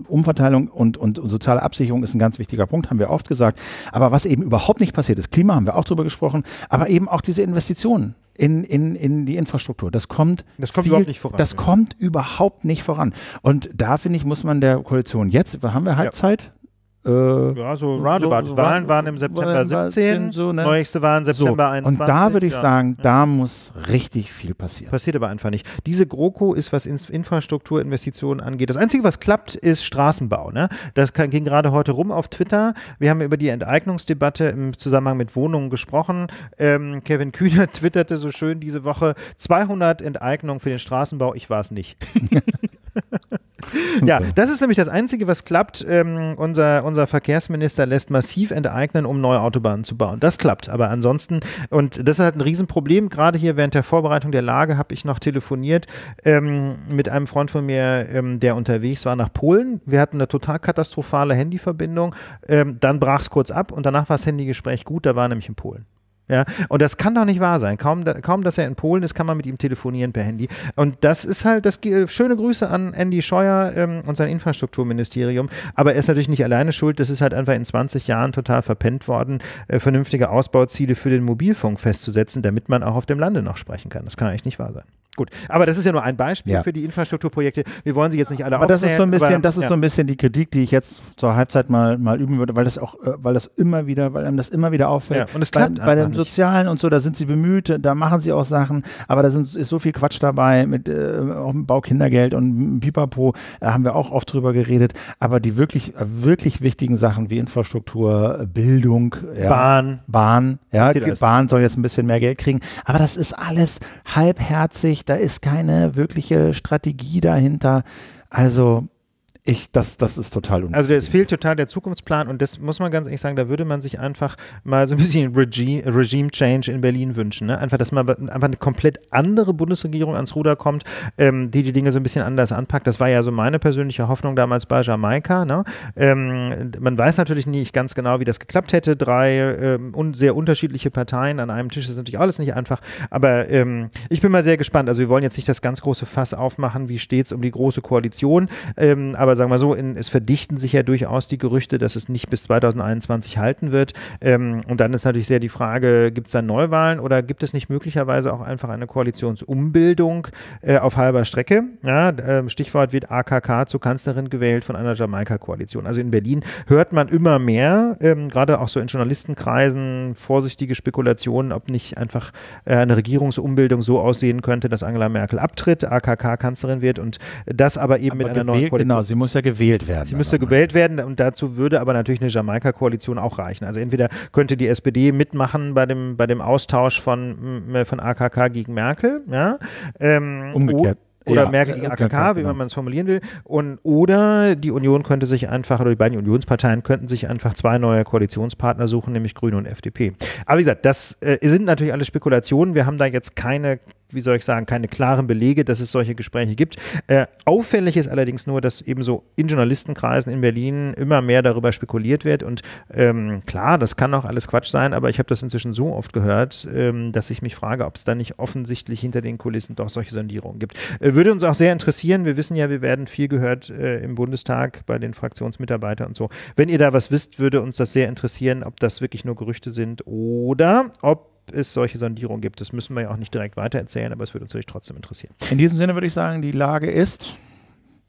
S1: Umverteilung und, und, und soziale Absicherung ist ein ganz wichtiger Punkt, haben wir oft gesagt. Aber was eben überhaupt nicht passiert ist, Klima haben wir auch drüber gesprochen, aber eben auch diese Investitionen in, in, in die Infrastruktur. Das kommt, das kommt viel, überhaupt nicht voran. Das ja. kommt überhaupt nicht voran. Und da finde ich, muss man der Koalition jetzt, haben wir Halbzeit? Äh, ja,
S2: so, roundabout. So, Wahlen waren im September waren 17, halt so, ne? neueste Wahlen September so, 21. Und da würde ich ja. sagen, da muss richtig viel passieren. Passiert aber einfach nicht. Diese GroKo ist, was Infrastrukturinvestitionen angeht. Das Einzige, was klappt, ist Straßenbau. Ne? Das ging gerade heute rum auf Twitter. Wir haben über die Enteignungsdebatte im Zusammenhang mit Wohnungen gesprochen. Ähm, Kevin Kühner twitterte so schön diese Woche, 200 Enteignungen für den Straßenbau, ich war es nicht. ja, das ist nämlich das Einzige, was klappt. Ähm, unser, unser unser Verkehrsminister lässt massiv enteignen, um neue Autobahnen zu bauen. Das klappt, aber ansonsten, und das ist halt ein Riesenproblem, gerade hier während der Vorbereitung der Lage habe ich noch telefoniert ähm, mit einem Freund von mir, ähm, der unterwegs war nach Polen. Wir hatten eine total katastrophale Handyverbindung, ähm, dann brach es kurz ab und danach war das Handygespräch gut, da war nämlich in Polen. Ja, und das kann doch nicht wahr sein. Kaum, kaum, dass er in Polen ist, kann man mit ihm telefonieren per Handy. Und das ist halt, das schöne Grüße an Andy Scheuer ähm, und sein Infrastrukturministerium. Aber er ist natürlich nicht alleine schuld. Das ist halt einfach in 20 Jahren total verpennt worden, äh, vernünftige Ausbauziele für den Mobilfunk festzusetzen, damit man auch auf dem Lande noch sprechen kann. Das kann eigentlich nicht wahr sein. Gut, aber das ist ja nur ein Beispiel ja. für die Infrastrukturprojekte. Wir wollen sie jetzt nicht alle aber aufzählen. Das ist so ein bisschen, das ist ja. so ein bisschen die Kritik, die ich
S1: jetzt zur Halbzeit mal, mal üben würde, weil das auch, äh, weil das immer wieder, weil einem das immer wieder auffällt. Ja, und es bei, bei dem nicht. Sozialen und so, da sind sie bemüht, da machen sie auch Sachen, aber da sind, ist so viel Quatsch dabei, mit äh, auch mit Baukindergeld und Pipapo, da haben wir auch oft drüber geredet. Aber die wirklich, wirklich wichtigen Sachen wie Infrastruktur, Bildung, ja, Bahn. Bahn, ja, Bahn soll jetzt ein bisschen mehr Geld kriegen. Aber das ist alles halbherzig da ist keine wirkliche Strategie dahinter. Also ich, das, das ist total uncool. Also
S2: es fehlt total der Zukunftsplan und das muss man ganz ehrlich sagen, da würde man sich einfach mal so ein bisschen Regime, Regime Change in Berlin wünschen. Ne? Einfach, dass mal einfach eine komplett andere Bundesregierung ans Ruder kommt, ähm, die die Dinge so ein bisschen anders anpackt. Das war ja so meine persönliche Hoffnung damals bei Jamaika. Ne? Ähm, man weiß natürlich nicht ganz genau, wie das geklappt hätte. Drei ähm, un sehr unterschiedliche Parteien an einem Tisch ist natürlich alles nicht einfach. Aber ähm, ich bin mal sehr gespannt. Also wir wollen jetzt nicht das ganz große Fass aufmachen, wie steht es um die große Koalition. Ähm, aber sagen wir so, in, es verdichten sich ja durchaus die Gerüchte, dass es nicht bis 2021 halten wird. Ähm, und dann ist natürlich sehr die Frage, gibt es dann Neuwahlen oder gibt es nicht möglicherweise auch einfach eine Koalitionsumbildung äh, auf halber Strecke? Ja, äh, Stichwort wird AKK zur Kanzlerin gewählt von einer Jamaika-Koalition. Also in Berlin hört man immer mehr, ähm, gerade auch so in Journalistenkreisen, vorsichtige Spekulationen, ob nicht einfach äh, eine Regierungsumbildung so aussehen könnte, dass Angela Merkel abtritt, AKK-Kanzlerin wird und das aber eben aber mit einer neuen Koalition. Genau, sie muss muss ja gewählt werden. Sie müsste ne? gewählt werden und dazu würde aber natürlich eine Jamaika-Koalition auch reichen. Also entweder könnte die SPD mitmachen bei dem, bei dem Austausch von, äh, von AKK gegen Merkel. Ja? Ähm, Umgekehrt oder ja, Merkel gegen AKK, klar, wie man genau. es formulieren will. Und, oder die Union könnte sich einfach, oder die beiden Unionsparteien könnten sich einfach zwei neue Koalitionspartner suchen, nämlich Grüne und FDP. Aber wie gesagt, das äh, sind natürlich alle Spekulationen. Wir haben da jetzt keine wie soll ich sagen, keine klaren Belege, dass es solche Gespräche gibt. Äh, auffällig ist allerdings nur, dass eben so in Journalistenkreisen in Berlin immer mehr darüber spekuliert wird. Und ähm, klar, das kann auch alles Quatsch sein, aber ich habe das inzwischen so oft gehört, ähm, dass ich mich frage, ob es da nicht offensichtlich hinter den Kulissen doch solche Sondierungen gibt. Äh, würde uns auch sehr interessieren. Wir wissen ja, wir werden viel gehört äh, im Bundestag bei den Fraktionsmitarbeitern und so. Wenn ihr da was wisst, würde uns das sehr interessieren, ob das wirklich nur Gerüchte sind oder ob es solche Sondierungen gibt. Das müssen wir ja auch nicht direkt weitererzählen, aber es würde uns natürlich trotzdem interessieren. In diesem Sinne würde ich sagen, die Lage ist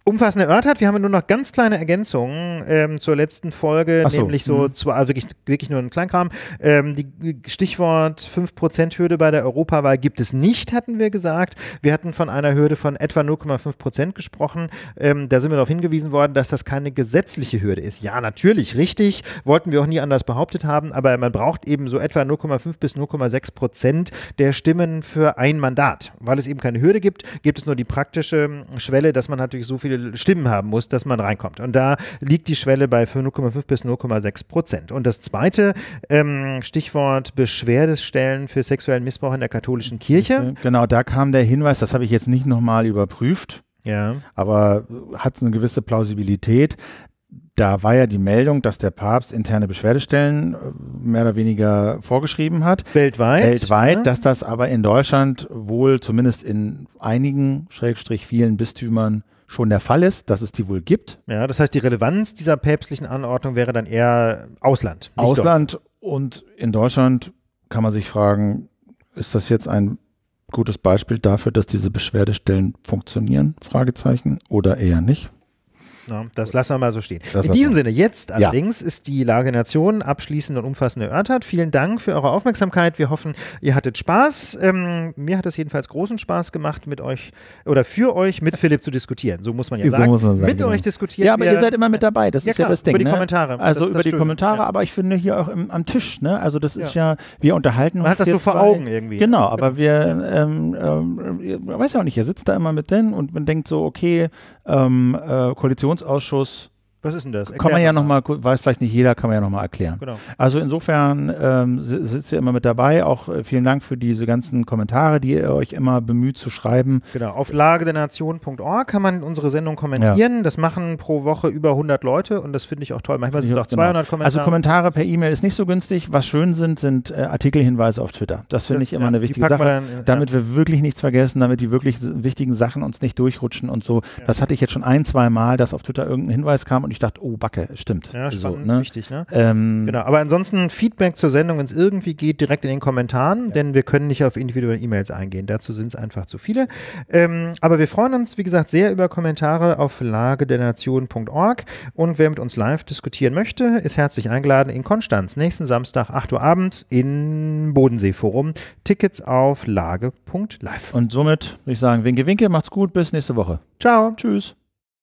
S2: umfassend erörtert. Wir haben nur noch ganz kleine Ergänzungen ähm, zur letzten Folge, so. nämlich so, mhm. zwar also wirklich, wirklich nur ein Kleinkram. Ähm, die Stichwort 5%-Hürde bei der Europawahl gibt es nicht, hatten wir gesagt. Wir hatten von einer Hürde von etwa 0,5% gesprochen. Ähm, da sind wir darauf hingewiesen worden, dass das keine gesetzliche Hürde ist. Ja, natürlich, richtig. Wollten wir auch nie anders behauptet haben, aber man braucht eben so etwa 0,5 bis 0,6 Prozent der Stimmen für ein Mandat. Weil es eben keine Hürde gibt, gibt es nur die praktische Schwelle, dass man natürlich so viele Stimmen haben muss, dass man reinkommt. Und da liegt die Schwelle bei 0,5 bis 0,6 Prozent. Und das zweite ähm, Stichwort Beschwerdestellen für sexuellen Missbrauch in der katholischen Kirche. Äh, genau, da kam der Hinweis, das habe ich jetzt nicht nochmal
S1: überprüft. Ja. Aber äh, hat eine gewisse Plausibilität, da war ja die Meldung, dass der Papst interne Beschwerdestellen äh, mehr oder weniger vorgeschrieben hat. Weltweit. Weltweit, ja. dass das aber in Deutschland wohl zumindest in einigen, schrägstrich vielen Bistümern schon der Fall ist, dass es die wohl gibt.
S2: Ja, das heißt, die Relevanz dieser päpstlichen Anordnung wäre dann eher Ausland. Ausland dort.
S1: und in Deutschland kann man sich fragen, ist das jetzt ein gutes Beispiel dafür, dass diese Beschwerdestellen funktionieren? Fragezeichen oder eher nicht?
S2: Na, das lassen wir mal so stehen. Das in diesem Sinne, jetzt allerdings ja. ist die Lage der Nation abschließend und umfassend erörtert. Vielen Dank für eure Aufmerksamkeit. Wir hoffen, ihr hattet Spaß. Ähm, mir hat es jedenfalls großen Spaß gemacht, mit euch oder für euch mit Philipp zu diskutieren. So muss man ja sagen. So man sagen mit genau. euch diskutieren. Ja, aber wir, ihr seid immer mit dabei. Das ja, ist klar, ja das Ding. Über die ne? Kommentare. Also das über die schön. Kommentare,
S1: aber ich finde hier auch im, am Tisch. Ne? Also das ist ja, wir unterhalten uns. Man hat das so vor Augen irgendwie. Genau, aber genau. wir, ähm, ähm, weiß ja auch nicht, ihr sitzt da immer mit denen und man denkt so, okay, ähm, äh, Koalitionsausschuss was ist denn das? Erklärt kann man ja nochmal, weiß vielleicht nicht jeder, kann man ja nochmal erklären. Genau. Also insofern ähm, sitzt ihr immer mit dabei. Auch äh, vielen Dank für diese ganzen Kommentare, die ihr euch immer bemüht zu schreiben. Genau,
S2: auf lagedernation.org kann man unsere Sendung kommentieren. Ja. Das machen pro Woche über 100 Leute und das finde ich auch toll. Manchmal sind es auch 200 genau. Kommentare. Also
S1: Kommentare per E-Mail ist nicht so günstig. Was schön sind, sind äh, Artikelhinweise auf Twitter. Das finde ich immer ja, eine wichtige Sache, dann, ja. damit wir wirklich nichts vergessen, damit die wirklich wichtigen Sachen uns nicht durchrutschen und so. Das hatte ich jetzt schon ein, zwei Mal, dass auf Twitter irgendein Hinweis kam und ich ich dachte, oh Backe,
S2: stimmt. Ja, also, spannend, so, ne? wichtig, ne? Ähm, genau, aber ansonsten Feedback zur Sendung, wenn es irgendwie geht, direkt in den Kommentaren, ja. denn wir können nicht auf individuelle E-Mails eingehen, dazu sind es einfach zu viele. Ähm, aber wir freuen uns, wie gesagt, sehr über Kommentare auf lagedernation.org und wer mit uns live diskutieren möchte, ist herzlich eingeladen in Konstanz, nächsten Samstag, 8 Uhr abends in Bodenseeforum. Tickets auf lage.live. Und somit würde ich sagen, winke, winke, macht's gut,
S1: bis nächste Woche. Ciao. Tschüss.